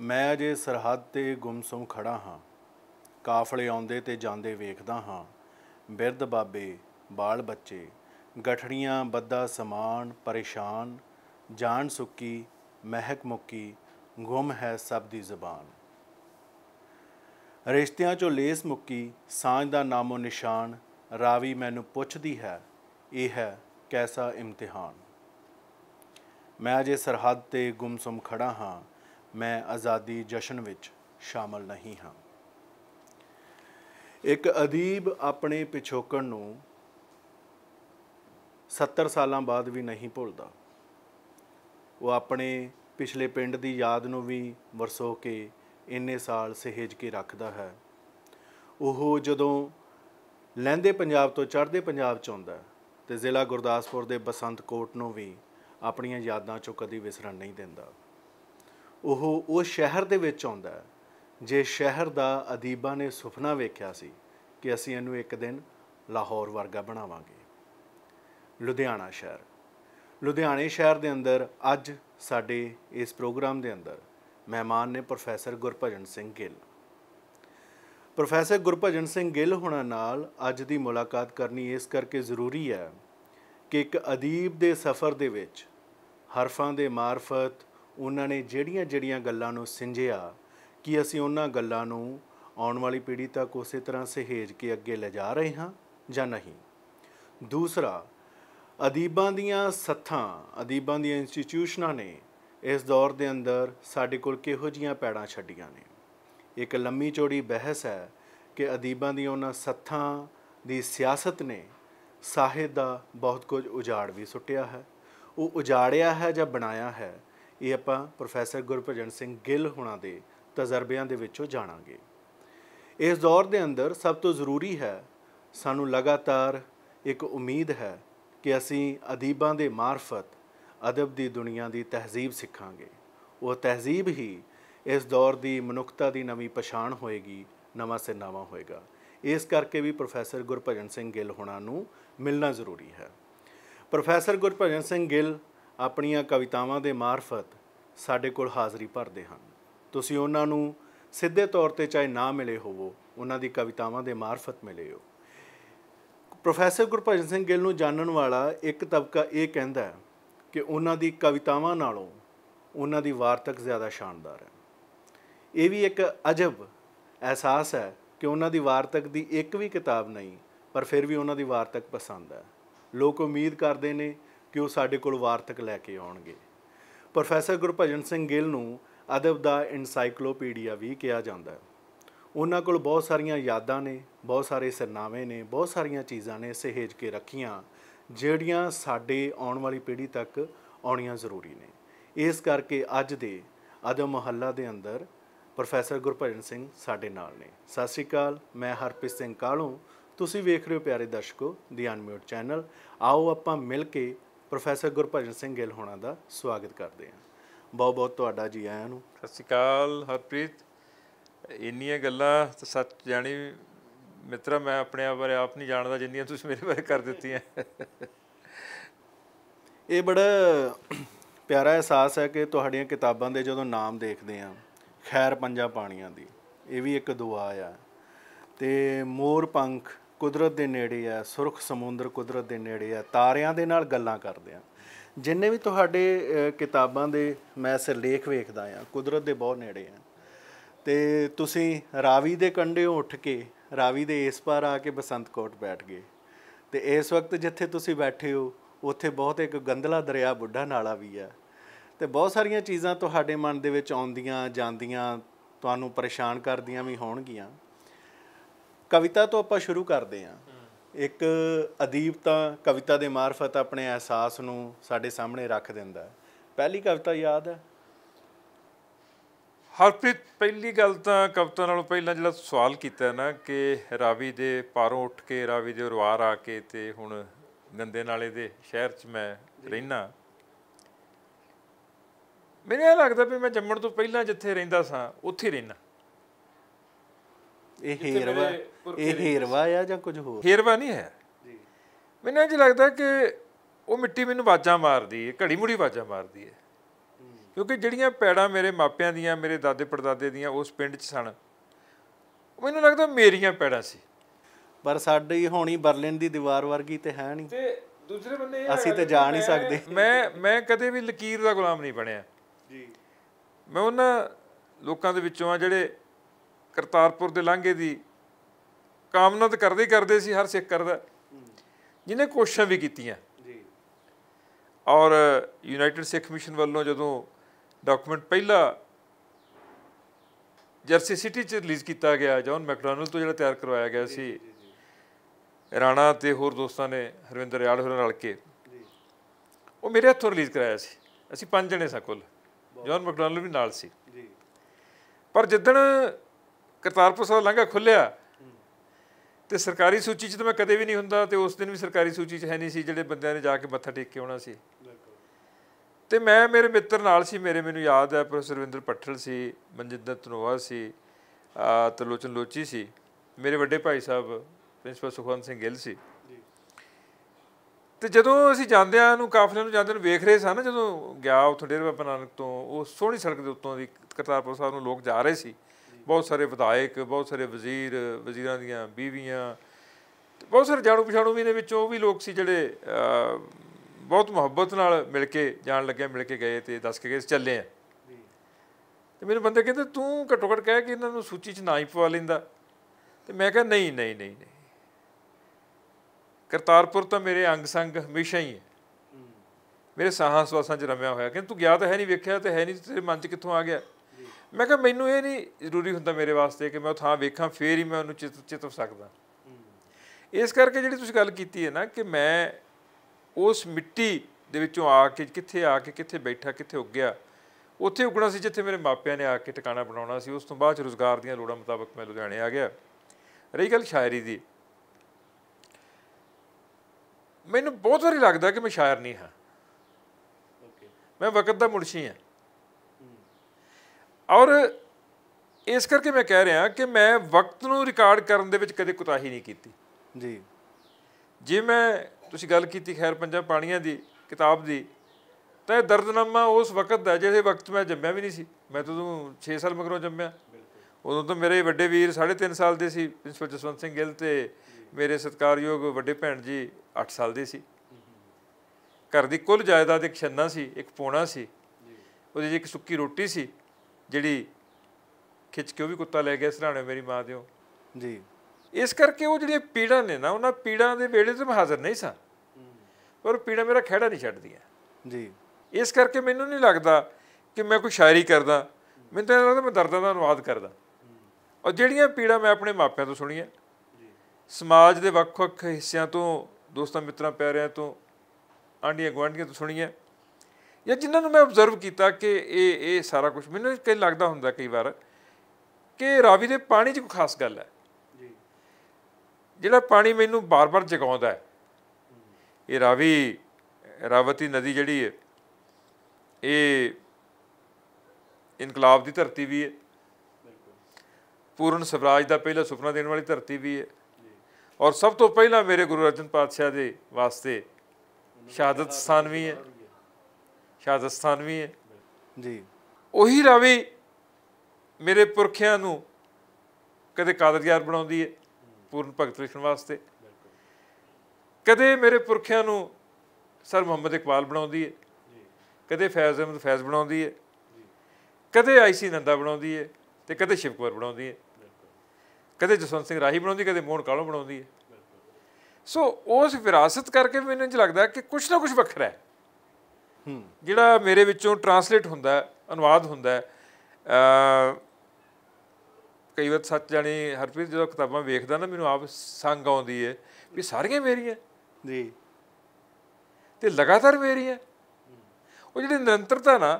ਮੈਂ ਅਜੇ ਸਰਹੱਦ ਤੇ ਗੁੰਮਸਮ ਖੜਾ ਹਾਂ ਕਾਫਲੇ ਆਉਂਦੇ ਤੇ ਜਾਂਦੇ ਵੇਖਦਾ ਹਾਂ ਬਿਰਧ ਬਾਬੇ ਬਾਲ ਬੱਚੇ ਗਠੜੀਆਂ ਬੱਦਾ ਸਮਾਨ ਪਰੇਸ਼ਾਨ ਜਾਨ ਸੁੱਕੀ ਮਹਿਕ ਮੁੱਕੀ ਗੁੰਮ ਹੈ ਸਭ ਦੀ ਜ਼ਬਾਨ ਰਿਸ਼ਤਿਆਂ ਚੋਂ ਲੇਸ ਮੁੱਕੀ ਸਾਂਝ ਦਾ ਨਾਮੋ ਨਿਸ਼ਾਨ ਰਾਵੀ ਮੈਨੂੰ ਪੁੱਛਦੀ ਹੈ ਇਹ ਹੈ ਕੈਸਾ ਇਮਤਿਹਾਨ ਮੈਂ ਅਜੇ ਸਰਹੱਦ ਤੇ ਗੁੰਮਸਮ ਖੜਾ ਹਾਂ ਮੈਂ ਆਜ਼ਾਦੀ ਜਸ਼ਨ ਵਿੱਚ ਸ਼ਾਮਲ ਨਹੀਂ ਹਾਂ ਇੱਕ ਅਦੀਬ ਆਪਣੇ ਪਿਛੋਕੜ ਨੂੰ 70 ਸਾਲਾਂ ਬਾਅਦ ਵੀ ਨਹੀਂ ਭੁੱਲਦਾ ਉਹ ਆਪਣੇ ਪਿਛਲੇ ਪਿੰਡ ਦੀ ਯਾਦ ਨੂੰ ਵੀ ਵਰਸੋ ਕੇ ਇੰਨੇ ਸਾਲ ਸਹਿਜ ਕੇ ਰੱਖਦਾ ਹੈ ਉਹ ਜਦੋਂ ਲਹਿੰਦੇ ਪੰਜਾਬ ਤੋਂ ਚੜ੍ਹਦੇ ਪੰਜਾਬ ਚ ਆਉਂਦਾ ਤੇ ਜ਼ਿਲ੍ਹਾ ਗੁਰਦਾਸਪੁਰ ਦੇ ਬਸੰਤ ਕੋਟ ਨੂੰ ਵੀ ਆਪਣੀਆਂ ਯਾਦਾਂ ਚੋਂ ਕਦੀ ਵਿਸਰਨ ਨਹੀਂ ਦਿੰਦਾ ਉਹ ਉਹ ਸ਼ਹਿਰ ਦੇ ਵਿੱਚ ਆਉਂਦਾ ਹੈ ਜੇ ਸ਼ਹਿਰ ਦਾ ਅਦੀਬਾ ਨੇ ਸੁਪਨਾ ਵੇਖਿਆ ਸੀ ਕਿ ਅਸੀਂ ਇਹਨੂੰ ਇੱਕ ਦਿਨ ਲਾਹੌਰ ਵਰਗਾ ਬਣਾਵਾਂਗੇ ਲੁਧਿਆਣਾ ਸ਼ਹਿਰ ਲੁਧਿਆਣੇ ਸ਼ਹਿਰ ਦੇ ਅੰਦਰ ਅੱਜ ਸਾਡੇ ਇਸ ਪ੍ਰੋਗਰਾਮ ਦੇ ਅੰਦਰ ਮਹਿਮਾਨ ਨੇ ਪ੍ਰੋਫੈਸਰ ਗੁਰਭਜਨ ਸਿੰਘ ਗਿੱਲ ਪ੍ਰੋਫੈਸਰ ਗੁਰਭਜਨ ਸਿੰਘ ਗਿੱਲ ਹੋਣਾ ਨਾਲ ਅੱਜ ਦੀ ਮੁਲਾਕਾਤ ਕਰਨੀ ਇਸ ਕਰਕੇ ਜ਼ਰੂਰੀ ਹੈ ਕਿ ਇੱਕ ਅਦੀਬ ਦੇ ਸਫ਼ਰ ਦੇ ਵਿੱਚ ਹਰਫਾਂ ਦੇ ਮਾਰਫਤ ਉਹਨਾਂ ਨੇ ਜਿਹੜੀਆਂ-ਜਿਹੜੀਆਂ ਗੱਲਾਂ ਨੂੰ ਸਿੰਝਿਆ ਕਿ ਅਸੀਂ ਉਹਨਾਂ ਗੱਲਾਂ ਨੂੰ ਆਉਣ ਵਾਲੀ ਪੀੜ੍ਹੀ ਤੱਕ ਉਸੇ ਤਰ੍ਹਾਂ ਸਹੇਜ ਕੇ ਅੱਗੇ ਲਿਜਾ ਰਹੇ ਹਾਂ ਜਾਂ ਨਹੀਂ ਦੂਸਰਾ ਅਦੀਬਾਂ ਦੀਆਂ ਸੱਥਾਂ ਅਦੀਬਾਂ ਦੀਆਂ ਇੰਸਟੀਟਿਊਸ਼ਨਾਂ ਨੇ ਇਸ ਦੌਰ ਦੇ ਅੰਦਰ ਸਾਡੇ ਕੋਲ ਕਿਹੋ ਜੀਆਂ ਪੈੜਾਂ ਛੱਡੀਆਂ ਨੇ ਇੱਕ ਲੰਮੀ ਚੌੜੀ ਬਹਿਸ ਹੈ ਕਿ ਅਦੀਬਾਂ ਦੀਆਂ ਉਹਨਾਂ ਸੱਥਾਂ ਦੀ ਸਿਆਸਤ ਨੇ ਸਾਹਿਤ ਦਾ ਬਹੁਤ ਕੁਝ ਉਜਾੜ ਵੀ ਸੁੱਟਿਆ ਹੈ ਉਹ ਉਜਾੜਿਆ ਹੈ ਜਾਂ ਬਣਾਇਆ ਹੈ ਇਹ ਆਪਾਂ ਪ੍ਰੋਫੈਸਰ ਗੁਰਪ੍ਰਜਨ ਸਿੰਘ ਗਿੱਲ ਹੁਣਾਂ ਦੇ ਤਜਰਬਿਆਂ ਦੇ ਵਿੱਚੋਂ ਜਾਣਾਂਗੇ ਇਸ ਦੌਰ ਦੇ ਅੰਦਰ ਸਭ ਤੋਂ ਜ਼ਰੂਰੀ ਹੈ ਸਾਨੂੰ ਲਗਾਤਾਰ ਇੱਕ ਉਮੀਦ ਹੈ ਕਿ ਅਸੀਂ ਅਦੀਬਾਂ ਦੇ ਮਾਰਫਤ ਅਦਬ ਦੀ ਦੁਨੀਆ ਦੀ ਤਹਿਜ਼ੀਬ ਸਿੱਖਾਂਗੇ ਉਹ ਤਹਿਜ਼ੀਬ ਹੀ ਇਸ ਦੌਰ ਦੀ ਮਨੁੱਖਤਾ ਦੀ ਨਵੀਂ ਪਛਾਣ ਹੋਏਗੀ ਨਵਾਂ ਸੇ ਨਵਾਂ ਹੋਏਗਾ ਇਸ ਕਰਕੇ ਵੀ ਪ੍ਰੋਫੈਸਰ ਗੁਰਪ੍ਰਜਨ ਸਿੰਘ ਗਿੱਲ ਹੁਣਾਂ ਨੂੰ ਮਿਲਣਾ ਜ਼ਰੂਰੀ ਹੈ ਪ੍ਰੋਫੈਸਰ ਗੁਰਪ੍ਰਜਨ ਸਿੰਘ ਗਿੱਲ ਆਪਣੀਆਂ ਕਵਿਤਾਵਾਂ ਦੇ ਮਾਰਫਤ ਸਾਡੇ ਕੋਲ ਹਾਜ਼ਰੀ ਭਰਦੇ ਹਨ ਤੁਸੀਂ ਉਹਨਾਂ ਨੂੰ ਸਿੱਧੇ ਤੌਰ ਤੇ ਚਾਹੇ ਨਾ ਮਿਲੇ ਹੋਵੋ ਉਹਨਾਂ ਦੀ ਕਵਿਤਾਵਾਂ ਦੇ ਮਾਰਫਤ ਮਿਲੇ ਹੋ ਪ੍ਰੋਫੈਸਰ ਗੁਰਪ੍ਰੀਤ ਸਿੰਘ ਗਿੱਲ ਨੂੰ ਜਾਣਨ ਵਾਲਾ ਇੱਕ ਤਬਕਾ ਇਹ ਕਹਿੰਦਾ ਹੈ ਕਿ ਉਹਨਾਂ ਦੀ ਕਵਿਤਾਵਾਂ ਨਾਲੋਂ ਉਹਨਾਂ ਦੀ ਵਾਰਤਕ ਜ਼ਿਆਦਾ ਸ਼ਾਨਦਾਰ ਹੈ ਇਹ ਵੀ ਇੱਕ ਅਜਬ ਅਹਿਸਾਸ ਹੈ ਕਿ ਉਹਨਾਂ ਦੀ ਵਾਰਤਕ ਦੀ ਇੱਕ ਵੀ ਕਿਤਾਬ ਨਹੀਂ ਪਰ ਫਿਰ ਵੀ ਉਹਨਾਂ ਦੀ ਵਾਰਤਕ ਪਸੰਦ ਹੈ ਲੋਕ ਉਮੀਦ ਕਰਦੇ ਨੇ ਕਿ ਉਹ ਸਾਡੇ ਕੋਲ ਵਾਰਤਕ ਲੈ ਕੇ ਆਉਣਗੇ ਪ੍ਰੋਫੈਸਰ ਗੁਰਭਜਨ ਸਿੰਘ ਗਿੱਲ ਨੂੰ ਅਦਬ ਦਾ ਐਨਸਾਈਕਲੋਪੀਡੀਆ ਵੀ ਕਿਹਾ ਜਾਂਦਾ ਹੈ ਉਹਨਾਂ ਕੋਲ ਬਹੁਤ ਸਾਰੀਆਂ ਯਾਦਾਂ ਨੇ ਬਹੁਤ ਸਾਰੇ ਸਰਨਾਵੇਂ ਨੇ ਬਹੁਤ ਸਾਰੀਆਂ ਚੀਜ਼ਾਂ ਨੇ ਸਹਿਜ ਕੇ ਰੱਖੀਆਂ ਜਿਹੜੀਆਂ ਸਾਡੇ ਆਉਣ ਵਾਲੀ ਪੀੜ੍ਹੀ ਤੱਕ ਆਉਣੀਆਂ ਜ਼ਰੂਰੀ ਨੇ ਇਸ ਕਰਕੇ ਅੱਜ ਦੇ ਅਦਬ ਮਹੱਲਾ ਦੇ ਅੰਦਰ ਪ੍ਰੋਫੈਸਰ ਗੁਰਭਜਨ ਸਿੰਘ ਸਾਡੇ ਨਾਲ ਨੇ ਸਤਿ ਸ਼੍ਰੀ ਅਕਾਲ ਮੈਂ ਹਰਪ੍ਰੀਤ ਸਿੰਘ ਕਾਲੋਂ ਤੁਸੀਂ ਵੇਖ ਰਹੇ ਹੋ ਪਿਆਰੇ ਦਰਸ਼ਕੋ ਦੀ ਅਨਮਿਊਟ ਚੈਨਲ ਆਓ ਆਪਾਂ ਮਿਲ ਕੇ ਪ੍ਰੋਫੈਸਰ ਗੁਰਭਜਨ ਸਿੰਘ ਗਿੱਲ ਹੋਣਾ ਦਾ ਸਵਾਗਤ ਕਰਦੇ ਹਾਂ ਬਹੁਤ ਬਹੁਤ ਤੁਹਾਡਾ ਜੀ ਆਇਆਂ ਨੂੰ ਸਤਿ ਸ਼੍ਰੀ ਅਕਾਲ ਹਰਪ੍ਰੀਤ ਇੰਨੀਆਂ ਗੱਲਾਂ ਸੱਚ ਜਾਣੀ ਮਿੱਤਰਾ ਮੈਂ ਆਪਣੇ ਬਾਰੇ ਆਪ ਨਹੀਂ ਜਾਣਦਾ ਜਿੰਨੀਆਂ ਤੁਸੀਂ ਮੇਰੇ ਬਾਰੇ ਕਰ ਦਿੱਤੀਆਂ ਇਹ ਬੜਾ ਪਿਆਰਾ ਅਹਿਸਾਸ ਹੈ ਕਿ ਤੁਹਾਡੀਆਂ ਕਿਤਾਬਾਂ ਦੇ ਜਦੋਂ ਨਾਮ ਦੇਖਦੇ ਆਂ ਖੈਰ ਪੰਜਾ ਪਾਣੀਆਂ ਦੀ ਇਹ ਵੀ ਇੱਕ ਦੁਆ ਆ ਤੇ ਮੋਰ ਪੰਖ ਕੁਦਰਤ ਦੇ ਨੇੜੇ ਆ ਸੁਰਖ ਸਮੁੰਦਰ ਕੁਦਰਤ ਦੇ ਨੇੜੇ ਆ ਤਾਰਿਆਂ ਦੇ ਨਾਲ ਗੱਲਾਂ ਕਰਦੇ ਆ ਜਿੰਨੇ ਵੀ ਤੁਹਾਡੇ ਕਿਤਾਬਾਂ ਦੇ ਮੈਂ ਲੇਖ ਵੇਖਦਾ ਆ ਕੁਦਰਤ ਦੇ ਬਹੁਤ ਨੇੜੇ ਆ ਤੇ ਤੁਸੀਂ ਰਾਵੀ ਦੇ ਕੰਢੇ ਉੱਠ ਕੇ ਰਾਵੀ ਦੇ ਇਸ ਪਾਰ ਆ ਕੇ ਬਸੰਤ ਕੋਟ ਬੈਠ ਗਏ ਤੇ ਇਸ ਵਕਤ ਜਿੱਥੇ ਤੁਸੀਂ ਬੈਠੇ ਹੋ ਉੱਥੇ ਬਹੁਤ ਇੱਕ ਗੰਦਲਾ ਦਰਿਆ ਬੁੱਢਾ ਨਾਲਾ ਵੀ ਆ ਤੇ ਬਹੁਤ ਸਾਰੀਆਂ ਚੀਜ਼ਾਂ ਤੁਹਾਡੇ ਮਨ ਦੇ ਵਿੱਚ ਆਉਂਦੀਆਂ ਜਾਂਦੀਆਂ ਤੁਹਾਨੂੰ ਪਰੇਸ਼ਾਨ ਕਰਦੀਆਂ ਵੀ ਹੋਣਗੀਆਂ ਕਵਿਤਾ ਤੋਂ ਆਪਾਂ ਸ਼ੁਰੂ ਕਰਦੇ ਹਾਂ ਇੱਕ ਅਦੀਬ ਤਾਂ ਕਵਿਤਾ ਦੇ ਮਾਰਫਤ ਆਪਣੇ ਅਹਿਸਾਸ ਨੂੰ ਸਾਡੇ ਸਾਹਮਣੇ ਰੱਖ ਦਿੰਦਾ ਹੈ ਪਹਿਲੀ ਕਵਿਤਾ ਯਾਦ ਹੈ ਹਰਪ੍ਰੀਤ ਪਹਿਲੀ ਗੱਲ ਤਾਂ ਕਵਿਤਾ ਨਾਲੋਂ ਪਹਿਲਾਂ ਜਿਹੜਾ ਸਵਾਲ ਕੀਤਾ ਨਾ ਕਿ ਰਾਵੀ ਦੇ ਪਾਰੋਂ ਉੱਠ ਕੇ ਰਾਵੀ ਦੇ ਰਵਾਰ ਆ ਕੇ ਤੇ ਹੁਣ ਗੰਦੇ ਨਾਲੇ ਦੇ ਸ਼ਹਿਰ 'ਚ ਮੈਂ ਰਹਿਣਾ ਮੈਨੂੰ ਲੱਗਦਾ ਵੀ ਮੈਂ ਜੰਮਣ ਤੋਂ ਪਹਿਲਾਂ ਜਿੱਥੇ ਰਹਿੰਦਾ ਸਾਂ ਉੱਥੇ ਰਹਿਣਾ ਇਹ ਰਵਾ ਇਹ ਹੀਰਵਾ ਆ ਜਾਂ ਕੁਝ ਹੋਰ ਹੀਰਵਾ ਨਹੀਂ ਹੈ ਜੀ ਮੈਨੂੰ ਇੰਜ ਲੱਗਦਾ ਕਿ ਉਹ ਮਿੱਟੀ ਮੈਨੂੰ ਬਾਜਾਂ ਮਾਰਦੀ ਹੈ ਘੜੀ ਮੁੜੀ ਬਾਜਾਂ ਮਾਰਦੀ ਹੈ ਕਿਉਂਕਿ ਜਿਹੜੀਆਂ ਪੈੜਾਂ ਮੇਰੇ ਮਾਪਿਆਂ ਦੀਆਂ ਮੇਰੇ ਦਾਦੇ ਪੜਦਾਦੇ ਦੀਆਂ ਉਸ ਪਿੰਡ 'ਚ ਸਨ ਮੈਨੂੰ ਲੱਗਦਾ ਮੇਰੀਆਂ ਪੈੜਾਂ ਸੀ ਪਰ ਸਾਡੀ ਹੋਣੀ ਬਰਲਿਨ ਦੀ ਦੀਵਾਰ ਵਰਗੀ ਤੇ ਹੈ ਨਹੀਂ ਤੇ ਦੂਸਰੇ ਬੰਦੇ ਅਸੀਂ ਤੇ ਜਾ ਨਹੀਂ ਸਕਦੇ ਮੈਂ ਮੈਂ ਕਦੇ ਵੀ ਲਕੀਰ ਦਾ ਗੁਲਾਮ ਨਹੀਂ ਬਣਿਆ ਜੀ ਮੈਂ ਉਹਨਾਂ ਲੋਕਾਂ ਦੇ ਵਿੱਚੋਂ ਆ ਜਿਹੜੇ ਕਰਤਾਰਪੁਰ ਦੇ ਲਾਂਘੇ ਦੀ ਕਾਮਨਾ ਤਾਂ ਕਰਦੇ ਕਰਦੇ ਸੀ ਹਰ ਸਿੱਖ ਕਰਦਾ ਜਿਹਨੇ ਕੋਸ਼ਿਸ਼ਾਂ ਵੀ ਕੀਤੀਆਂ ਜੀ ਔਰ ਯੂਨਾਈਟਿਡ ਸਿੱਖ ਮਿਸ਼ਨ ਵੱਲੋਂ ਜਦੋਂ ਡਾਕੂਮੈਂਟ ਪਹਿਲਾ ਜਰਸੀ ਸਿਟੀ ਚ ਰਿਲੀਜ਼ ਕੀਤਾ ਗਿਆ ਜੌਨ ਮੈਕਡੋਨਲਡ ਤੋਂ ਜਿਹੜਾ ਤਿਆਰ ਕਰਵਾਇਆ ਗਿਆ ਸੀ ਰਾਣਾ ਤੇ ਹੋਰ ਦੋਸਤਾਂ ਨੇ ਹਰਵਿੰਦਰ ਯਾੜ ਹੋਰਾਂ ਨਾਲ ਕੇ ਉਹ ਮੇਰੇ ਹੱਥੋਂ ਰਿਲੀਜ਼ ਕਰਾਇਆ ਸੀ ਅਸੀਂ ਪੰਜ ਜਣੇ ਸਾਂ ਕੁੱਲ ਜੌਨ ਮੈਕਡੋਨਲਡ ਵੀ ਨਾਲ ਸੀ ਜੀ ਪਰ ਜਿੱਦਣ ਕਰਤਾਰਪੁਰ ਸਾਹਿਬ ਲੰਘਾ ਖੁੱਲਿਆ ਤੇ ਸਰਕਾਰੀ ਸੂਚੀ 'ਚ ਤਾਂ ਮੈਂ ਕਦੇ ਵੀ ਨਹੀਂ ਹੁੰਦਾ ਤੇ ਉਸ ਦਿਨ ਵੀ ਸਰਕਾਰੀ ਸੂਚੀ 'ਚ ਹੈ ਨਹੀਂ ਸੀ ਜਿਹੜੇ ਬੰਦਿਆਂ ਨੇ ਜਾ ਕੇ ਮੱਥਾ ਟੇਕ ਕੇ ਆਉਣਾ ਸੀ ਤੇ ਮੈਂ ਮੇਰੇ ਮਿੱਤਰ ਨਾਲ ਸੀ ਮੇਰੇ ਮੈਨੂੰ ਯਾਦ ਹੈ ਪ੍ਰੋਫੈਸਰ ਰਵਿੰਦਰ ਪੱਠਲ ਸੀ ਮਨਜਿੰਦਰ ਤਨੋਵਾ ਸੀ ਆ ਤਲੋਚਨ ਲੋਚੀ ਸੀ ਮੇਰੇ ਵੱਡੇ ਭਾਈ ਸਾਹਿਬ ਪ੍ਰਿੰਸੀਪਲ ਸੁਖਵੰਤ ਸਿੰਘ ਗਿੱਲ ਸੀ ਤੇ ਜਦੋਂ ਅਸੀਂ ਜਾਂਦਿਆਂ ਨੂੰ ਕਾਫਲੇ ਨੂੰ ਜਾਂਦੇ ਨੂੰ ਵੇਖ ਰਹੇ ਸਾਂ ਨਾ ਜਦੋਂ ਗਿਆ ਉਥੋਂ ਡੇਰ ਬਾਬਾ ਨਾਨਕ ਤੋਂ ਉਹ ਸੋਹਣੀ ਸੜਕ ਦੇ ਉੱਤੋਂ ਦੀ ਕਰਤਾਰਪੁਰ ਸਾਹਿਬ ਨੂੰ ਲੋਕ ਜਾ ਰਹੇ ਸੀ ਬਹੁਤ ਸਾਰੇ ਵਿਧਾਇਕ ਬਹੁਤ ਸਾਰੇ ਵਜ਼ੀਰ ਵਜ਼ੀਰਾਂ ਦੀਆਂ ਬੀਵੀਆਂ ਬਹੁਤ ਸਾਰੇ ਜਾਣੂ ਪਛਾਣੂ ਵੀ ਦੇ ਵਿੱਚ ਉਹ ਵੀ ਲੋਕ ਸੀ ਜਿਹੜੇ ਬਹੁਤ ਮੁਹੱਬਤ ਨਾਲ ਮਿਲ ਕੇ ਜਾਣ ਲੱਗੇ ਮਿਲ ਕੇ ਗਏ ਤੇ ਦੱਸ ਕੇ ਗਏ ਚੱਲੇ ਆ ਤੇ ਮੇਰੇ ਬੰਦੇ ਕਹਿੰਦੇ ਤੂੰ ਘੱਟੋ ਘੱਟ ਕਹਿ ਕਿ ਇਹਨਾਂ ਨੂੰ ਸੂਚੀ 'ਚ ਨਾ ਹੀ ਪਵਾ ਲੈਂਦਾ ਤੇ ਮੈਂ ਕਿਹਾ ਨਹੀਂ ਨਹੀਂ ਨਹੀਂ ਨਹੀਂ ਕਰਤਾਰਪੁਰ ਤਾਂ ਮੇਰੇ ਅੰਗ ਸੰਗ ਹਮੇਸ਼ਾ ਹੀ ਹੈ ਮੇਰੇ ਸਾਹਾਂ ਸਵਾਸਾਂ 'ਚ ਰਮਿਆ ਹੋਇਆ ਕਿ ਤੂੰ ਗਿਆ ਤਾਂ ਹੈ ਨਹੀਂ ਵੇਖਿਆ ਤੇ ਹੈ ਨਹੀਂ ਤੇਰੇ ਮਨ 'ਚ ਕਿੱਥੋਂ ਆ ਗਿਆ ਮੈਂ ਕਿਹਾ ਮੈਨੂੰ ਇਹ ਨਹੀਂ ਜ਼ਰੂਰੀ ਹੁੰਦਾ ਮੇਰੇ ਵਾਸਤੇ ਕਿ ਮੈਂ ਉਹ ਥਾਂ ਵੇਖਾਂ ਫੇਰ ਹੀ ਮੈਂ ਉਹਨੂੰ ਚਿਤ ਚਿਤ ਸਕਦਾ ਇਸ ਕਰਕੇ ਜਿਹੜੀ ਤੁਸੀਂ ਗੱਲ ਕੀਤੀ ਹੈ ਨਾ ਕਿ ਮੈਂ ਉਸ ਮਿੱਟੀ ਦੇ ਵਿੱਚੋਂ ਆ ਕੇ ਕਿੱਥੇ ਆ ਕੇ ਕਿੱਥੇ ਬੈਠਾ ਕਿੱਥੇ ਉੱਗਿਆ ਉੱਥੇ ਉੱਗਣਾ ਸੀ ਜਿੱਥੇ ਮੇਰੇ ਮਾਪਿਆਂ ਨੇ ਆ ਕੇ ਟਿਕਾਣਾ ਬਣਾਉਣਾ ਸੀ ਉਸ ਤੋਂ ਬਾਅਦ ਰੋਜ਼ਗਾਰ ਦੀਆਂ ਲੋੜਾਂ ਮੁਤਾਬਕ ਮੈਂ ਲੁਧਿਆਣੇ ਆ ਗਿਆ ਰਹੀ ਗੱਲ ਸ਼ਾਇਰੀ ਦੀ ਮੈਨੂੰ ਬਹੁਤ ਵਾਰੀ ਲੱਗਦਾ ਕਿ ਮੈਂ ਸ਼ਾਇਰ ਨਹੀਂ ਹਾਂ ਮੈਂ ਵਕਤ ਦਾ ਮੁਰਸ਼ੀ ਹਾਂ ਔਰ ਇਸ ਕਰਕੇ ਮੈਂ ਕਹਿ ਰਿਹਾ ਕਿ ਮੈਂ ਵਕਤ ਨੂੰ ਰਿਕਾਰਡ ਕਰਨ ਦੇ ਵਿੱਚ ਕਦੇ ਕੁਤਾਹੀ ਨਹੀਂ ਕੀਤੀ ਜੀ ਜੇ ਮੈਂ ਤੁਸੀਂ ਗੱਲ ਕੀਤੀ ਖੈਰ ਪੰਜਾਂ ਪਾਣੀਆਂ ਦੀ ਕਿਤਾਬ ਦੀ ਤਾਂ ਇਹ ਦਰਦਨਾਮਾ ਉਸ ਵਕਤ ਦਾ ਜਿਹੜੇ ਵਕਤ ਮੈਂ ਜੰਮਿਆ ਵੀ ਨਹੀਂ ਸੀ ਮੈਂ ਤਾਂ 6 ਸਾਲ ਮਗਰੋਂ ਜੰਮਿਆ ਉਦੋਂ ਤਾਂ ਮੇਰੇ ਵੱਡੇ ਵੀਰ 3.5 ਸਾਲ ਦੇ ਸੀ ਪ੍ਰਿੰਸੀਪਲ ਜਸਵੰਤ ਸਿੰਘ ਗਿੱਲ ਤੇ ਮੇਰੇ ਸਤਕਾਰਯੋਗ ਵੱਡੇ ਭੈਣ ਜੀ 8 ਸਾਲ ਦੇ ਸੀ ਘਰ ਦੀ ਕੁੱਲ ਜਾਇਦਾਦ ਇੱਕ ਛੰਨਾ ਸੀ ਇੱਕ ਪੋਣਾ ਸੀ ਉਹਦੇ ਜੀ ਇੱਕ ਸੁੱਕੀ ਰੋਟੀ ਸੀ ਜਿਹੜੀ ਖਿੱਚ ਕੇ ਉਹ ਵੀ ਕੁੱਤਾ ਲੈ ਗਿਆ ਸਰਾਣੇ ਮੇਰੀ ਮਾਂ ਦਿਓ ਜੀ ਇਸ ਕਰਕੇ ਉਹ ਜਿਹੜੀਆਂ ਪੀੜਾਂ ਨੇ ਨਾ ਉਹਨਾਂ ਪੀੜਾਂ ਦੇ ਵੇੜੇ ਤੇ ਮੈਂ ਹਾਜ਼ਰ ਨਹੀਂ ਸਾਂ ਪਰ ਪੀੜਾ ਮੇਰਾ ਖਿਹੜਾ ਨਹੀਂ ਛੱਡਦੀਆਂ ਜੀ ਇਸ ਕਰਕੇ ਮੈਨੂੰ ਨਹੀਂ ਲੱਗਦਾ ਕਿ ਮੈਂ ਕੋਈ ਸ਼ਾਇਰੀ ਕਰਦਾ ਮੈਨੂੰ ਤਾਂ ਲੱਗਦਾ ਮੈਂ ਦਰਦਾਂ ਦਾ ਅਨੁਵਾਦ ਕਰਦਾ ਔਰ ਜਿਹੜੀਆਂ ਪੀੜਾ ਮੈਂ ਆਪਣੇ ਮਾਪਿਆਂ ਤੋਂ ਸੁਣੀਆਂ ਸਮਾਜ ਦੇ ਵੱਖ-ਵੱਖ ਹਿੱਸਿਆਂ ਤੋਂ ਦੋਸਤਾਂ ਮਿੱਤਰਾਂ ਪਿਆਰਿਆਂ ਤੋਂ ਆਂਡੀਆਂ ਗਵਾਂਡੀਆਂ ਤੋਂ ਸੁਣੀਆਂ ਜਾਂ ਜਿਨ੍ਹਾਂ ਨੂੰ ਮੈਂ ਆਬਜ਼ਰਵ ਕੀਤਾ ਕਿ ਇਹ ਇਹ ਸਾਰਾ ਕੁਝ ਮੈਨੂੰ ਕਈ ਲੱਗਦਾ ਹੁੰਦਾ ਕਈ ਵਾਰ ਕਿ ਰਾਵੀ ਦੇ ਪਾਣੀ 'ਚ ਕੋਈ ਖਾਸ ਗੱਲ ਹੈ ਜੀ ਜਿਹੜਾ ਪਾਣੀ ਮੈਨੂੰ ਬਾਰ-ਬਾਰ ਜਗਾਉਂਦਾ ਹੈ ਇਹ ਰਾਵੀ ਰਾਵਤੀ ਨਦੀ ਜਿਹੜੀ ਹੈ ਇਹ ਇਨਕਲਾਬ ਦੀ ਧਰਤੀ ਵੀ ਹੈ ਪੂਰਨ ਸਵਰਾਜ ਦਾ ਪਹਿਲਾ ਸੁਪਨਾ ਦੇਣ ਵਾਲੀ ਧਰਤੀ ਵੀ ਹੈ ਔਰ ਸਭ ਤੋਂ ਪਹਿਲਾਂ ਮੇਰੇ ਗੁਰੂ ਅਰਜਨ ਪਾਤਸ਼ਾਹ ਦੇ ਵਾਸਤੇ ਸ਼ਹਾਦਤ ਸਥਾਨ ਵੀ ਹੈ ਕਾਜ਼ਸਤਾਨ ਵੀ ਹੈ ਜੀ ਉਹੀ ਰਾਵੀ ਮੇਰੇ ਪੁਰਖਿਆਂ ਨੂੰ ਕਦੇ ਕਾਦਰਯਾਰ ਬਣਾਉਂਦੀ ਹੈ ਪੂਰਨ ਭਗਤ ਲਿਖਣ ਵਾਸਤੇ ਕਦੇ ਮੇਰੇ ਪੁਰਖਿਆਂ ਨੂੰ ਸਰ ਮੁਹੰਮਦ ਇਕਬਾਲ ਬਣਾਉਂਦੀ ਹੈ ਕਦੇ ਫੈਜ਼ ਅਹਿਮਦ ਫੈਜ਼ ਬਣਾਉਂਦੀ ਹੈ ਕਦੇ ਆਈਸੀ ਨੰਦਾ ਬਣਾਉਂਦੀ ਹੈ ਤੇ ਕਦੇ ਸ਼ਿਵਕੁਮਾਰ ਬਣਾਉਂਦੀ ਹੈ ਕਦੇ ਜਸਵੰਤ ਸਿੰਘ ਰਾਹੀ ਬਣਾਉਂਦੀ ਕਦੇ ਮੋਹਨ ਕਾਲੋ ਬਣਾਉਂਦੀ ਹੈ ਸੋ ਉਸ ਵਿਰਾਸਤ ਕਰਕੇ ਮੈਨੂੰ ਇੰਜ ਲੱਗਦਾ ਕਿ ਕੁਝ ਨਾ ਕੁਝ ਵੱਖਰਾ ਹੈ ਜਿਹੜਾ ਮੇਰੇ ਵਿੱਚੋਂ ਟਰਾਂਸਲੇਟ ਹੁੰਦਾ ਹੈ ਅਨੁਵਾਦ ਹੁੰਦਾ ਹੈ ਕਈ ਵਾਰ ਸੱਚ ਜਾਣੀ ਹਰਪ੍ਰੀਤ ਜਦੋਂ ਕਿਤਾਬਾਂ ਵੇਖਦਾ ਨਾ ਮੈਨੂੰ ਆਪ ਸੰਗ ਆਉਂਦੀ ਹੈ ਵੀ ਸਾਰੀਆਂ ਮੇਰੀਆਂ ਜੀ ਤੇ ਲਗਾਤਾਰ ਮੇਰੀਆਂ ਉਹ ਜਿਹੜੀ ਨਿਰੰਤਰਤਾ ਨਾ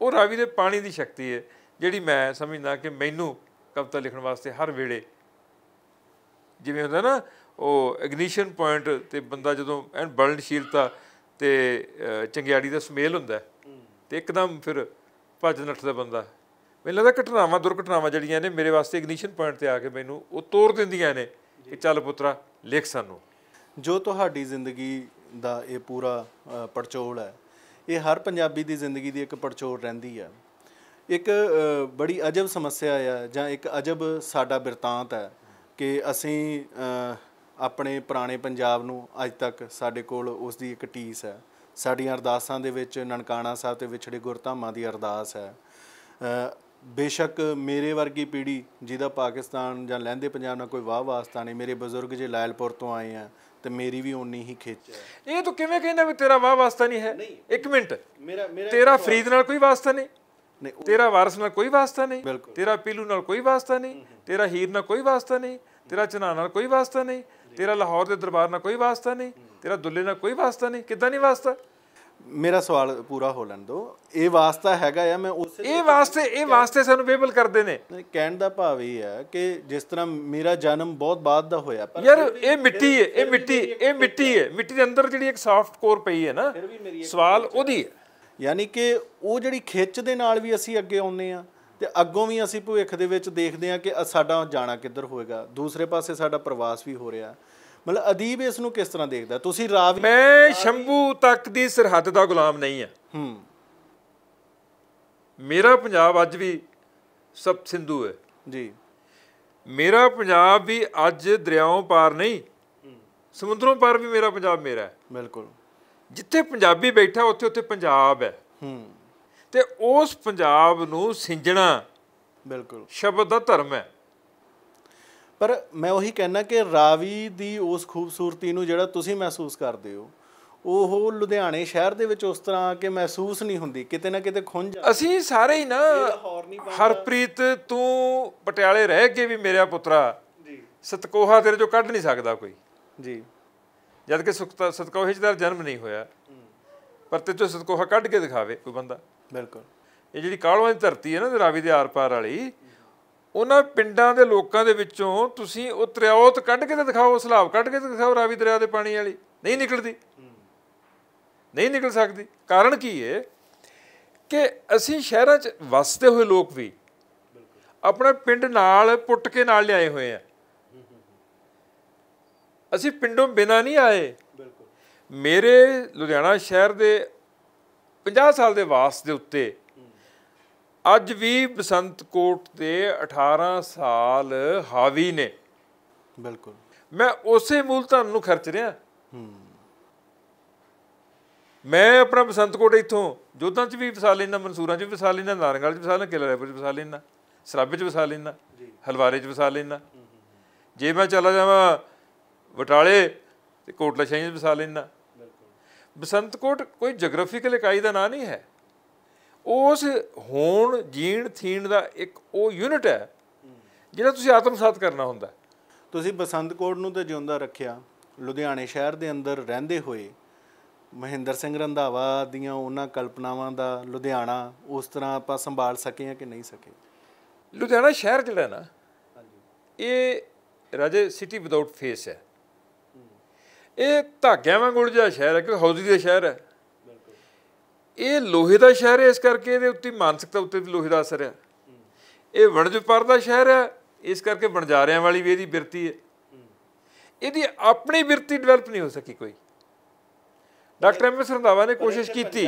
ਉਹ ਰਾਵੀ ਦੇ ਪਾਣੀ ਦੀ ਸ਼ਕਤੀ ਹੈ ਜਿਹੜੀ ਮੈਂ ਸਮਝਦਾ ਕਿ ਮੈਨੂੰ ਕਵਿਤਾ ਲਿਖਣ ਵਾਸਤੇ ਹਰ ਵੇਲੇ ਜਿਵੇਂ ਹੁੰਦਾ ਨਾ ਉਹ ਇਗਨੀਸ਼ਨ ਪੁਆਇੰਟ ਤੇ ਬੰਦਾ ਜਦੋਂ ਐਨ ਬਲਨਸ਼ੀਲਤਾ ਤੇ ਚੰਗਿਆੜੀ ਦਾ ਸਮੇਲ ਹੁੰਦਾ ਤੇ ਇੱਕਦਮ ਫਿਰ ਭੱਜ ਨੱਠਦਾ ਬੰਦਾ ਮੈਨੂੰ ਲੱਗਦਾ ਘਟਨਾਵਾਂ ਦੁਰਘਟਨਾਵਾਂ ਜਿਹੜੀਆਂ ਨੇ ਮੇਰੇ ਵਾਸਤੇ ਇਗਨੀਸ਼ਨ ਪੁਆਇੰਟ ਤੇ ਆ ਕੇ ਮੈਨੂੰ ਉਹ ਤੋੜ ਦਿੰਦੀਆਂ ਨੇ ਕਿ ਚੱਲ ਪੁੱਤਰਾ ਲਿਖ ਸਾਨੂੰ ਜੋ ਤੁਹਾਡੀ ਜ਼ਿੰਦਗੀ ਦਾ ਇਹ ਪੂਰਾ ਪਰਚੋਲ ਹੈ ਇਹ ਹਰ ਪੰਜਾਬੀ ਦੀ ਜ਼ਿੰਦਗੀ ਦੀ ਇੱਕ ਪਰਚੋਲ ਰਹਿੰਦੀ ਆ ਇੱਕ ਬੜੀ ਅਜਬ ਸਮੱਸਿਆ ਆ ਜਾਂ ਇੱਕ ਅਜਬ ਸਾਡਾ ਬਿਰਤਾਂਤ ਹੈ ਕਿ ਅਸੀਂ ਆਪਣੇ ਪੁਰਾਣੇ ਪੰਜਾਬ ਨੂੰ ਅੱਜ ਤੱਕ ਸਾਡੇ ਕੋਲ ਉਸ ਦੀ ਇੱਕ ਟੀਸ ਹੈ ਸਾਡੀਆਂ ਅਰਦਾਸਾਂ ਦੇ ਵਿੱਚ ਨਨਕਾਣਾ ਸਾਹਿਬ ਤੇ ਵਿਛੜੇ ਗੁਰਧਾਮਾਂ ਦੀ ਅਰਦਾਸ ਹੈ ਬੇਸ਼ੱਕ ਮੇਰੇ ਵਰਗੀ ਪੀੜ੍ਹੀ ਜਿਹਦਾ ਪਾਕਿਸਤਾਨ ਜਾਂ ਲਹਿੰਦੇ ਪੰਜਾਬ ਨਾਲ ਕੋਈ ਵਾਹ ਵਾਸਤਾ ਨਹੀਂ ਮੇਰੇ ਬਜ਼ੁਰਗ ਜੇ ਲਾਇਲਪੁਰ ਤੋਂ ਆਏ ਆ ਤੇ ਮੇਰੀ ਵੀ ਓਨੀ ਹੀ ਖਿੱਚ ਹੈ ਇਹ ਤੂੰ ਕਿਵੇਂ ਕਹਿੰਦਾ ਵੀ ਤੇਰਾ ਵਾਹ ਵਾਸਤਾ ਨਹੀਂ ਹੈ ਇੱਕ ਮਿੰਟ ਮੇਰਾ ਮੇਰਾ ਤੇਰਾ ਫਰੀਦ ਨਾਲ ਕੋਈ ਵਾਸਤਾ ਨਹੀਂ ਨਹੀਂ ਤੇਰਾ ਵਾਰਸ ਨਾਲ ਕੋਈ ਵਾਸਤਾ ਨਹੀਂ ਤੇਰਾ ਪੀਲੂ ਨਾਲ ਕੋਈ ਵਾਸਤਾ ਨਹੀਂ ਤੇਰਾ ਹੀਰ ਨਾਲ ਕੋਈ ਵਾਸਤਾ ਨਹੀਂ ਤੇਰਾ ਚਨਾ ਨਾਲ ਕੋਈ ਵਾਸਤਾ ਨਹੀਂ ਤੇਰਾ ਲਾਹੌਰ ਦੇ ਦਰਬਾਰ ਨਾਲ ਕੋਈ ਵਾਸਤਾ ਨਹੀਂ ਤੇਰਾ ਦੁੱਲੇ ਨਾਲ ਕੋਈ ਵਾਸਤਾ ਨਹੀਂ ਕਿੱਦਾਂ ਨਹੀਂ ਵਾਸਤਾ ਮੇਰਾ ਸਵਾਲ ਪੂਰਾ ਹੋ ਲੈਣ ਦੋ ਇਹ ਵਾਸਤਾ ਹੈਗਾ ਆ ਮੈਂ ਉਸ ਇਹ ਵਾਸਤੇ ਇਹ ਵਾਸਤੇ ਸਾਨੂੰ ਬੇਬਲ ਕਰਦੇ ਨੇ ਕਹਿਣ ਦਾ ਭਾਵ ਇਹ ਹੈ ਕਿ ਜਿਸ ਤਰ੍ਹਾਂ ਮੇਰਾ ਜਨਮ ਬਹੁਤ ਬਾਅਦ ਦਾ ਹੋਇਆ ਪਰ ਯਾਰ ਇਹ ਮਿੱਟੀ ਹੈ ਇਹ ਮਿੱਟੀ ਇਹ ਮਿੱਟੀ ਹੈ ਮਿੱਟੀ ਦੇ ਅੰਦਰ ਜਿਹੜੀ ਇੱਕ ਸੌਫਟ ਕੋਰ ਪਈ ਹੈ ਨਾ ਸਵਾਲ ਉਹਦੀ ਹੈ ਯਾਨੀ ਕਿ ਉਹ ਜਿਹੜੀ ਖਿੱਚ ਦੇ ਨਾਲ ਵੀ ਅਸੀਂ ਅੱਗੇ ਆਉਂਦੇ ਆ ਤੇ ਅੱਗੋਂ ਵੀ ਅਸੀਂ ਭਵਿੱਖ ਦੇ ਵਿੱਚ ਦੇਖਦੇ ਹਾਂ ਕਿ ਸਾਡਾ ਜਾਣਾ ਕਿੱਧਰ ਹੋਏਗਾ ਦੂਸਰੇ ਪਾਸੇ ਸਾਡਾ ਪ੍ਰਵਾਸ ਵੀ ਹੋ ਰਿਹਾ ਮਤਲਬ ਅਦੀਬ ਇਸ ਨੂੰ ਕਿਸ ਤਰ੍ਹਾਂ ਦੇਖਦਾ ਤੁਸੀਂ ਰਾਵੀ ਮੈਂ ਸ਼ੰਭੂ ਤੱਕ ਦੀ ਸਰਹੱਦ ਦਾ ਗੁਲਾਮ ਨਹੀਂ ਹਾਂ ਹੂੰ ਮੇਰਾ ਪੰਜਾਬ ਅੱਜ ਵੀ ਸਭ ਸਿੰਧੂ ਹੈ ਜੀ ਮੇਰਾ ਪੰਜਾਬ ਵੀ ਅੱਜ ਦਰਿਆਵਾਂ ਪਾਰ ਨਹੀਂ ਸਮੁੰਦਰੋਂ ਪਾਰ ਵੀ ਮੇਰਾ ਪੰਜਾਬ ਮੇਰਾ ਹੈ ਬਿਲਕੁਲ ਜਿੱਥੇ ਪੰਜਾਬੀ ਬੈਠਾ ਉੱਥੇ ਉੱਥੇ ਪੰਜਾਬ ਹੈ ਹੂੰ ਤੇ ਉਸ ਪੰਜਾਬ ਨੂੰ ਸਿੰਜਣਾ ਬਿਲਕੁਲ ਸ਼ਬਦ ਦਾ ਧਰਮ ਹੈ ਪਰ ਮੈਂ ਉਹੀ ਕਹਿਣਾ ਕਿ ਰਾਵੀ ਦੀ ਉਸ ਖੂਬਸੂਰਤੀ ਨੂੰ ਜਿਹੜਾ ਤੁਸੀਂ ਮਹਿਸੂਸ ਕਰਦੇ ਹੋ ਉਹ ਲੁਧਿਆਣੇ ਸ਼ਹਿਰ ਦੇ ਵਿੱਚ ਉਸ ਤਰ੍ਹਾਂ ਕਿ ਮਹਿਸੂਸ ਨਹੀਂ ਹੁੰਦੀ ਕਿਤੇ ਨਾ ਕਿਤੇ ਖੁੰਝ ਅਸੀਂ ਸਾਰੇ ਹੀ ਨਾ ਹਰਪ੍ਰੀਤ ਤੂੰ ਪਟਿਆਲੇ ਰਹਿ ਕੇ ਵੀ ਮੇਰਾ ਪੁੱਤਰਾ ਜੀ ਸਤਕੋਹਾ ਤੇਰੇ ਜੋ ਕੱਢ ਨਹੀਂ ਸਕਦਾ ਕੋਈ ਜੀ ਜਦ ਕਿ ਸਤਕੋਹੇ ਚ ਦਾ ਜਨਮ ਨਹੀਂ ਹੋਇਆ ਪਰ ਤੇ ਜੋ ਸਤਕੋਹਾ ਕੱਢ ਕੇ ਦਿਖਾਵੇ ਕੋਈ ਬੰਦਾ ਬਿਲਕੁਲ ਇਹ ਜਿਹੜੀ ਕਾਲਵਾਂ ਦੀ ਧਰਤੀ ਹੈ ਨਾ ਰਾਵੀ ਦੇ ਆਰ-ਪਾਰ ਵਾਲੀ ਉਹਨਾਂ ਪਿੰਡਾਂ ਦੇ ਲੋਕਾਂ ਦੇ ਵਿੱਚੋਂ ਤੁਸੀਂ ਉਹ ਤਰਿਆਉਤ ਕੱਢ ਕੇ ਤੇ ਦਿਖਾਓ ਸਲਾਬ ਕੱਢ ਕੇ ਤੇ ਦਿਖਾਓ ਰਾਵੀ ਦਰਿਆ ਦੇ ਪਾਣੀ ਵਾਲੀ ਨਹੀਂ ਨਿਕਲਦੀ ਨਹੀਂ ਨਿਕਲ ਸਕਦੀ ਕਾਰਨ ਕੀ ਹੈ ਕਿ ਅਸੀਂ ਸ਼ਹਿਰਾਂ 'ਚ ਵਸਦੇ ਹੋਏ ਲੋਕ ਵੀ ਆਪਣੇ ਪਿੰਡ ਨਾਲ ਪੁੱਟ ਕੇ ਨਾਲ ਲਿਆਏ ਹੋਏ ਆ ਅਸੀਂ ਪਿੰਡੋਂ ਬਿਨਾ ਨਹੀਂ ਆਏ ਮੇਰੇ ਲੁਧਿਆਣਾ ਸ਼ਹਿਰ ਦੇ 50 ਸਾਲ ਦੇ ਵਾਸ ਦੇ ਉੱਤੇ ਅੱਜ ਵੀ ਬਸੰਤ ਕੋਟ ਦੇ 18 ਸਾਲ ਹਾਵੀ ਨੇ ਬਿਲਕੁਲ ਮੈਂ ਉਸੇ ਮੂਲ ਧਨ ਨੂੰ ਖਰਚ ਰਿਹਾ ਮੈਂ ਆਪਣਾ ਬਸੰਤ ਕੋਟ ਇੱਥੋਂ ਜੋਧਾਂ 'ਚ ਵੀ ਵਸਾ ਲੈਣਾ ਮਨਸੂਰਾਂ 'ਚ ਵੀ ਵਸਾ ਲੈਣਾ ਨਾਰੰਗਲ 'ਚ ਵਸਾ ਲੈਣਾ ਕਿਲਾ ਰੈਪਰ 'ਚ ਵਸਾ ਲੈਣਾ ਸਰਾਬੇ 'ਚ ਵਸਾ ਲੈਣਾ ਹਲਵਾਰੇ 'ਚ ਵਸਾ ਲੈਣਾ ਜੇ ਮੈਂ ਚਲਾ ਜਾਵਾਂ ਬਟਾਲੇ ਤੇ ਕੋਟਲਾ ਸ਼ਾਹੀ 'ਚ ਵਸਾ ਲੈਣਾ ਬਸੰਤਕੋਟ ਕੋਈ ਜੀਓਗ੍ਰਾਫੀਕਲ ਇਕਾਈ ਦਾ ਨਾਂ ਨਹੀਂ ਹੈ ਉਸ ਹੋਣ ਜੀਣ ਥੀਣ ਦਾ ਇੱਕ ਉਹ ਯੂਨਿਟ ਹੈ ਜਿਹੜਾ ਤੁਸੀਂ ਆਤਮਸਾਤ ਕਰਨਾ ਹੁੰਦਾ ਤੁਸੀਂ ਬਸੰਤਕੋਟ ਨੂੰ ਤਾਂ ਜਿਉਂਦਾ ਰੱਖਿਆ ਲੁਧਿਆਣੇ ਸ਼ਹਿਰ ਦੇ ਅੰਦਰ ਰਹਿੰਦੇ ਹੋਏ ਮਹਿੰਦਰ ਸਿੰਘ ਰੰਧਾਵਾ ਦੀਆਂ ਉਹਨਾਂ ਕਲਪਨਾਵਾਂ ਦਾ ਲੁਧਿਆਣਾ ਉਸ ਤਰ੍ਹਾਂ ਆਪਾਂ ਸੰਭਾਲ ਸਕੇ ਆ ਕਿ ਨਹੀਂ ਸਕੇ ਲੁਧਿਆਣਾ ਸ਼ਹਿਰ ਜਿਹੜਾ ਨਾ ਇਹ ਰਾਜੇ ਸਿਟੀ ਵਿਦਆਊਟ ਫੇਸ ਹੈ ਇਹ ਧਾਗਿਆਂ ਵਾਂਗ ਉਲਝਿਆ ਸ਼ਹਿਰ ਹੈ ਕਿ ਹੌਜ਼ੀ ਦਾ ਸ਼ਹਿਰ ਹੈ ਇਹ ਲੋਹੇ ਦਾ ਸ਼ਹਿਰ ਹੈ ਇਸ ਕਰਕੇ ਇਹਦੇ ਉੱਤੇ ਮਾਨਸਿਕਤਾ ਉੱਤੇ ਵੀ ਲੋਹੇ ਦਾ ਅਸਰ ਹੈ ਇਹ ਵਣਜਪਰ ਦਾ ਸ਼ਹਿਰ ਹੈ ਇਸ ਕਰਕੇ ਬਣਜਾਰਿਆਂ ਵਾਲੀ ਵੀ ਇਹਦੀ ਬਿਰਤੀ ਹੈ ਇਹਦੀ ਆਪਣੀ ਬਿਰਤੀ ਡਿਵੈਲਪ ਨਹੀਂ ਹੋ ਸਕੀ ਕੋਈ ਡਾਕਟਰ ਐਮ ਸਰਦਾਵਾ ਨੇ ਕੋਸ਼ਿਸ਼ ਕੀਤੀ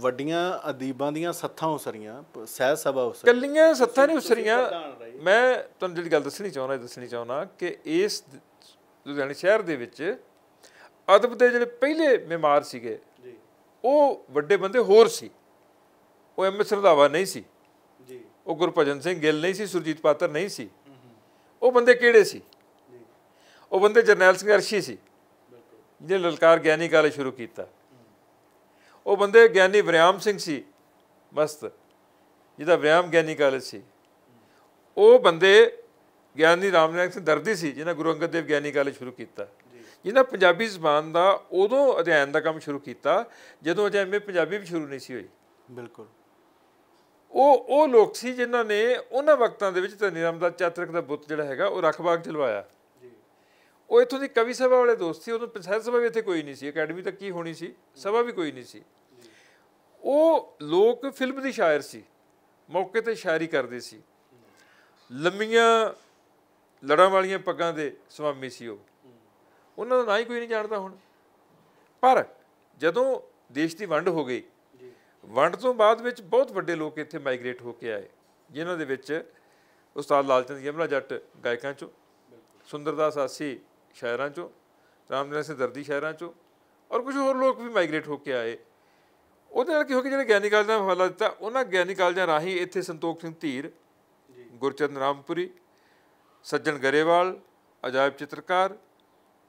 ਵੱਡੀਆਂ ਅਦੀਬਾਂ ਦੀਆਂ ਸੱਥਾਂ ਉਸਰੀਆਂ ਸਹਿ ਸਭਾ ਉਸਰੀਆਂ ਕੱਲੀਆਂ ਸੱਥਾਂ ਨਹੀਂ ਉਸਰੀਆਂ ਮੈਂ ਤੁਹਾਨੂੰ ਜਿਹੜੀ ਗੱਲ ਦੱਸਣੀ ਚਾਹੁੰਦਾ ਦੱਸਣੀ ਚਾਹੁੰਦਾ ਕਿ ਇਸ ਲੁਧਿਆਣਾ ਸ਼ਹਿਰ ਦੇ ਵਿੱਚ ਅਦਬ ਦੇ ਜਿਹੜੇ ਪਹਿਲੇ ਬਿਮਾਰ ਸੀਗੇ ਜੀ ਉਹ ਵੱਡੇ ਬੰਦੇ ਹੋਰ ਸੀ ਉਹ ਐਮ ਐਸ ਰਧਾਵਾ ਨਹੀਂ ਸੀ ਜੀ ਉਹ ਗੁਰਭਜਨ ਸਿੰਘ ਗਿੱਲ ਨਹੀਂ ਸੀ ਸੁਰਜੀਤ ਪਾਤਰ ਨਹੀਂ ਸੀ ਉਹ ਬੰਦੇ ਕਿਹੜੇ ਸੀ ਉਹ ਬੰਦੇ ਜਰਨੈਲ ਸਿੰਘ ਅਰਸ਼ੀ ਸੀ ਜਿਹਨੇ ਲਲਕਾਰ ਗਿਆਨੀ ਕਾਲਜ ਸ਼ੁਰੂ ਕੀਤਾ ਉਹ ਬੰਦੇ ਗਿਆਨੀ ਵਿਰਿਆਮ ਸਿੰਘ ਸੀ ਮਸਤ ਜਿਹਦਾ ਵਿਰਿਆਮ ਗਿਆਨੀ ਕਾਲਜ ਸੀ ਉਹ ਬੰਦੇ ਗਿਆਨੀ ਰਾਮਨਾਥ ਸਿੰਘ ਦਰਦੀ ਸੀ ਜਿਹਨੇ ਗੁਰੂ ਅੰਗਦ ਦੇਵ ਗਿਆਨੀ ਕਾਲਜ ਸ਼ੁਰੂ ਕੀਤਾ ਜਿਹਨਾਂ ਪੰਜਾਬੀ ਜ਼ਬਾਨ ਦਾ ਉਦੋਂ ਅਧਿਐਨ ਦਾ ਕੰਮ ਸ਼ੁਰੂ ਕੀਤਾ ਜਦੋਂ ਅਜੇ ਐਮਏ ਪੰਜਾਬੀ ਵੀ ਸ਼ੁਰੂ ਨਹੀਂ ਸੀ ਹੋਈ ਬਿਲਕੁਲ ਉਹ ਉਹ ਲੋਕ ਸੀ ਜਿਨ੍ਹਾਂ ਨੇ ਉਹਨਾਂ ਵਕਤਾਂ ਦੇ ਵਿੱਚ ਤੇ ਰਾਮ ਦਾ ਚਾਤਰਕ ਦਾ ਬੁੱਤ ਜਿਹੜਾ ਹੈਗਾ ਉਹ ਰਖਬਾਗ ਜਲਵਾਇਆ ਜੀ ਉਹ ਇਥੋਂ ਦੀ ਕਵੀ ਸਭਾ ਵਾਲੇ ਦੋਸਤ ਸੀ ਉਦੋਂ ਪੰਚਾਇਤ ਸਭਾ ਵੀ ਇੱਥੇ ਕੋਈ ਨਹੀਂ ਸੀ ਅਕੈਡਮੀ ਤਾਂ ਕੀ ਹੋਣੀ ਸੀ ਸਭਾ ਵੀ ਕੋਈ ਨਹੀਂ ਸੀ ਉਹ ਲੋਕ ਫਿਲਮ ਦੀ ਸ਼ਾਇਰ ਸੀ ਮੌਕੇ ਤੇ ਸ਼ਾਇਰੀ ਕਰਦੇ ਸੀ ਲੰਮੀਆਂ ਲੜਾਂ ਵਾਲੀਆਂ ਪੱਗਾਂ ਦੇ ਸੁਆਮੀ ਸੀ ਉਹ ਉਹਨਾਂ ਦਾ ਨਾਂ ਹੀ ਕੋਈ ਨਹੀਂ ਜਾਣਦਾ ਹੁਣ ਪਰ ਜਦੋਂ ਦੇਸ਼ ਦੀ ਵੰਡ ਹੋ ਗਈ ਵੰਡ ਤੋਂ ਬਾਅਦ ਵਿੱਚ ਬਹੁਤ ਵੱਡੇ ਲੋਕ ਇੱਥੇ ਮਾਈਗ੍ਰੇਟ ਹੋ ਕੇ ਆਏ ਜਿਨ੍ਹਾਂ ਦੇ ਵਿੱਚ ਉਸਤਾਦ ਲਾਲਚੰਦ ਜਮਲਾ ਜੱਟ ਗਾਇਕਾਂ ਚੋਂ ਸੁੰਦਰਦਾਸ ਆਸੀ ਸ਼ਾਇਰਾਂ ਚੋਂ ਰਾਮਦਿਨ ਸਿੰਘ ਦਰਦੀ ਸ਼ਾਇਰਾਂ ਚੋਂ ਔਰ ਕੁਝ ਹੋਰ ਲੋਕ ਵੀ ਮਾਈਗ੍ਰੇਟ ਹੋ ਕੇ ਆਏ ਉਹਦੇ ਨਾਲ ਕੀ ਹੋ ਗਿਆ ਜਿਹੜੇ ਗਿਆਨੀ ਕਾਲਜ ਦਾ ਹਵਾਲਾ ਦਿੱਤਾ ਉਹਨਾਂ ਗਿਆਨੀ ਕਾਲਜਾਂ ਰਾਹੀਂ ਇੱਥੇ ਸੰਤੋਖ ਸਿੰਘ ਧੀਰ ਜੀ ਗੁਰਚਰਨ ਰਾਮਪੁਰੀ ਸੱਜਣ ਗਰੇਵਾਲ ਅਜਾਇਬ ਚਿੱਤਰਕਾਰ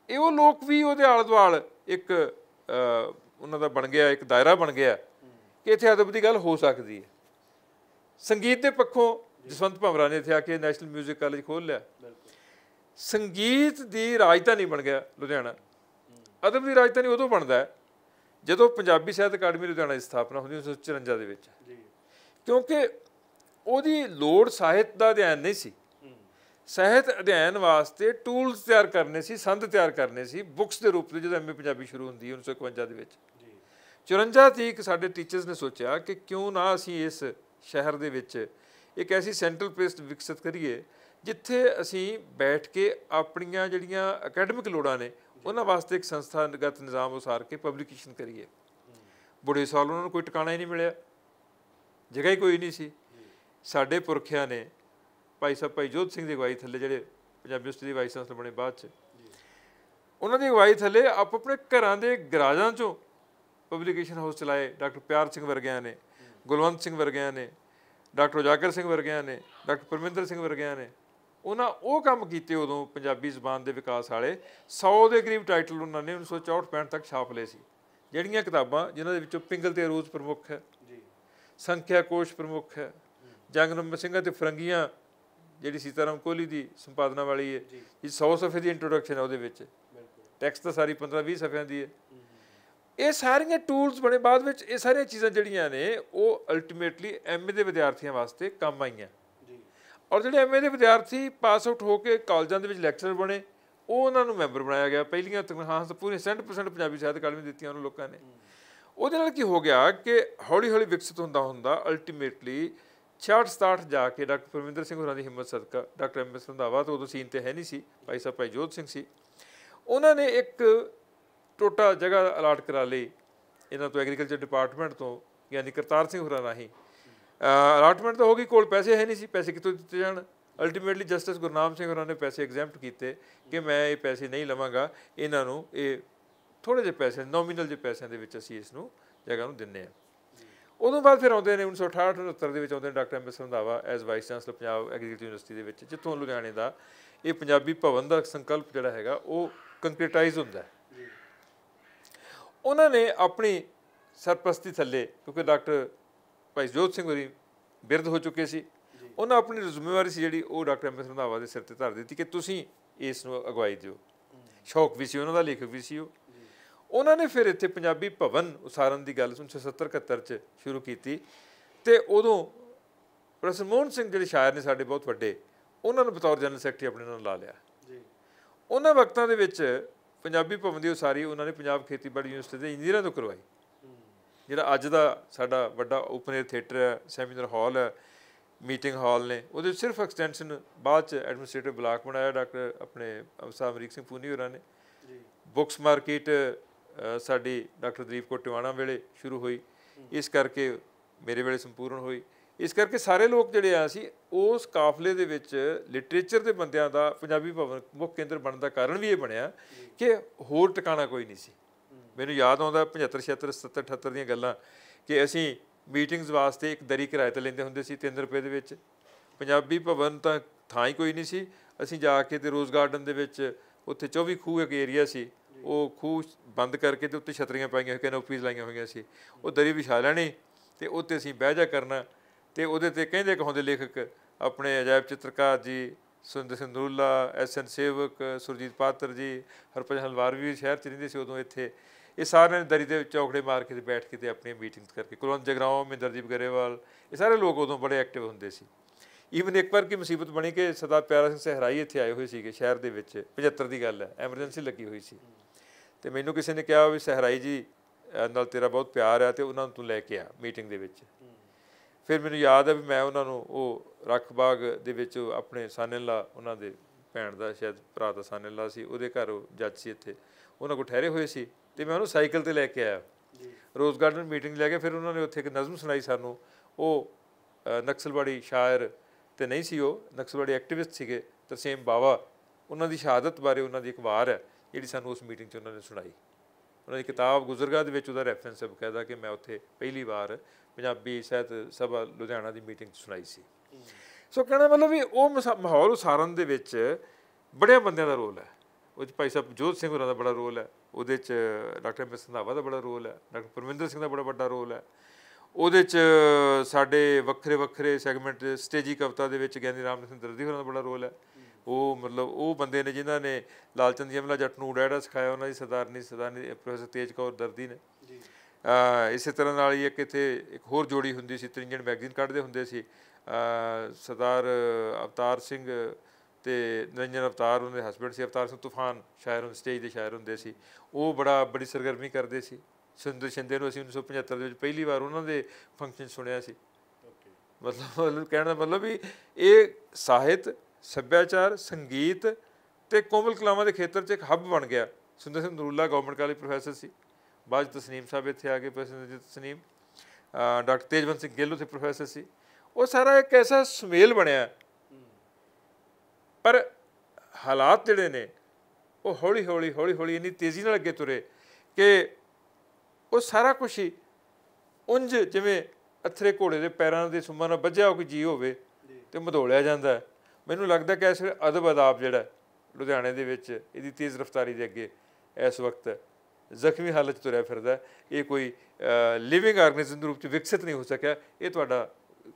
ਇਹ ਉਹ ਲੋਕ ਵੀ ਉਹਦੇ ਆਲ ਦੁਆਲ ਇੱਕ ਉਹਨਾਂ ਦਾ ਬਣ ਗਿਆ ਇੱਕ ਦਾਇਰਾ ਬਣ ਗਿਆ ਕਿ ਇੱਥੇ ਅਦਬ ਦੀ ਗੱਲ ਹੋ ਸਕਦੀ ਹੈ ਸੰਗੀਤ ਦੇ ਪੱਖੋਂ ਜਸਵੰਤ ਭਮਰਾ ਨੇ ਇੱਥੇ ਆ ਕੇ ਨੈਸ਼ਨਲ 뮤직 ਕਾਲਜ ਖੋਲ ਲਿਆ ਸੰਗੀਤ ਦੀ ਰਾਜਧਾਨੀ ਬਣ ਗਿਆ ਲੁਧਿਆਣਾ ਅਦਬ ਦੀ ਰਾਜਧਾਨੀ ਉਦੋਂ ਬਣਦਾ ਜਦੋਂ ਪੰਜਾਬੀ ਸਾਹਿਤ ਅਕਾਡਮੀ ਲੁਧਿਆਣਾ ਦੀ ਸਥਾਪਨਾ ਹੁੰਦੀ 1954 ਦੇ ਵਿੱਚ ਕਿਉਂਕਿ ਉਹਦੀ ਲੋੜ ਸਾਹਿਤ ਦਾ ਅਧਿਐਨ ਨਹੀਂ ਸੀ ਸਹਿਤ ਅਧਿਐਨ ਵਾਸਤੇ ਟੂਲਸ ਤਿਆਰ ਕਰਨੇ ਸੀ ਸੰਦ ਤਿਆਰ ਕਰਨੇ ਸੀ ਬੁੱਕਸ ਦੇ ਰੂਪ ਵਿੱਚ ਜਦੋਂ ਐਮਏ ਪੰਜਾਬੀ ਸ਼ੁਰੂ ਹੁੰਦੀ 1951 ਦੇ ਵਿੱਚ 54 ਤੀਕ ਸਾਡੇ ਟੀਚਰਸ ਨੇ ਸੋਚਿਆ ਕਿ ਕਿਉਂ ਨਾ ਅਸੀਂ ਇਸ ਸ਼ਹਿਰ ਦੇ ਵਿੱਚ ਇੱਕ ਐਸੀ ਸੈਂਟਰਲ ਪਲੇਸ ਵਿਕਸਿਤ ਕਰੀਏ ਜਿੱਥੇ ਅਸੀਂ ਬੈਠ ਕੇ ਆਪਣੀਆਂ ਜਿਹੜੀਆਂ ਅਕੈਡਮਿਕ ਲੋੜਾਂ ਨੇ ਉਹਨਾਂ ਵਾਸਤੇ ਇੱਕ ਸੰਸਥਾਗਤ ਨਿਜ਼ਾਮ ਉਸਾਰ ਕੇ ਪਬਲਿਕੇਸ਼ਨ ਕਰੀਏ ਬੁੜੇ ਸਾਲ ਉਹਨਾਂ ਨੂੰ ਕੋਈ ਟਿਕਾਣਾ ਹੀ ਨਹੀਂ ਮਿਲਿਆ ਜਗ੍ਹਾ ਹੀ ਕੋਈ ਨਹੀਂ ਸੀ ਸਾਡੇ ਪੁਰਖਿਆਂ ਨੇ ਭਾਈ ਸਾਹਿਬ ਭਾਈ ਜੋਧ ਸਿੰਘ ਦੀ ਅਗਵਾਈ ਥੱਲੇ ਜਿਹੜੇ ਪੰਜਾਬੀ ਯੂਨੀਵਰਸਿਟੀ ਦੇ ਵਾਈਸ ਚਾਂਸਲਰ ਬਣੇ ਬਾਅਦ ਚ ਉਹਨਾਂ ਦੀ ਅਗਵਾਈ ਥੱਲੇ ਆਪ ਆਪਣੇ ਘਰਾਂ ਦੇ ਗਰਾਜਾਂ ਚੋਂ ਪਬਲੀਕੇਸ਼ਨ ਹਾਊਸ ਚਲਾਏ ਡਾਕਟਰ ਪਿਆਰ ਸਿੰਘ ਵਰਗਿਆਂ ਨੇ ਗੁਲਵੰਤ ਸਿੰਘ ਵਰਗਿਆਂ ਨੇ ਡਾਕਟਰ ਜਾਕਰ ਸਿੰਘ ਵਰਗਿਆਂ ਨੇ ਡਾਕਟਰ ਪਰਮਿੰਦਰ ਸਿੰਘ ਵਰਗਿਆਂ ਨੇ ਉਹਨਾਂ ਉਹ ਕੰਮ ਕੀਤੇ ਉਦੋਂ ਪੰਜਾਬੀ ਜ਼ਬਾਨ ਦੇ ਵਿਕਾਸ ਵਾਲੇ 100 ਦੇ ਕਰੀਬ ਟਾਈਟਲ ਉਹਨਾਂ ਨੇ 1964-65 ਤੱਕ ਛਾਪ ਲਏ ਸੀ ਜਿਹੜੀਆਂ ਕਿਤਾਬਾਂ ਜਿਨ੍ਹਾਂ ਦੇ ਵਿੱਚੋਂ ਪਿੰਗਲ ਤੇ ਅਰੂਜ ਪ੍ਰਮੁੱਖ ਹੈ ਜੀ ਸੰਖਿਆ ਕੋਸ਼ ਪ੍ਰਮੁੱਖ ਹੈ ਜੰਗ ਨੰਬਰ ਸਿੰਘਾਂ ਤੇ ਫਰੰਗੀਆਂ ਜਿਹੜੀ ਸੀਤਾਰਾਮ ਕੋਹਲੀ ਦੀ ਸੰਪਾਦਨਾ ਵਾਲੀ ਹੈ ਇਹ 100 ਸਫੇ ਦੀ ਇੰਟਰੋਡਕਸ਼ਨ ਹੈ ਉਹਦੇ ਵਿੱਚ ਟੈਕਸਟ ਤਾਂ ਸਾਰੀ 15 20 ਸਫਿਆਂ ਦੀ ਹੈ ਇਹ ਸਾਰੀਆਂ ਟੂਲਸ ਬਣੇ ਬਾਅਦ ਵਿੱਚ ਇਹ ਸਾਰੀਆਂ ਚੀਜ਼ਾਂ ਜਿਹੜੀਆਂ ਨੇ ਉਹ ਅਲਟੀਮੇਟਲੀ ਐਮਏ ਦੇ ਵਿਦਿਆਰਥੀਆਂ ਵਾਸਤੇ ਕੰਮ ਆਈਆਂ ਜੀ ਔਰ ਜਿਹੜੇ ਐਮਏ ਦੇ ਵਿਦਿਆਰਥੀ ਪਾਸ ਆਊਟ ਹੋ ਕੇ ਕਾਲਜਾਂ ਦੇ ਵਿੱਚ ਲੈਕਚਰਰ ਬਣੇ ਉਹ ਉਹਨਾਂ ਨੂੰ ਮੈਂਬਰ ਬਣਾਇਆ ਗਿਆ ਪਹਿਲੀਆਂ ਤਨਖਾਹਾਂ ਤਾਂ ਪੂਰੇ 100% ਪੰਜਾਬੀ ਸਾਹਿਤ ਅਕਾਦਮੀ ਦਿੱਤੀਆਂ ਉਹਨਾਂ ਲੋਕਾਂ ਨੇ ਉਹਦੇ ਨਾਲ ਕੀ ਹੋ ਗਿਆ ਕਿ ਹੌਲੀ ਹੌਲੀ ਵਿਕਸਿਤ ਹੁੰਦਾ ਹੁੰਦਾ ਅਲਟੀਮੇਟਲੀ 66 ਜਾ ਕੇ ਡਾਕਟਰ ਪਰਮਿੰਦਰ ਸਿੰਘ ਹੋਰਾਂ ਦੀ ਹਿੰਮਤ ਸਦਕਾ ਡਾਕਟਰ ਐਮ ਐਸ ਸੰਧਾਵਾ ਤੋਂ ਉਦੋਂ ਸੀਨ ਤੇ ਹੈ ਨਹੀਂ ਸੀ ਭਾਈ ਸਾਹਿਬ ਭਾਈ ਜੋਤ ਸਿੰਘ ਸੀ ਉਹਨਾਂ ਨੇ ਇੱਕ ਟੋਟਾ ਜਗ੍ਹਾ ਅਲਾਟ ਕਰਾ ਲਈ ਇਹਨਾਂ ਤੋਂ ਐਗਰੀਕਲਚਰ ਡਿਪਾਰਟਮੈਂਟ ਤੋਂ ਯਾਨੀ ਕਰਤਾਰ ਸਿੰਘ ਹੋਰਾਂ ਰਾਹੀਂ ਅਲਾਟਮੈਂਟ ਤਾਂ ਹੋ ਗਈ ਕੋਲ ਪੈਸੇ ਹੈ ਨਹੀਂ ਸੀ ਪੈਸੇ ਕਿੱਥੋਂ ਦਿੱਤੇ ਜਾਣ ਅਲਟੀਮੇਟਲੀ ਜਸਟਿਸ ਗੁਰਨਾਮ ਸਿੰਘ ਹੋਰਾਂ ਨੇ ਪੈਸੇ ਐਗਜ਼ੈਂਪਟ ਕੀਤੇ ਕਿ ਮੈਂ ਇਹ ਪੈਸੇ ਨਹੀਂ ਲਵਾਂਗਾ ਇਹਨਾਂ ਨੂੰ ਇਹ ਥੋੜੇ ਜਿਹੇ ਪੈਸੇ ਨੋਮੀਨਲ ਜਿਹੇ ਪੈਸਿਆਂ ਦੇ ਵਿੱਚ ਅਸੀਂ ਇਸ ਨੂੰ ਜਗ੍ਹਾ ਨੂੰ ਦਿੰਨੇ ਆ ਉਦੋਂ ਬਾਅਦ ਫਿਰ ਆਉਂਦੇ ਨੇ 1968 79 ਦੇ ਵਿੱਚ ਆਉਂਦੇ ਨੇ doctor M S Randhawa as vice chancellor Punjab agriculture university ਦੇ ਵਿੱਚ ਜਿੱਥੋਂ ਲੁਧਿਆਣੇ ਦਾ ਇਹ ਪੰਜਾਬੀ ਭਵਨ ਦਾ ਸੰਕਲਪ ਜਿਹੜਾ ਹੈਗਾ ਉਹ ਕੰਕਰੀਟਾਈਜ਼ ਹੁੰਦਾ ਹੈ ਉਹਨਾਂ ਨੇ ਆਪਣੀ ਸਰਪ੍ਰਸਤੀ ਥੱਲੇ ਕਿਉਂਕਿ ਡਾਕਟਰ ਭਾਈ ਜੋਤ ਸਿੰਘ ਜੀ ਬਿਰਧ ਹੋ ਚੁੱਕੇ ਸੀ ਉਹਨਾਂ ਆਪਣੀ ਜ਼ਿੰਮੇਵਾਰੀ ਸੀ ਜਿਹੜੀ ਉਹ ਡਾਕਟਰ ਐਮ ਐਸ ਰੰਧਾਵਾ ਦੇ ਸਿਰ ਤੇ ਧਰ ਦਿੱਤੀ ਕਿ ਤੁਸੀਂ ਇਸ ਨੂੰ ਅਗਵਾਈ ਦਿਓ ਸ਼ੌਕ ਵੀ ਸੀ ਉਹਨਾਂ ਦਾ ਲੇਖਕ ਵੀ ਸੀ ਉਹ ਉਹਨਾਂ ਨੇ ਫਿਰ ਇੱਥੇ ਪੰਜਾਬੀ ਭਵਨ ਉਸਾਰਨ ਦੀ ਗੱਲ 1970 71 ਚ ਸ਼ੁਰੂ ਕੀਤੀ ਤੇ ਉਦੋਂ ਮੋਹਨ ਸਿੰਘ ਜਿਹੜੇ ਸ਼ਾਇਰ ਨੇ ਸਾਡੇ ਬਹੁਤ ਵੱਡੇ ਉਹਨਾਂ ਨੂੰ ਬਤੌਰ ਜਨਰਲ ਸੈਕਟਰੀ ਆਪਣੇ ਨਾਲ ਲਾ ਲਿਆ ਜੀ ਉਹਨਾਂ ਵਕਤਾਂ ਦੇ ਵਿੱਚ ਪੰਜਾਬੀ ਭਵਨ ਦੀ ਉਸਾਰੀ ਉਹਨਾਂ ਨੇ ਪੰਜਾਬ ਖੇਤੀਬਾੜੀ ਯੂਨੀਵਰਸਿਟੀ ਦੇ ਇੰਜੀਨੀਅਰਾਂ ਤੋਂ ਕਰਵਾਈ ਜਿਹੜਾ ਅੱਜ ਦਾ ਸਾਡਾ ਵੱਡਾ ਓਪਨ 에ਅਰ ਥੀਏਟਰ ਹੈ ਸੈਮੀਨਾਰ ਹਾਲ ਹੈ ਮੀਟਿੰਗ ਹਾਲ ਨੇ ਉਹਦੇ ਸਿਰਫ ਐਕਸਟੈਂਸ਼ਨ ਬਾਅਦ ਚ ਐਡਮਿਨਿਸਟ੍ਰੇਟਿਵ ਬਲਾਕ ਬਣਾਇਆ ਡਾਕਟਰ ਆਪਣੇ ਸਾਹਿਬ ਅਮਰੀਕ ਸਿੰਘ ਪੂਨੀ ਹੋਰਾਂ ਨੇ ਜੀ ਬੁਕਸ ਮਾਰਕੀਟ ਸਾਡੀ ਡਾਕਟਰ ਦਰੀਪ ਕੋ ਟਿਵਾਣਾ ਵੇਲੇ ਸ਼ੁਰੂ ਹੋਈ ਇਸ ਕਰਕੇ ਮੇਰੇ ਵੇਲੇ ਸੰਪੂਰਨ ਹੋਈ ਇਸ ਕਰਕੇ ਸਾਰੇ ਲੋਕ ਜਿਹੜੇ ਆ ਸੀ ਉਸ ਕਾਫਲੇ ਦੇ ਵਿੱਚ ਲਿਟਰੇਚਰ ਦੇ ਬੰਦਿਆਂ ਦਾ ਪੰਜਾਬੀ ਭਵਨ ਮੁੱਖ ਕੇਂਦਰ ਬਣਨ ਦਾ ਕਾਰਨ ਵੀ ਇਹ ਬਣਿਆ ਕਿ ਹੋਰ ਟਿਕਾਣਾ ਕੋਈ ਨਹੀਂ ਸੀ ਮੈਨੂੰ ਯਾਦ ਆਉਂਦਾ 75 76 77 78 ਦੀਆਂ ਗੱਲਾਂ ਕਿ ਅਸੀਂ ਮੀਟਿੰਗਸ ਵਾਸਤੇ ਇੱਕ ਦਰੀ ਕਿਰਾਏ ਤੇ ਲੈਂਦੇ ਹੁੰਦੇ ਸੀ 300 ਰੁਪਏ ਦੇ ਵਿੱਚ ਪੰਜਾਬੀ ਭਵਨ ਤਾਂ ਥਾਂ ਹੀ ਕੋਈ ਨਹੀਂ ਸੀ ਅਸੀਂ ਜਾ ਕੇ ਤੇ ਰੋਜ਼ ਗਾਰਡਨ ਦੇ ਵਿੱਚ ਉੱਥੇ 24 ਖੂਹ ਇੱਕ ਏਰੀਆ ਸੀ ਉਹ ਖੂਹ ਬੰਦ ਕਰਕੇ ਤੇ ਉੱਤੇ ਛਤਰੀਆਂ ਪਾਈਆਂ ਹੋਈਆਂ ਕੈਨੋਪੀਜ਼ ਲਾਈਆਂ ਹੋਈਆਂ ਸੀ ਉਹ ਦਰੀ ਵਿਛਾ ਲੈਣੀ ਤੇ ਉੱਤੇ ਅਸੀਂ ਬਹਿ ਜਾ ਕਰਨਾ ਤੇ ਉਹਦੇ ਤੇ ਕਹਿੰਦੇ ਹੁੰਦੇ ਲੇਖਕ ਆਪਣੇ ਅਜਾਇਬ ਚਿੱਤਰਕਾਰ ਜੀ ਸੁੰਦਰ ਐਸ ਐਨ ਸੇਵਕ ਸੁਰਜੀਤ ਪਾਤਰ ਜੀ ਹਰਪਜ ਹਲਵਾਰ ਵੀ ਸ਼ਹਿਰ ਚ ਰਹਿੰਦੇ ਸੀ ਉਦੋਂ ਇੱਥੇ ਇਹ ਸਾਰਿਆਂ ਨੇ ਦਰੀ ਦੇ ਚੌਕੜੇ ਮਾਰ ਕੇ ਤੇ ਬੈਠ ਕੇ ਤੇ ਆਪਣੀਆਂ ਮੀਟਿੰਗਸ ਕਰਕੇ ਕੁਲਵੰਤ ਜਗਰਾਓ ਮਿੰਦਰਦੀਪ ਗਰੇਵਾਲ ਇਹ ਸਾਰੇ ਲੋਕ ਉਦੋਂ ਬੜੇ ਐਕਟਿਵ ਹੁੰਦੇ ਸੀ ਈਵਨ ਇੱਕ ਵਾਰ ਕੀ ਮੁਸੀਬਤ ਬਣੀ ਕਿ ਸਰਦਾਰ ਪਿਆਰਾ ਸਿੰਘ ਸਹਰਾਈ ਇੱਥੇ ਆਏ ਹੋਏ ਸੀਗੇ ਸ਼ਹਿਰ ਦੇ ਵਿੱਚ 75 ਦੀ ਗੱਲ ਹੈ ਐਮਰਜੈਂਸੀ ਲੱਗੀ ਹੋਈ ਸੀ ਤੇ ਮੈਨੂੰ ਕਿਸੇ ਨੇ ਕਿਹਾ ਵੀ ਸਹਰਾਈ ਜੀ ਨਾਲ ਤੇਰਾ ਬਹੁਤ ਪਿਆਰ ਹੈ ਤੇ ਉਹਨਾਂ ਨੂੰ ਤੂੰ ਲੈ ਕੇ ਆ ਮੀਟਿੰਗ ਦੇ ਵਿੱਚ ਫਿਰ ਮੈਨੂੰ ਯਾਦ ਹੈ ਵੀ ਮੈਂ ਉਹਨਾਂ ਨੂੰ ਉਹ ਰਖਬਾਗ ਦੇ ਵਿੱਚ ਆਪਣੇ ਸਾਨੇਲਾ ਉਹਨਾਂ ਦੇ ਭੈਣ ਦਾ ਸ਼ਾਇਦ ਭਰਾ ਦਾ ਸਾਨੇਲਾ ਸੀ ਉਹਦੇ ਘਰ ਉਹ ਜੱਜ ਸੀ ਇੱਥੇ ਉਹਨਾਂ ਕੋ ਠਹਿਰੇ ਹੋਏ ਸੀ ਤੇ ਮੈਂ ਉਹਨੂੰ ਸਾਈਕਲ ਤੇ ਲੈ ਕੇ ਆਇਆ ਰੋਜ਼ ਗਾਰਡਨ ਮੀਟਿੰਗ ਲੈ ਕੇ ਫਿਰ ਉਹਨਾਂ ਨੇ ਉੱਥੇ ਇੱਕ ਨਜ਼ਮ ਸੁਣਾਈ ਸਾਨੂੰ ਉਹ ਨਕਸਲਵਾੜੀ ਸ਼ਾਇਰ ਤੇ ਨਹੀਂ ਸੀ ਉਹ ਨਕਸਲਵਾੜੀ ਐਕਟਿਵਿਸਟ ਸੀਗੇ ਤਸੀਮ ਬਾਵਾ ਉਹਨਾਂ ਦੀ ਸ਼ਹਾਦਤ ਬਾਰੇ ਉਹਨਾਂ ਦੀ ਇੱਕ ਵਾਰ ਹੈ ਜਿਹੜੀ ਸਾਨੂੰ ਉਸ ਮੀਟਿੰਗ 'ਚ ਉਹਨਾਂ ਨੇ ਸੁਣਾਈ ਉਹਨਾਂ ਦੀ ਕਿਤਾਬ ਗੁਜ਼ਰਗਾ ਦੇ ਵਿੱਚ ਉਹਦਾ ਰੈਫਰੈਂਸ ਹੈ ਬਕਾਇਦਾ ਕਿ ਮੈਂ ਉੱਥੇ ਪਹਿਲੀ ਵਾਰ ਪੰਜਾਬੀ ਸਹਿਤ ਸਭਾ ਲੁਧਿਆਣਾ ਦੀ ਮੀਟਿੰਗ 'ਚ ਸੁਣਾਈ ਸੀ ਸੋ ਕਹਿੰਦਾ ਮਤਲਬ ਵੀ ਉਹ ਮਾਹੌਲ ਉਸਾਰਨ ਦੇ ਵਿੱਚ ਬੜੇ ਬੰਦਿਆਂ ਦਾ ਰੋਲ ਹੈ ਉਹ ਚ ਭਾਈ ਸਾਹਿਬ ਜੋਤ ਸਿੰਘ ਹੋਰਾਂ ਦਾ ਬੜਾ ਰੋਲ ਹੈ ਉਹਦੇ ਚ ਡਾਕਟਰ ਮਿਸ ਸੰਧਾਵਾ ਦਾ ਬੜਾ ਰੋਲ ਹੈ ਡਾਕਟਰ ਪਰਮਿੰਦਰ ਸਿੰਘ ਦਾ ਬੜਾ ਵੱਡਾ ਰੋਲ ਹੈ ਉਹਦੇ ਚ ਸਾਡੇ ਵੱਖਰੇ ਵੱਖਰੇ ਸੈਗਮੈਂਟ ਸਟੇਜੀ ਕਵਿਤਾ ਦੇ ਵਿੱਚ ਗਿਆਨੀ ਰਾਮ ਸਿੰਘ ਦਰਦੀ ਹੋਰਾਂ ਦਾ ਬੜਾ ਰੋਲ ਹੈ ਉਹ ਮਤਲਬ ਉਹ ਬੰਦੇ ਨੇ ਜਿਨ੍ਹਾਂ ਨੇ ਲਾਲਚੰਦ ਜਮਲਾ ਜੱਟ ਨੂੰ ਡਾਇਰਾ ਸਿਖਾਇਆ ਉਹਨਾਂ ਦੀ ਸਰਦਾਰਨੀ ਸਰਦਾਰਨੀ ਪ੍ਰੋਫੈਸਰ ਤੇਜ ਕੌਰ ਦਰਦੀ ਨੇ ਜੀ ਇਸੇ ਤਰ੍ਹਾਂ ਨਾਲ ਹੀ ਇੱਕ ਇਥੇ ਇੱਕ ਹੋਰ ਜੋੜੀ ਹੁੰਦੀ ਸੀ ਤ੍ਰਿੰਜਣ ਮੈਗਜ਼ੀਨ ਕੱਢਦੇ ਹੁੰਦੇ ਸੀ ਸਰਦਾਰ ਅਵਤਾਰ ਸਿੰਘ ਤੇ ਨਿਰੰਜਨ ਅਵਤਾਰ ਉਹਨਾਂ ਦੇ ਹਸਬੰਡ ਸੀ ਅਵਤਾਰ ਸਿੰਘ ਤੂਫਾਨ ਸ਼ਾਇਰ ਉਹਨਾਂ ਸਟੇਜ ਦੇ ਸ਼ਾਇਰ ਹੁੰਦੇ ਸੀ ਉਹ ਬੜਾ ਬੜੀ ਸਰਗਰਮੀ ਕਰਦੇ ਸੀ ਸਿੰਧੂ ਸ਼ਿੰਦੇ ਨੂੰ ਅਸੀਂ 1975 ਦੇ ਵਿੱਚ ਪਹਿਲੀ ਵਾਰ ਉਹਨਾਂ ਦੇ ਫੰਕਸ਼ਨ ਸੁਣਿਆ ਸੀ ਮਤਲਬ ਕਹਿਣ ਦਾ ਮਤਲਬ ਵੀ ਇਹ ਸਾਹਿਤ ਸੱਭਿਆਚਾਰ ਸੰਗੀਤ ਤੇ ਕੋਮਲ ਕਲਾਵਾਂ ਦੇ ਖੇਤਰ 'ਚ ਇੱਕ ਹੱਬ ਬਣ ਗਿਆ Sunder Singh Narula government college professor ਸੀ ਬਾਅਦ ਤਸਨੀਮ ਸਾਹਿਬ ਇੱਥੇ ਆ ਕੇ ਪ੍ਰੋਫੈਸਰ ਤਸਨੀਮ ਡਾਕਟਰ ਤੇਜਵੰਤ ਸਿੰਘ ਗਿੱਲ ਉੱਥੇ ਪ੍ਰੋਫੈਸਰ ਸੀ ਉਹ ਸਾਰਾ ਇੱਕ ਐਸਾ ਸੁਮੇਲ ਬਣਿਆ ਪਰ ਹਾਲਾਤ ਜਿਹੜੇ ਨੇ ਉਹ ਹੌਲੀ ਹੌਲੀ ਹੌਲੀ ਹੌਲੀ ਇੰਨੀ ਤੇਜ਼ੀ ਨਾਲ ਅੱਗੇ ਤੁਰੇ ਕਿ ਉਹ ਸਾਰਾ ਕੁਝ ਹੀ ਉੰਜ ਜਿਵੇਂ ਅਥਰੇ ਘੋੜੇ ਦੇ ਪੈਰਾਂ ਦੇ ਸੁੰਮਾਂ ਨਾਲ ਵੱਜਿਆ ਕੋਈ ਜੀ ਹੋਵੇ ਤੇ ਮਧੋਲਿਆ ਜਾਂਦਾ ਮੈਨੂੰ ਲੱਗਦਾ ਕਿ ਇਸ ਅਦਬ ਆਦਾਬ ਜਿਹੜਾ ਲੁਧਿਆਣੇ ਦੇ ਵਿੱਚ ਇਹਦੀ ਤੇਜ਼ ਰਫ਼ਤਾਰੀ ਦੇ ਅੱਗੇ ਇਸ ਵਕਤ ਜ਼ਖਮੀ ਹਾਲਤ ਤੁਰਿਆ ਫਿਰਦਾ ਇਹ ਕੋਈ ਲਿਵਿੰਗ ਆਰਗੇਨਿਜ਼ਮ ਦੇ ਰੂਪ ਚ ਵਿਕਸਿਤ ਨਹੀਂ ਹੋ ਸਕਿਆ ਇਹ ਤੁਹਾਡਾ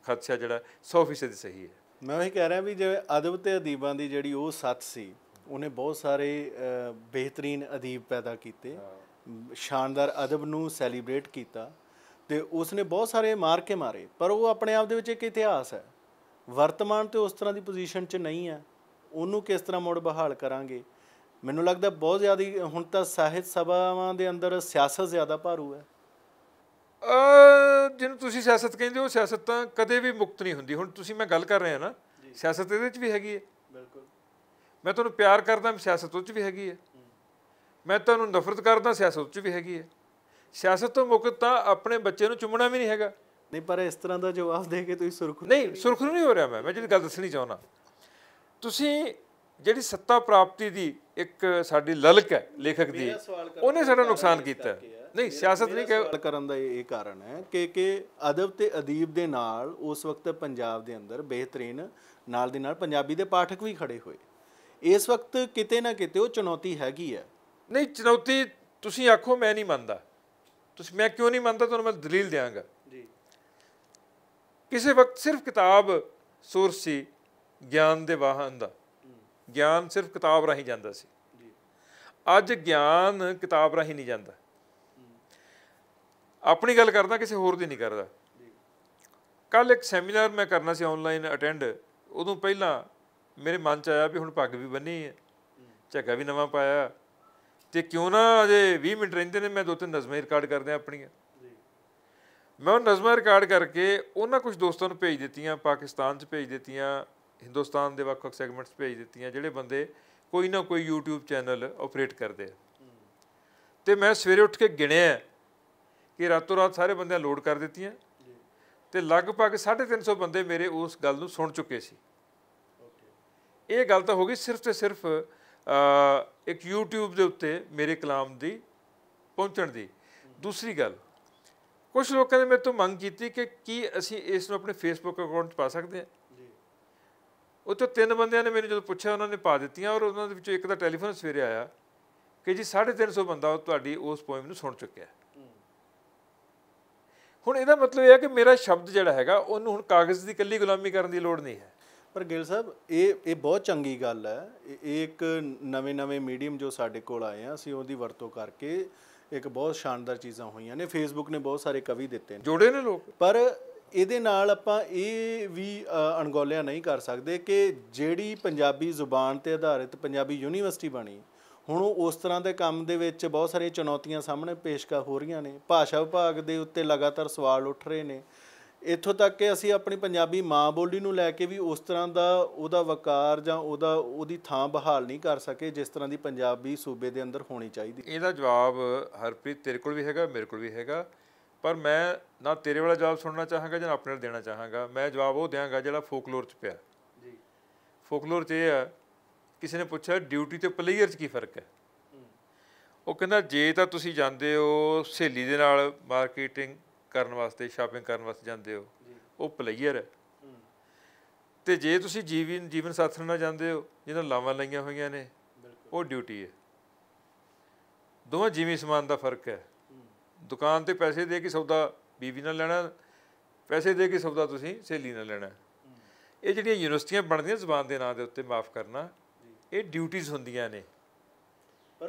ਖਦਸ਼ਾ ਜਿਹੜਾ 100% ਸਹੀ ਹੈ ਮੈਂ ਉਹੀ ਕਹਿ ਰਿਹਾ ਵੀ ਜਿਵੇਂ ਅਦਬ ਤੇ ਅਦੀਬਾਂ ਦੀ ਜਿਹੜੀ ਉਹ ਸੱਤ ਸੀ ਉਹਨੇ ਬਹੁਤ ਸਾਰੇ ਬਿਹਤਰੀਨ ਅਦੀਬ ਪੈਦਾ ਕੀਤੇ ਸ਼ਾਨਦਾਰ ਅਦਬ ਨੂੰ ਸੈਲੀਬ੍ਰੇਟ ਕੀਤਾ ਤੇ ਉਸ ਨੇ ਬਹੁਤ ਸਾਰੇ ਮਾਰ ਕੇ ਮਾਰੇ ਪਰ ਉਹ ਆਪਣੇ ਆਪ ਦੇ ਵਿੱਚ ਇੱਕ ਇਤਿਹਾਸ ਹੈ ਵਰਤਮਾਨ ਤੇ ਉਸ ਤਰ੍ਹਾਂ ਦੀ ਪੋਜੀਸ਼ਨ 'ਚ ਨਹੀਂ ਹੈ ਉਹਨੂੰ ਕਿਸ ਤਰ੍ਹਾਂ ਮੋੜ ਬਹਾਲ ਕਰਾਂਗੇ ਮੈਨੂੰ ਲੱਗਦਾ ਬਹੁਤ ਜ਼ਿਆਦਾ ਹੁਣ ਤਾਂ ਸਾਹਿਤ ਸਭਾਵਾਂ ਦੇ ਅੰਦਰ ਸਿਆਸਤ ਜ਼ਿਆਦਾ ਭਾਰੂ ਹੈ ਜਿਹਨੂੰ ਤੁਸੀਂ ਸਿਆਸਤ ਕਹਿੰਦੇ ਹੋ ਸਿਆਸਤ ਤਾਂ ਕਦੇ ਵੀ ਮੁਕਤ ਨਹੀਂ ਹੁੰਦੀ ਹੁਣ ਤੁਸੀਂ ਮੈਂ ਗੱਲ ਕਰ ਰਹੇ ਹਾਂ ਨਾ ਸਿਆਸਤ ਇਹਦੇ ਵਿੱਚ ਵੀ ਹੈਗੀ ਹੈ ਬਿਲਕੁਲ ਮੈਂ ਤੁਹਾਨੂੰ ਪਿਆਰ ਕਰਦਾ ਸਿਆਸਤ ਉਹ ਵਿੱਚ ਵੀ ਹੈਗੀ ਹੈ ਮੈਂ ਤੁਹਾਨੂੰ ਨਫ਼ਰਤ ਕਰਦਾ ਸਿਆਸਤ 'ਚ ਵੀ ਹੈਗੀ ਹੈ ਸਿਆਸਤ ਤੋਂ ਮੁਕਤ ਤਾਂ ਆਪਣੇ ਬੱਚੇ ਨੂੰ ਚੁੰਮਣਾ ਵੀ ਨਹੀਂ ਹੈਗਾ ਨਹੀਂ ਪਰ ਇਸ ਤਰ੍ਹਾਂ ਦਾ ਜਵਾਬ ਦੇ ਕੇ ਤੁਸੀਂ ਸੁਰਖ ਨਹੀਂ ਸੁਰਖ ਨਹੀਂ ਹੋ ਰਿਹਾ ਮੈਂ ਮੈਂ ਜਿਹੜੀ ਗੱਲ ਦੱਸਣੀ ਚਾਹੁੰਦਾ ਤੁਸੀਂ ਜਿਹੜੀ ਸੱਤਾ ਪ੍ਰਾਪਤੀ ਦੀ ਇੱਕ ਸਾਡੀ ਲਲਕ ਹੈ ਲੇਖਕ ਦੀ ਉਹਨੇ ਸਾਡਾ ਨੁਕਸਾਨ ਕੀਤਾ ਨਹੀਂ ਸਿਆਸਤ ਨਹੀਂ ਗੱਲ ਕਰਨ ਦਾ ਇਹ ਕਾਰਨ ਹੈ ਕਿ ਕਿ ਅਦਬ ਤੇ ਅਦੀਬ ਦੇ ਨਾਲ ਉਸ ਵਕਤ ਪੰਜਾਬ ਦੇ ਅੰਦਰ ਬਿਹਤਰੀਨ ਨਾਲ ਦੇ ਨਾਲ ਪੰਜਾਬੀ ਦੇ ਪਾਠਕ ਵੀ ਖੜੇ ਹੋਏ ਇਸ ਵਕਤ ਕਿਤੇ ਨਾ ਕਿਤੇ ਉਹ ਚੁਣੌਤੀ ਹੈਗੀ ਹੈ ਨਹੀਂ ਚੁਣੌਤੀ ਤੁਸੀਂ ਆਖੋ ਮੈਂ ਨਹੀਂ ਮੰਨਦਾ ਤੁਸੀਂ ਮੈਂ ਕਿਉਂ ਨਹੀਂ ਮੰਨਦਾ ਤੁਹਾਨੂੰ ਮੈਂ ਦਲੀਲ ਦਿਆਂਗਾ ਜੀ ਕਿਸੇ ਵਕਤ ਸਿਰਫ ਕਿਤਾਬ ਸੋਰਸ ਸੀ ਗਿਆਨ ਦੇ ਵਾਹਨ ਦਾ ਗਿਆਨ ਸਿਰਫ ਕਿਤਾਬ ਰਾਹੀਂ ਜਾਂਦਾ ਸੀ ਜੀ ਅੱਜ ਗਿਆਨ ਕਿਤਾਬ ਰਾਹੀਂ ਨਹੀਂ ਜਾਂਦਾ ਆਪਣੀ ਗੱਲ ਕਰਦਾ ਕਿਸੇ ਹੋਰ ਦੀ ਨਹੀਂ ਕਰਦਾ ਕੱਲ ਇੱਕ ਸੈਮੀਨਾਰ ਮੈਂ ਕਰਨਾ ਸੀ ਆਨਲਾਈਨ ਅਟੈਂਡ ਉਦੋਂ ਪਹਿਲਾਂ ਮੇਰੇ ਮਨ ਚ ਆਇਆ ਵੀ ਹੁਣ ਪੱਗ ਵੀ ਬੰਨੀ ਹੈ ਝੱਗਾ ਵੀ ਨਵਾਂ ਪਾਇਆ ਤੇ ਕਿਉਂ ਨਾ ਅਜੇ 20 ਮਿੰਟ ਰਹਿੰਦੇ ਨੇ ਮੈਂ ਦੋ ਤਿੰਨ ਨਜ਼ਮਾਂ ਰਿਕਾਰਡ ਕਰਦੇ ਆ ਆਪਣੀਆਂ ਮੈਂ ਉਹ ਨਜ਼ਮਾਂ ਰਿਕਾਰਡ ਕਰਕੇ ਉਹਨਾਂ ਕੁਝ ਦੋਸਤਾਂ ਨੂੰ ਭੇਜ ਦਿੱਤੀਆਂ ਪਾਕਿਸਤਾਨ 'ਚ ਭੇਜ ਦਿੱਤੀਆਂ ਹਿੰਦੁਸਤਾਨ ਦੇ ਵੱਖ-ਵੱਖ ਸੈਗਮੈਂਟਸ ਭੇਜ ਦਿੱਤੀਆਂ ਜਿਹੜੇ ਬੰਦੇ ਕੋਈ ਨਾ ਕੋਈ YouTube ਚੈਨਲ ਆਪਰੇਟ ਕਰਦੇ ਆ ਤੇ ਮੈਂ ਸਵੇਰੇ ਉੱਠ ਕੇ ਗਿਣਿਆ ਕਿ ਰਾਤੋਂ ਰਾਤ ਸਾਰੇ ਬੰਦਿਆਂ ਲੋਡ ਕਰ ਦਿੱਤੀਆਂ ਤੇ ਲਗਭਗ 350 ਬੰਦੇ ਮੇਰੇ ਉਸ ਗੱਲ ਨੂੰ ਸੁਣ ਚੁੱਕੇ ਸੀ ਇਹ ਗੱਲ ਤਾਂ ਹੋ ਗਈ ਸਿਰਫ ਤੇ ਸਿਰਫ ਇੱਕ YouTube ਦੇ ਉੱਤੇ ਮੇਰੇ ਕਲਾਮ ਦੀ ਪਹੁੰਚਣ ਦੀ ਦੂਸਰੀ ਗੱਲ ਕੁਝ ਲੋਕਾਂ ਨੇ ਮੇਰੇ ਤੋਂ ਮੰਗ ਕੀਤੀ ਕਿ ਕੀ ਅਸੀਂ ਇਸ ਨੂੰ ਆਪਣੇ Facebook ਅਕਾਊਂਟ 'ਚ ਪਾ ਸਕਦੇ ਹਾਂ ਜੀ ਉੱਥੇ ਤਿੰਨ ਬੰਦਿਆਂ ਨੇ ਮੈਨੂੰ ਜਦੋਂ ਪੁੱਛਿਆ ਉਹਨਾਂ ਨੇ ਪਾ ਦਿੱਤੀਆਂ ਔਰ ਉਹਨਾਂ ਦੇ ਵਿੱਚੋਂ ਇੱਕ ਦਾ ਟੈਲੀਫੋਨ ਸਵੇਰੇ ਆਇਆ ਕਿ ਜੀ 350 ਬੰਦਾ ਤੁਹਾਡੀ ਉਸ ਪੋਇਮ ਨੂੰ ਸੁਣ ਚੁੱਕਿਆ ਹੁਣ ਇਹਦਾ ਮਤਲਬ ਇਹ ਹੈ ਕਿ ਮੇਰਾ ਸ਼ਬਦ ਜਿਹੜਾ ਹੈਗਾ ਉਹਨੂੰ ਹੁਣ ਕਾਗਜ਼ ਦੀ ਇਕੱਲੀ ਗੁਲਾਮੀ ਕਰਨ ਦੀ ਲੋੜ ਨਹੀਂ ਹੈ ਪਰ ਗਿਲ ਸਾਹਿਬ ਇਹ ਇਹ ਬਹੁਤ ਚੰਗੀ ਗੱਲ ਹੈ ਇਹ ਇੱਕ ਨਵੇਂ-ਨਵੇਂ ਮੀਡੀਅਮ ਜੋ ਸਾਡੇ ਕੋਲ ਆਏ ਆ ਅਸੀਂ ਉਹਦੀ ਵਰਤੋਂ ਕਰਕੇ ਇੱਕ ਬਹੁਤ ਸ਼ਾਨਦਾਰ ਚੀਜ਼ਾਂ ਹੋਈਆਂ ਨੇ ਫੇਸਬੁੱਕ ਨੇ ਬਹੁਤ ਸਾਰੇ ਕਵੀ ਦਿੱਤੇ ਨੇ ਜੋੜੇ ਨੇ ਲੋਕ ਪਰ ਇਹਦੇ ਨਾਲ ਆਪਾਂ ਇਹ ਵੀ ਅਣਗੋਲਿਆ ਨਹੀਂ ਕਰ ਸਕਦੇ ਕਿ ਜਿਹੜੀ ਪੰਜਾਬੀ ਜ਼ੁਬਾਨ ਤੇ ਆਧਾਰਿਤ ਪੰਜਾਬੀ ਯੂਨੀਵਰਸਿਟੀ ਬਣੀ ਹੁਣ ਉਸ ਤਰ੍ਹਾਂ ਦੇ ਕੰਮ ਦੇ ਵਿੱਚ ਬਹੁਤ ਸਾਰੀਆਂ ਚੁਣੌਤੀਆਂ ਸਾਹਮਣੇ ਪੇਸ਼ਕਾ ਹੋ ਰਹੀਆਂ ਨੇ ਭਾਸ਼ਾ ਵਿਭਾਗ ਦੇ ਉੱਤੇ ਲਗਾਤਾਰ ਸਵਾਲ ਉੱਠ ਰਹੇ ਨੇ ਇੱਥੋਂ ਤੱਕ ਕਿ ਅਸੀਂ ਆਪਣੀ ਪੰਜਾਬੀ ਮਾਂ ਬੋਲੀ ਨੂੰ ਲੈ ਕੇ ਵੀ ਉਸ ਤਰ੍ਹਾਂ ਦਾ ਉਹਦਾ ਵਕਾਰ ਜਾਂ ਉਹਦਾ ਉਹਦੀ ਥਾਂ ਬਹਾਲ ਨਹੀਂ ਕਰ ਸਕੇ ਜਿਸ ਤਰ੍ਹਾਂ ਦੀ ਪੰਜਾਬੀ ਸੂਬੇ ਦੇ ਅੰਦਰ ਹੋਣੀ ਚਾਹੀਦੀ ਇਹਦਾ ਜਵਾਬ ਹਰਪ੍ਰੀਤ ਤੇਰੇ ਕੋਲ ਵੀ ਹੈਗਾ ਮੇਰੇ ਕੋਲ ਵੀ ਹੈਗਾ ਪਰ ਮੈਂ ਨਾ ਤੇਰੇ ਵਾਲਾ ਜਵਾਬ ਸੁਣਨਾ ਚਾਹਾਂਗਾ ਜਾਂ ਆਪਣੇ ਨਾਲ ਦੇਣਾ ਚਾਹਾਂਗਾ ਮੈਂ ਜਵਾਬ ਉਹ ਦਿਆਂਗਾ ਜਿਹੜਾ ਫੋਕਲੋਰ 'ਚ ਪਿਆ ਜੀ ਫੋਕਲੋਰ 'ਚ ਇਹ ਆ ਕਿਸੇ ਨੇ ਪੁੱਛਿਆ ਡਿਊਟੀ ਤੇ ਪਲੇਅਰ 'ਚ ਕੀ ਫਰਕ ਹੈ ਉਹ ਕਹਿੰਦਾ ਜੇ ਤਾਂ ਤੁਸੀਂ ਜਾਂਦੇ ਹੋ ਸਹੇਲੀ ਦੇ ਨਾਲ ਮਾਰਕੀਟਿੰਗ ਕਰਨ ਵਾਸਤੇ ਸ਼ਾਪਿੰਗ ਕਰਨ ਵਾਸਤੇ ਜਾਂਦੇ ਹੋ ਉਹ ਪਲੇਅਰ ਹੈ ਤੇ ਜੇ ਤੁਸੀਂ ਜੀਵਨ ਜੀਵਨ ਸਾਥਣ ਨਾਲ ਜਾਂਦੇ ਹੋ ਜਿਹਨਾਂ ਲਾਵਾਂ ਲਈਆਂ ਹੋਈਆਂ ਨੇ ਉਹ ਡਿਊਟੀ ਹੈ ਦੋਵਾਂ ਜਿਵੇਂ ਸਮਾਨ ਦਾ ਫਰਕ ਹੈ ਦੁਕਾਨ ਤੇ ਪੈਸੇ ਦੇ ਕੇ ਸੌਦਾ ਬੀਵੀ ਨਾਲ ਲੈਣਾ ਪੈਸੇ ਦੇ ਕੇ ਸੌਦਾ ਤੁਸੀਂ ਸੇਲੀ ਨਾਲ ਲੈਣਾ ਇਹ ਜਿਹੜੀਆਂ ਯੂਨੀਵਰਸਿਟੀਆਂ ਬਣਦੀਆਂ ਜ਼ਬਾਨ ਦੇ ਨਾਂ ਦੇ ਉੱਤੇ ਮਾਫ ਕਰਨਾ ਇਹ ਡਿਊਟੀਆਂ ਹੁੰਦੀਆਂ ਨੇ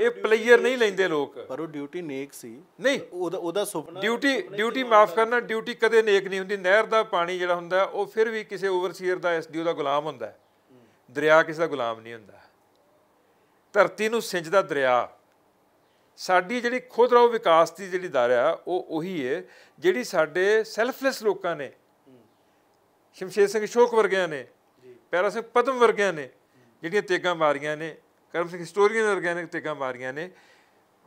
ਇਹ ਪਲੇਅਰ ਨਹੀਂ ਲੈਂਦੇ ਲੋਕ ਪਰ ਉਹ ਡਿਊਟੀ ਨੇਕ ਸੀ ਨਹੀਂ ਉਹਦਾ ਉਹਦਾ ਸੁਪਨਾ ਡਿਊਟੀ ਡਿਊਟੀ ਮਾਫ ਕਰਨਾ ਡਿਊਟੀ ਕਦੇ ਨੇਕ ਨਹੀਂ ਹੁੰਦੀ ਨਹਿਰ ਦਾ ਪਾਣੀ ਜਿਹੜਾ ਹੁੰਦਾ ਉਹ ਫਿਰ ਵੀ ਕਿਸੇ ਓਵਰਸੀਅਰ ਦਾ ਐਸਡੀਓ ਦਾ ਗੁਲਾਮ ਹੁੰਦਾ ਹੈ ਦਰਿਆ ਕਿਸੇ ਦਾ ਗੁਲਾਮ ਨਹੀਂ ਹੁੰਦਾ ਧਰਤੀ ਨੂੰ ਸਿੰਜਦਾ ਦਰਿਆ ਸਾਡੀ ਜਿਹੜੀ ਖੁਦ ਰੋ ਵਿਕਾਸ ਦੀ ਜਿਹੜੀ ਦਰ ਆ ਉਹ ਉਹੀ ਹੈ ਜਿਹੜੀ ਸਾਡੇ ਸੈਲਫਲੈਸ ਲੋਕਾਂ ਨੇ ਸ਼ਮਸ਼ੇਰ ਸਿੰਘ ਸ਼ੋਕ ਵਰਗਿਆਂ ਨੇ ਪੈਰਾ ਸਿੰਘ ਪਦਮ ਵਰਗਿਆਂ ਨੇ ਜਿਹੜੀਆਂ ਤੇਗਾਂ ਮਾਰੀਆਂ ਨੇ ਕਰਮ ਸਿੰਘ ਹਿਸਟੋਰੀਅਨ ਆਰਗੈਨਿਕ ਤੇਗਾ ਮਾਰੀਆਂ ਨੇ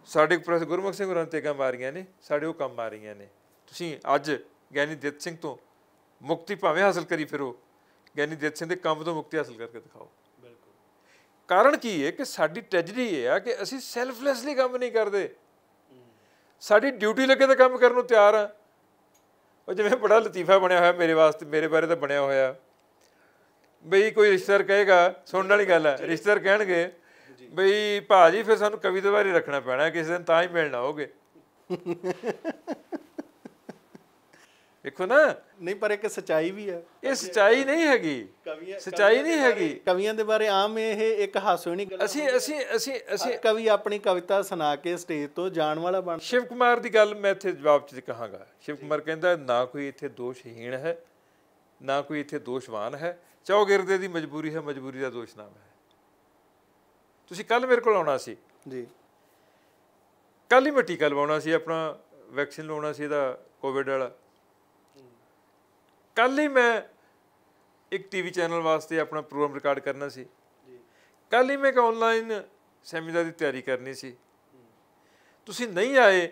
ਸਾਡੇ ਪ੍ਰੋਫੈਸਰ ਗੁਰਮੁਖ ਸਿੰਘ ਹੋਰਾਂ ਤੇਗਾ ਮਾਰੀਆਂ ਨੇ ਸਾਡੇ ਉਹ ਕੰਮ ਮਾਰੀਆਂ ਨੇ ਤੁਸੀਂ ਅੱਜ ਗਿਆਨੀ ਦਿੱਤ ਸਿੰਘ ਤੋਂ ਮੁਕਤੀ ਭਾਵੇਂ ਹਾਸਲ ਕਰੀ ਫਿਰੋ ਗਿਆਨੀ ਦਿੱਤ ਸਿੰਘ ਦੇ ਕੰਮ ਤੋਂ ਮੁਕਤੀ ਹਾਸਲ ਕਰਕੇ ਦਿਖਾਓ ਬਿਲਕੁਲ ਕਾਰਨ ਕੀ ਹੈ ਕਿ ਸਾਡੀ ਟ੍ਰੈਜਡੀ ਇਹ ਆ ਕਿ ਅਸੀਂ ਸੈਲਫਲੈਸਲੀ ਕੰਮ ਨਹੀਂ ਕਰਦੇ ਸਾਡੀ ਡਿਊਟੀ ਲੱਗੇ ਤਾਂ ਕੰਮ ਕਰਨ ਨੂੰ ਤਿਆਰ ਆ ਉਹ ਜਿਵੇਂ ਬੜਾ ਲਤੀਫਾ ਬਣਿਆ ਹੋਇਆ ਮੇਰੇ ਵਾਸਤੇ ਮੇਰੇ ਬਾਰੇ ਤਾਂ ਬਣਿਆ ਹੋਇਆ ਬਈ ਕੋਈ ਰਿਸ਼ਤੇਦਾਰ ਕਹੇਗਾ ਸੁਣਨ ਵਾਲੀ ਗੱਲ ਹੈ ਰਿਸ਼ਤੇਦਾਰ ਕਹਿਣਗੇ ਬਈ ਭਾਜੀ ਫਿਰ ਸਾਨੂੰ ਕਵੀ ਦੇ ਬਾਰੇ ਰੱਖਣਾ ਪੈਣਾ ਕਿਸੇ ਦਿਨ ਤਾਂ ਹੀ ਮਿਲਣਾ ਹੋਗੇ ਦੇਖੋ ਨਾ ਨਹੀਂ ਪਰ ਇੱਕ ਸਚਾਈ ਵੀ ਹੈ ਇਹ ਸਚਾਈ ਨਹੀਂ ਹੈਗੀ ਸਚਾਈ ਨਹੀਂ ਹੈਗੀ ਕਵੀਆਂ ਦੇ ਬਾਰੇ ਆਮ ਇਹ ਇੱਕ ਹਾਸੋਹਣੀ ਗੱਲ ਅਸੀਂ ਅਸੀਂ ਅਸੀਂ ਅਸੀਂ ਕਵੀ ਆਪਣੀ ਕਵਿਤਾ ਸੁਣਾ ਕੇ ਸਟੇਜ ਤੋਂ ਜਾਣ ਵਾਲਾ ਬਣ ਸ਼ਿਵ ਕੁਮਾਰ ਦੀ ਗੱਲ ਮੈਂ ਇੱਥੇ ਜਵਾਬ 'ਚ ਕਹਾਂਗਾ ਸ਼ਿਵ ਕੁਮਾਰ ਕਹਿੰਦਾ ਨਾ ਕੋਈ ਇੱਥੇ ਦੋਸ਼ਹੀਣ ਹੈ ਨਾ ਕੋਈ ਇੱਥੇ ਦੋਸ਼ਵਾਨ ਹੈ ਚੌਗਿਰਦੇ ਦੀ ਮਜਬੂਰੀ ਹੈ ਮਜਬੂਰੀ ਦਾ ਦੋਸ਼ ਨਾਮ ਹੈ ਤੁਸੀਂ ਕੱਲ ਮੇਰੇ ਕੋਲ ਆਉਣਾ ਸੀ ਜੀ ਕੱਲ ਹੀ ਮੈਂ ਟੀਕਾ ਲਵਾਉਣਾ ਸੀ ਆਪਣਾ ਵੈਕਸੀਨ ਲਵਾਉਣਾ ਸੀ ਇਹਦਾ ਕੋਵਿਡ ਵਾਲਾ ਕੱਲ ਹੀ ਮੈਂ ਇੱਕ ਟੀਵੀ ਚੈਨਲ ਵਾਸਤੇ ਆਪਣਾ ਪ੍ਰੋਗਰਾਮ ਰਿਕਾਰਡ ਕਰਨਾ ਸੀ ਜੀ ਕੱਲ ਹੀ ਮੈਂ ਇੱਕ ਆਨਲਾਈਨ ਸੈਮੀਨਾਰ ਦੀ ਤਿਆਰੀ ਕਰਨੀ ਸੀ ਤੁਸੀਂ ਨਹੀਂ ਆਏ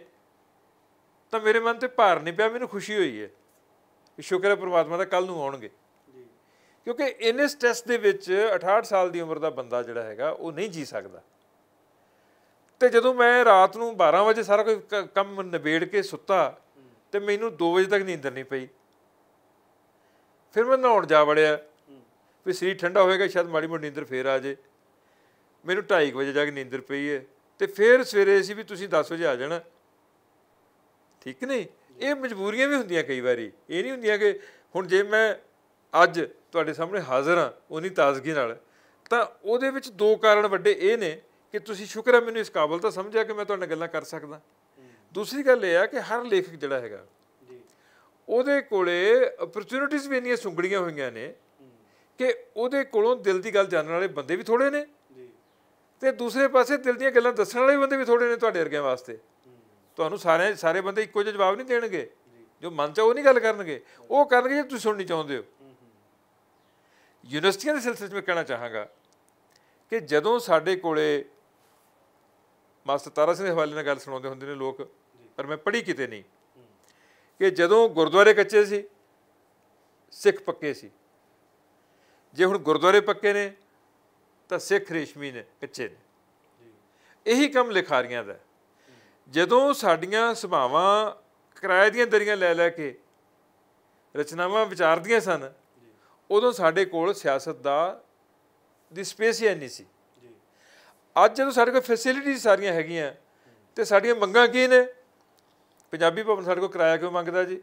ਤਾਂ ਮੇਰੇ ਮਨ ਤੇ ਭਾਰ ਨਹੀਂ ਪਿਆ ਮੈਨੂੰ ਖੁਸ਼ੀ ਹੋਈ ਹੈ ਸ਼ੁਕਰ ਹੈ ਪ੍ਰਮਾਤਮਾ ਦਾ ਕੱਲ ਨੂੰ ਆਉਣਗੇ ਕਿਉਂਕਿ ਇਨੇ ਸਟ੍ਰੈਸ ਦੇ ਵਿੱਚ 68 ਸਾਲ ਦੀ ਉਮਰ ਦਾ ਬੰਦਾ ਜਿਹੜਾ ਹੈਗਾ ਉਹ ਨਹੀਂ ਜੀ ਸਕਦਾ ਤੇ ਜਦੋਂ ਮੈਂ ਰਾਤ ਨੂੰ 12 ਵਜੇ ਸਾਰਾ ਕੋਈ ਕੰਮ ਨਿਬੇੜ ਕੇ ਸੁੱਤਾ ਤੇ ਮੈਨੂੰ 2 ਵਜੇ ਤੱਕ ਨੀਂਦ ਨਹੀਂ ਪਈ ਫਿਰ ਮੈਂ ਨਹਾਉਣ ਜਾ ਵੜਿਆ ਵੀ ਸਰੀਰ ਠੰਡਾ ਹੋਏਗਾ ਸ਼ਾਇਦ ਮਾੜੀ ਮੋਟੀ ਨੀਂਦਰ ਫੇਰ ਆ ਜੇ ਮੈਨੂੰ 2:30 ਵਜੇ ਜਾ ਕੇ ਨੀਂਦਰ ਪਈ ਹੈ ਤੇ ਫਿਰ ਸਵੇਰੇ ਸੀ ਵੀ ਤੁਸੀਂ 10 ਵਜੇ ਆ ਜਾਣਾ ਠੀਕ ਨਹੀਂ ਇਹ ਮਜਬੂਰੀਆਂ ਵੀ ਹੁੰਦੀਆਂ ਕਈ ਵਾਰੀ ਇਹ ਨਹੀਂ ਹੁੰਦੀਆਂ ਕਿ ਹੁਣ ਜੇ ਮੈਂ ਅੱਜ ਤੁਹਾਡੇ ਸਾਹਮਣੇ ਹਾਜ਼ਰ ਹਾਂ ਉਨੀ ਤਾਜ਼ਗੀ ਨਾਲ ਤਾਂ ਉਹਦੇ ਵਿੱਚ ਦੋ ਕਾਰਨ ਵੱਡੇ ਇਹ ਨੇ ਕਿ ਤੁਸੀਂ ਸ਼ੁਕਰ ਹੈ ਮੈਨੂੰ ਇਸ ਕਾਬਲ ਤਾਂ ਸਮਝਿਆ ਕਿ ਮੈਂ ਤੁਹਾਡੇ ਨਾਲ ਗੱਲਾਂ ਕਰ ਸਕਦਾ ਦੂਸਰੀ ਗੱਲ ਇਹ ਆ ਕਿ ਹਰ ਲੇਖਕ ਜਿਹੜਾ ਹੈਗਾ ਉਹਦੇ ਕੋਲੇ ਅਪਰਚੂਨਿਟੀਆਂ ਵੀ ਇੰਨੀਆਂ ਸੁੰਗੜੀਆਂ ਹੋਈਆਂ ਨੇ ਕਿ ਉਹਦੇ ਕੋਲੋਂ ਦਿਲ ਦੀ ਗੱਲ ਜਾਣਨ ਵਾਲੇ ਬੰਦੇ ਵੀ ਥੋੜੇ ਨੇ ਤੇ ਦੂਸਰੇ ਪਾਸੇ ਦਿਲ ਦੀਆਂ ਗੱਲਾਂ ਦੱਸਣ ਵਾਲੇ ਬੰਦੇ ਵੀ ਥੋੜੇ ਨੇ ਤੁਹਾਡੇ ਵਰਗਿਆਂ ਵਾਸਤੇ ਤੁਹਾਨੂੰ ਸਾਰੇ ਸਾਰੇ ਬੰਦੇ ਇੱਕੋ ਜਿਹਾ ਜਵਾਬ ਨਹੀਂ ਦੇਣਗੇ ਜੋ ਮਨ ਚ ਉਹ ਨਹੀਂ ਗੱਲ ਕਰਨਗੇ ਉਹ ਕਰਨਗੇ ਜੇ ਤੁਸੀਂ ਸੁਣਨੀ ਚਾਹੁੰਦੇ ਹੋ ਯੂਨੀਵਰਸਿਟੀਆਂ ਦੇ ਸਿਲਸਿਲੇ 'ਚ ਮੈਂ ਕਹਿਣਾ ਚਾਹਾਂਗਾ ਕਿ ਜਦੋਂ ਸਾਡੇ ਕੋਲੇ ਮਾਸਟਰ ਤਾਰਾ ਸਿੰਘ ਦੇ ਹਵਾਲੇ ਨਾਲ ਗੱਲ ਸੁਣਾਉਂਦੇ ਹੁੰਦੇ ਨੇ ਲੋਕ ਪਰ ਮੈਂ ਪੜ੍ਹੀ ਕਿਤੇ ਨਹੀਂ ਕਿ ਜਦੋਂ ਗੁਰਦੁਆਰੇ ਕੱਚੇ ਸੀ ਸਿੱਖ ਪੱਕੇ ਸੀ ਜੇ ਹੁਣ ਗੁਰਦੁਆਰੇ ਪੱਕੇ ਨੇ ਤਾਂ ਸਿੱਖ ਰੇਸ਼ਮੀ ਨੇ ਕੱਚੇ ਨੇ ਇਹੀ ਕੰਮ ਲਿਖਾਰੀਆਂ ਦਾ ਜਦੋਂ ਸਾਡੀਆਂ ਸੁਭਾਵਾਂ ਕਿਰਾਏ ਦੀਆਂ ਦਰੀਆਂ ਲੈ ਲੈ ਕੇ ਰਚਨਾਵਾਂ ਵਿਚਾਰਦੀਆਂ ਸਨ ਉਦੋਂ ਸਾਡੇ ਕੋਲ ਸਿਆਸਤ ਦਾ ਦੀ ਸਪੇਸ ਹੀ ਨਹੀਂ ਸੀ ਜੀ ਅੱਜ ਜਦੋਂ ਸਾਡੇ ਕੋਲ ਫੈਸਿਲਿਟੀ ਸਾਰੀਆਂ ਹੈਗੀਆਂ ਤੇ ਸਾਡੀਆਂ ਮੰਗਾਂ ਕੀ ਨੇ ਪੰਜਾਬੀ ਭਵਨ ਸਾਡੇ ਕੋਲ ਕਿਰਾਇਆ ਕਿਉਂ ਮੰਗਦਾ ਜੀ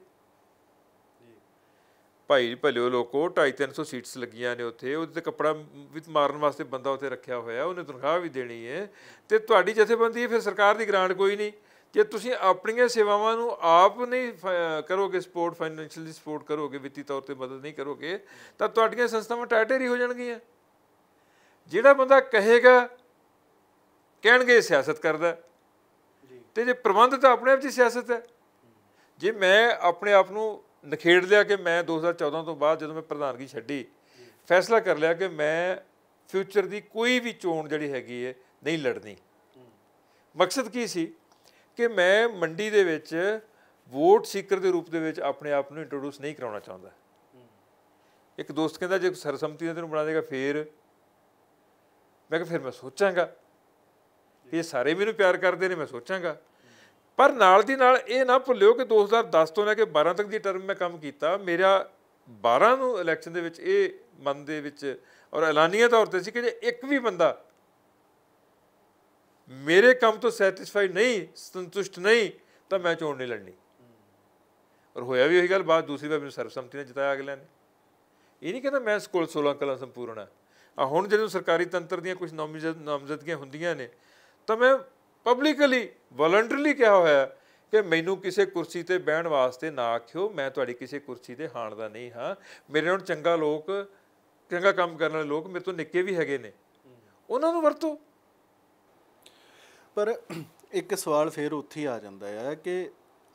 ਭਾਈ ਭਲਿਓ ਲੋਕੋ 2.5-300 ਸੀਟਸ ਲੱਗੀਆਂ ਨੇ ਉੱਥੇ ਉਹਦੇ ਤੇ ਕੱਪੜਾ ਵੀ ਮਾਰਨ ਵਾਸਤੇ ਬੰਦਾ ਉੱਥੇ ਰੱਖਿਆ ਹੋਇਆ ਉਹਨੇ ਤਨਖਾਹ ਵੀ ਦੇਣੀ ਹੈ ਤੇ ਤੁਹਾਡੀ ਜਥੇਬੰਦੀ ਫਿਰ ਸਰਕਾਰ ਦੀ ਗ੍ਰਾਂਟ ਕੋਈ ਨਹੀਂ ਜੇ ਤੁਸੀਂ ਆਪਣੀਆਂ ਸੇਵਾਵਾਂ ਨੂੰ ਆਪ ਨਹੀਂ ਕਰੋਗੇ ਸਪੋਰਟ ਫਾਈਨੈਂਸ਼ੀਅਲੀ ਸਪੋਰਟ ਕਰੋਗੇ ਵਿੱਤੀ ਤੌਰ ਤੇ ਮਦਦ ਨਹੀਂ ਕਰੋਗੇ ਤਾਂ ਤੁਹਾਡੀਆਂ ਸੰਸਥਾਵਾਂ ਟਾਇਟਰੀ ਹੋ ਜਾਣਗੀਆਂ ਜਿਹੜਾ ਬੰਦਾ ਕਹੇਗਾ ਕਹਿਣਗੇ ਸਿਆਸਤ ਕਰਦਾ ਤੇ ਜੇ ਪ੍ਰਬੰਧ ਤਾਂ ਆਪਣੇ ਆਪ 'ਚ ਸਿਆਸਤ ਹੈ ਜੇ ਮੈਂ ਆਪਣੇ ਆਪ ਨੂੰ ਨਖੇੜ ਲਿਆ ਕਿ ਮੈਂ 2014 ਤੋਂ ਬਾਅਦ ਜਦੋਂ ਮੈਂ ਪ੍ਰਧਾਨਗੀ ਛੱਡੀ ਫੈਸਲਾ ਕਰ ਲਿਆ ਕਿ ਮੈਂ ਫਿਊਚਰ ਦੀ ਕੋਈ ਵੀ ਚੋਣ ਜਿਹੜੀ ਹੈਗੀ ਹੈ ਨਹੀਂ ਲੜਨੀ ਮਕਸਦ ਕੀ ਸੀ ਕਿ ਮੈਂ ਮੰਡੀ ਦੇ ਵਿੱਚ ਵੋਟ ਸੀਕਰ ਦੇ ਰੂਪ ਦੇ ਵਿੱਚ ਆਪਣੇ ਆਪ ਨੂੰ ਇੰਟਰੋਡਿਊਸ ਨਹੀਂ ਕਰਾਉਣਾ ਚਾਹੁੰਦਾ ਇੱਕ ਦੋਸਤ ਕਹਿੰਦਾ ਜੇ ਸਰਸਮਤੀ ਨੇ ਤੈਨੂੰ ਬਣਾ ਦੇਗਾ ਫੇਰ ਮੈਂ ਕਿਹਾ ਫਿਰ ਮੈਂ ਸੋਚਾਂਗਾ ਇਹ ਸਾਰੇ ਮੈਨੂੰ ਪਿਆਰ ਕਰਦੇ ਨੇ ਮੈਂ ਸੋਚਾਂਗਾ ਪਰ ਨਾਲ ਦੀ ਨਾਲ ਇਹ ਨਾ ਭੁੱਲਿਓ ਕਿ 2010 ਤੋਂ ਲੈ ਕੇ 12 ਤੱਕ ਦੀ ਟਰਮ ਮੈਂ ਕੰਮ ਕੀਤਾ ਮੇਰਾ 12 ਨੂੰ ਇਲੈਕਸ਼ਨ ਦੇ ਵਿੱਚ ਇਹ ਮਨ ਦੇ ਵਿੱਚ ਔਰ ਐਲਾਨੀਆ ਤੌਰ ਤੇ ਸੀ ਕਿ ਜੇ ਇੱਕ ਵੀ ਬੰਦਾ ਮੇਰੇ ਕੰਮ ਤੋਂ ਸੈਟੀਸਫਾਈ ਨਹੀਂ ਸੰਤੁਸ਼ਟ ਨਹੀਂ ਤਾਂ ਮੈਂ ਚੋਣ ਨਹੀਂ ਲੜਨੀ ਔਰ ਹੋਇਆ ਵੀ ਉਹੀ ਗੱਲ ਬਾਅਦ ਦੂਸਰੀ ਵਾਰ ਮੈਨੂੰ ਸਰਬਸੰਮਤੀ ਨੇ ਜਿਤਾਇਆ ਅਗਲੇ ਨੇ ਇਹ ਨਹੀਂ ਕਹਿੰਦਾ ਮੈਂ ਸਕੂਲ 16 ਕਲਾ ਸੰਪੂਰਨ ਆ ਆ ਹੁਣ ਜਦੋਂ ਸਰਕਾਰੀ ਤੰਤਰ ਦੀਆਂ ਕੁਝ ਨਾਮਜ਼ਦਗੀਆਂ ਹੁੰਦੀਆਂ ਨੇ ਤਾਂ ਮੈਂ ਪਬਲਿਕਲੀ ਵਲੰਟਰੀਲੀ ਕਿਹਾ ਹੋਇਆ ਕਿ ਮੈਨੂੰ ਕਿਸੇ ਕੁਰਸੀ ਤੇ ਬਹਿਣ ਵਾਸਤੇ ਨਾ ਆਖਿਓ ਮੈਂ ਤੁਹਾਡੀ ਕਿਸੇ ਕੁਰਸੀ ਤੇ ਹਾਣ ਦਾ ਨਹੀਂ ਹਾਂ ਮੇਰੇ ਨਾਲ ਚੰਗਾ ਲੋਕ ਚੰਗਾ ਕੰਮ ਕਰਨ ਵਾਲੇ ਲੋਕ ਮੇਰੇ ਤੋਂ ਨਿੱਕੇ ਵੀ ਹੈਗੇ ਨੇ ਉਹਨਾਂ ਨੂੰ ਵਰਤੋ ਪਰ ਇੱਕ ਸਵਾਲ ਫੇਰ ਉੱਥੇ ਆ ਜਾਂਦਾ ਹੈ ਕਿ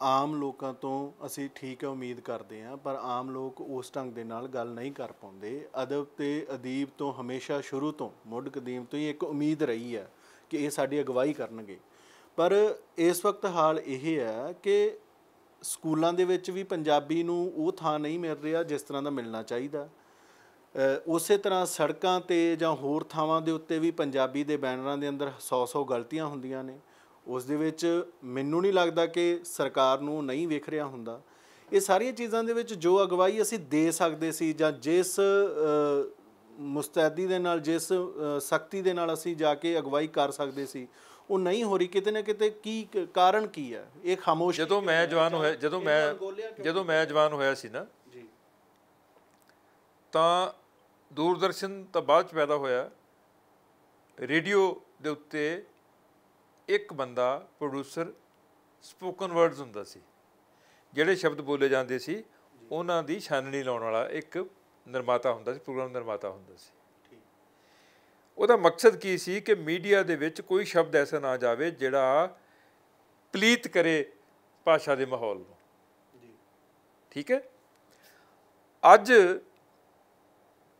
ਆਮ ਲੋਕਾਂ ਤੋਂ ਅਸੀਂ ਠੀਕ ਹੈ ਉਮੀਦ ਕਰਦੇ ਹਾਂ ਪਰ ਆਮ ਲੋਕ ਉਸ ਢੰਗ ਦੇ ਨਾਲ ਗੱਲ ਨਹੀਂ ਕਰ ਪਾਉਂਦੇ ਅਦਬ ਤੇ ਅਦੀਬ ਤੋਂ ਹਮੇਸ਼ਾ ਸ਼ੁਰੂ ਤੋਂ ਮੁੱਢ ਕਦੀਮ ਤੋਂ ਹੀ ਇੱਕ ਉਮੀਦ ਰਹੀ ਹੈ ਕਿ ਇਹ ਸਾਡੀ ਅਗਵਾਈ ਕਰਨਗੇ ਪਰ ਇਸ ਵਕਤ ਹਾਲ ਇਹ ਹੈ ਕਿ ਸਕੂਲਾਂ ਦੇ ਵਿੱਚ ਵੀ ਪੰਜਾਬੀ ਨੂੰ ਉਹ ਥਾਂ ਨਹੀਂ ਮਿਲ ਰਿਹਾ ਜਿਸ ਤਰ੍ਹਾਂ ਦਾ ਮਿਲਣਾ ਚਾਹੀਦਾ ਉਸੇ ਤਰ੍ਹਾਂ ਸੜਕਾਂ ਤੇ ਜਾਂ ਹੋਰ ਥਾਵਾਂ ਦੇ ਉੱਤੇ ਵੀ ਪੰਜਾਬੀ ਦੇ ਬੈਨਰਾਂ ਦੇ ਅੰਦਰ 100-100 ਗਲਤੀਆਂ ਹੁੰਦੀਆਂ ਨੇ ਉਸ ਦੇ ਵਿੱਚ ਮੈਨੂੰ ਨਹੀਂ ਲੱਗਦਾ ਕਿ ਸਰਕਾਰ ਨੂੰ ਨਹੀਂ ਵੇਖ ਰਿਹਾ ਹੁੰਦਾ ਇਹ ਸਾਰੀਆਂ ਚੀਜ਼ਾਂ ਦੇ ਵਿੱਚ ਜੋ ਅਗਵਾਈ ਅਸੀਂ ਦੇ ਸਕਦੇ ਸੀ ਜਾਂ ਜਿਸ ਮੁਸਤੈਦੀ ਦੇ ਨਾਲ ਜਿਸ ਸ਼ਕਤੀ ਦੇ ਨਾਲ ਅਸੀਂ ਜਾ ਕੇ ਅਗਵਾਈ ਕਰ ਸਕਦੇ ਸੀ ਉਹ ਨਹੀਂ ਹੋ ਰਹੀ ਕਿਤੇ ਨਾ ਕਿਤੇ ਕੀ ਕਾਰਨ ਕੀ ਹੈ ਇਹ ਖਾਮੋਸ਼ ਜਦੋਂ ਮੈਂ ਜਵਾਨ ਹੋਇਆ ਜਦੋਂ ਮੈਂ ਜਦੋਂ ਮੈਂ ਜਵਾਨ ਹੋਇਆ ਸੀ ਨਾ ਤਾਂ ਦੂਰਦਰਸ਼ਨ ਤਾਂ ਬਾਅਦ ਚ ਪੈਦਾ ਹੋਇਆ ਰੇਡੀਓ ਦੇ ਉੱਤੇ ਇੱਕ ਬੰਦਾ ਪ੍ਰੋਡਿਊਸਰ ਸਪੋਕਨ ਵਰਡਸ ਹੁੰਦਾ ਸੀ ਜਿਹੜੇ ਸ਼ਬਦ ਬੋਲੇ ਜਾਂਦੇ ਸੀ ਉਹਨਾਂ ਦੀ ਛਾਨਣੀ ਲਾਉਣ ਵਾਲਾ ਇੱਕ ਨਿਰਮਾਤਾ ਹੁੰਦਾ ਸੀ ਪ੍ਰੋਗਰਾਮ ਨਿਰਮਾਤਾ ਹੁੰਦਾ ਸੀ ਉਹਦਾ ਮਕਸਦ ਕੀ ਸੀ ਕਿ ਮੀਡੀਆ ਦੇ ਵਿੱਚ ਕੋਈ ਸ਼ਬਦ ਐਸਾ ਨਾ ਜਾਵੇ ਜਿਹੜਾ ਪਲੀਤ ਕਰੇ ਭਾਸ਼ਾ ਦੇ ਮਾਹੌਲ ਨੂੰ ਜੀ ਠੀਕ ਹੈ ਅੱਜ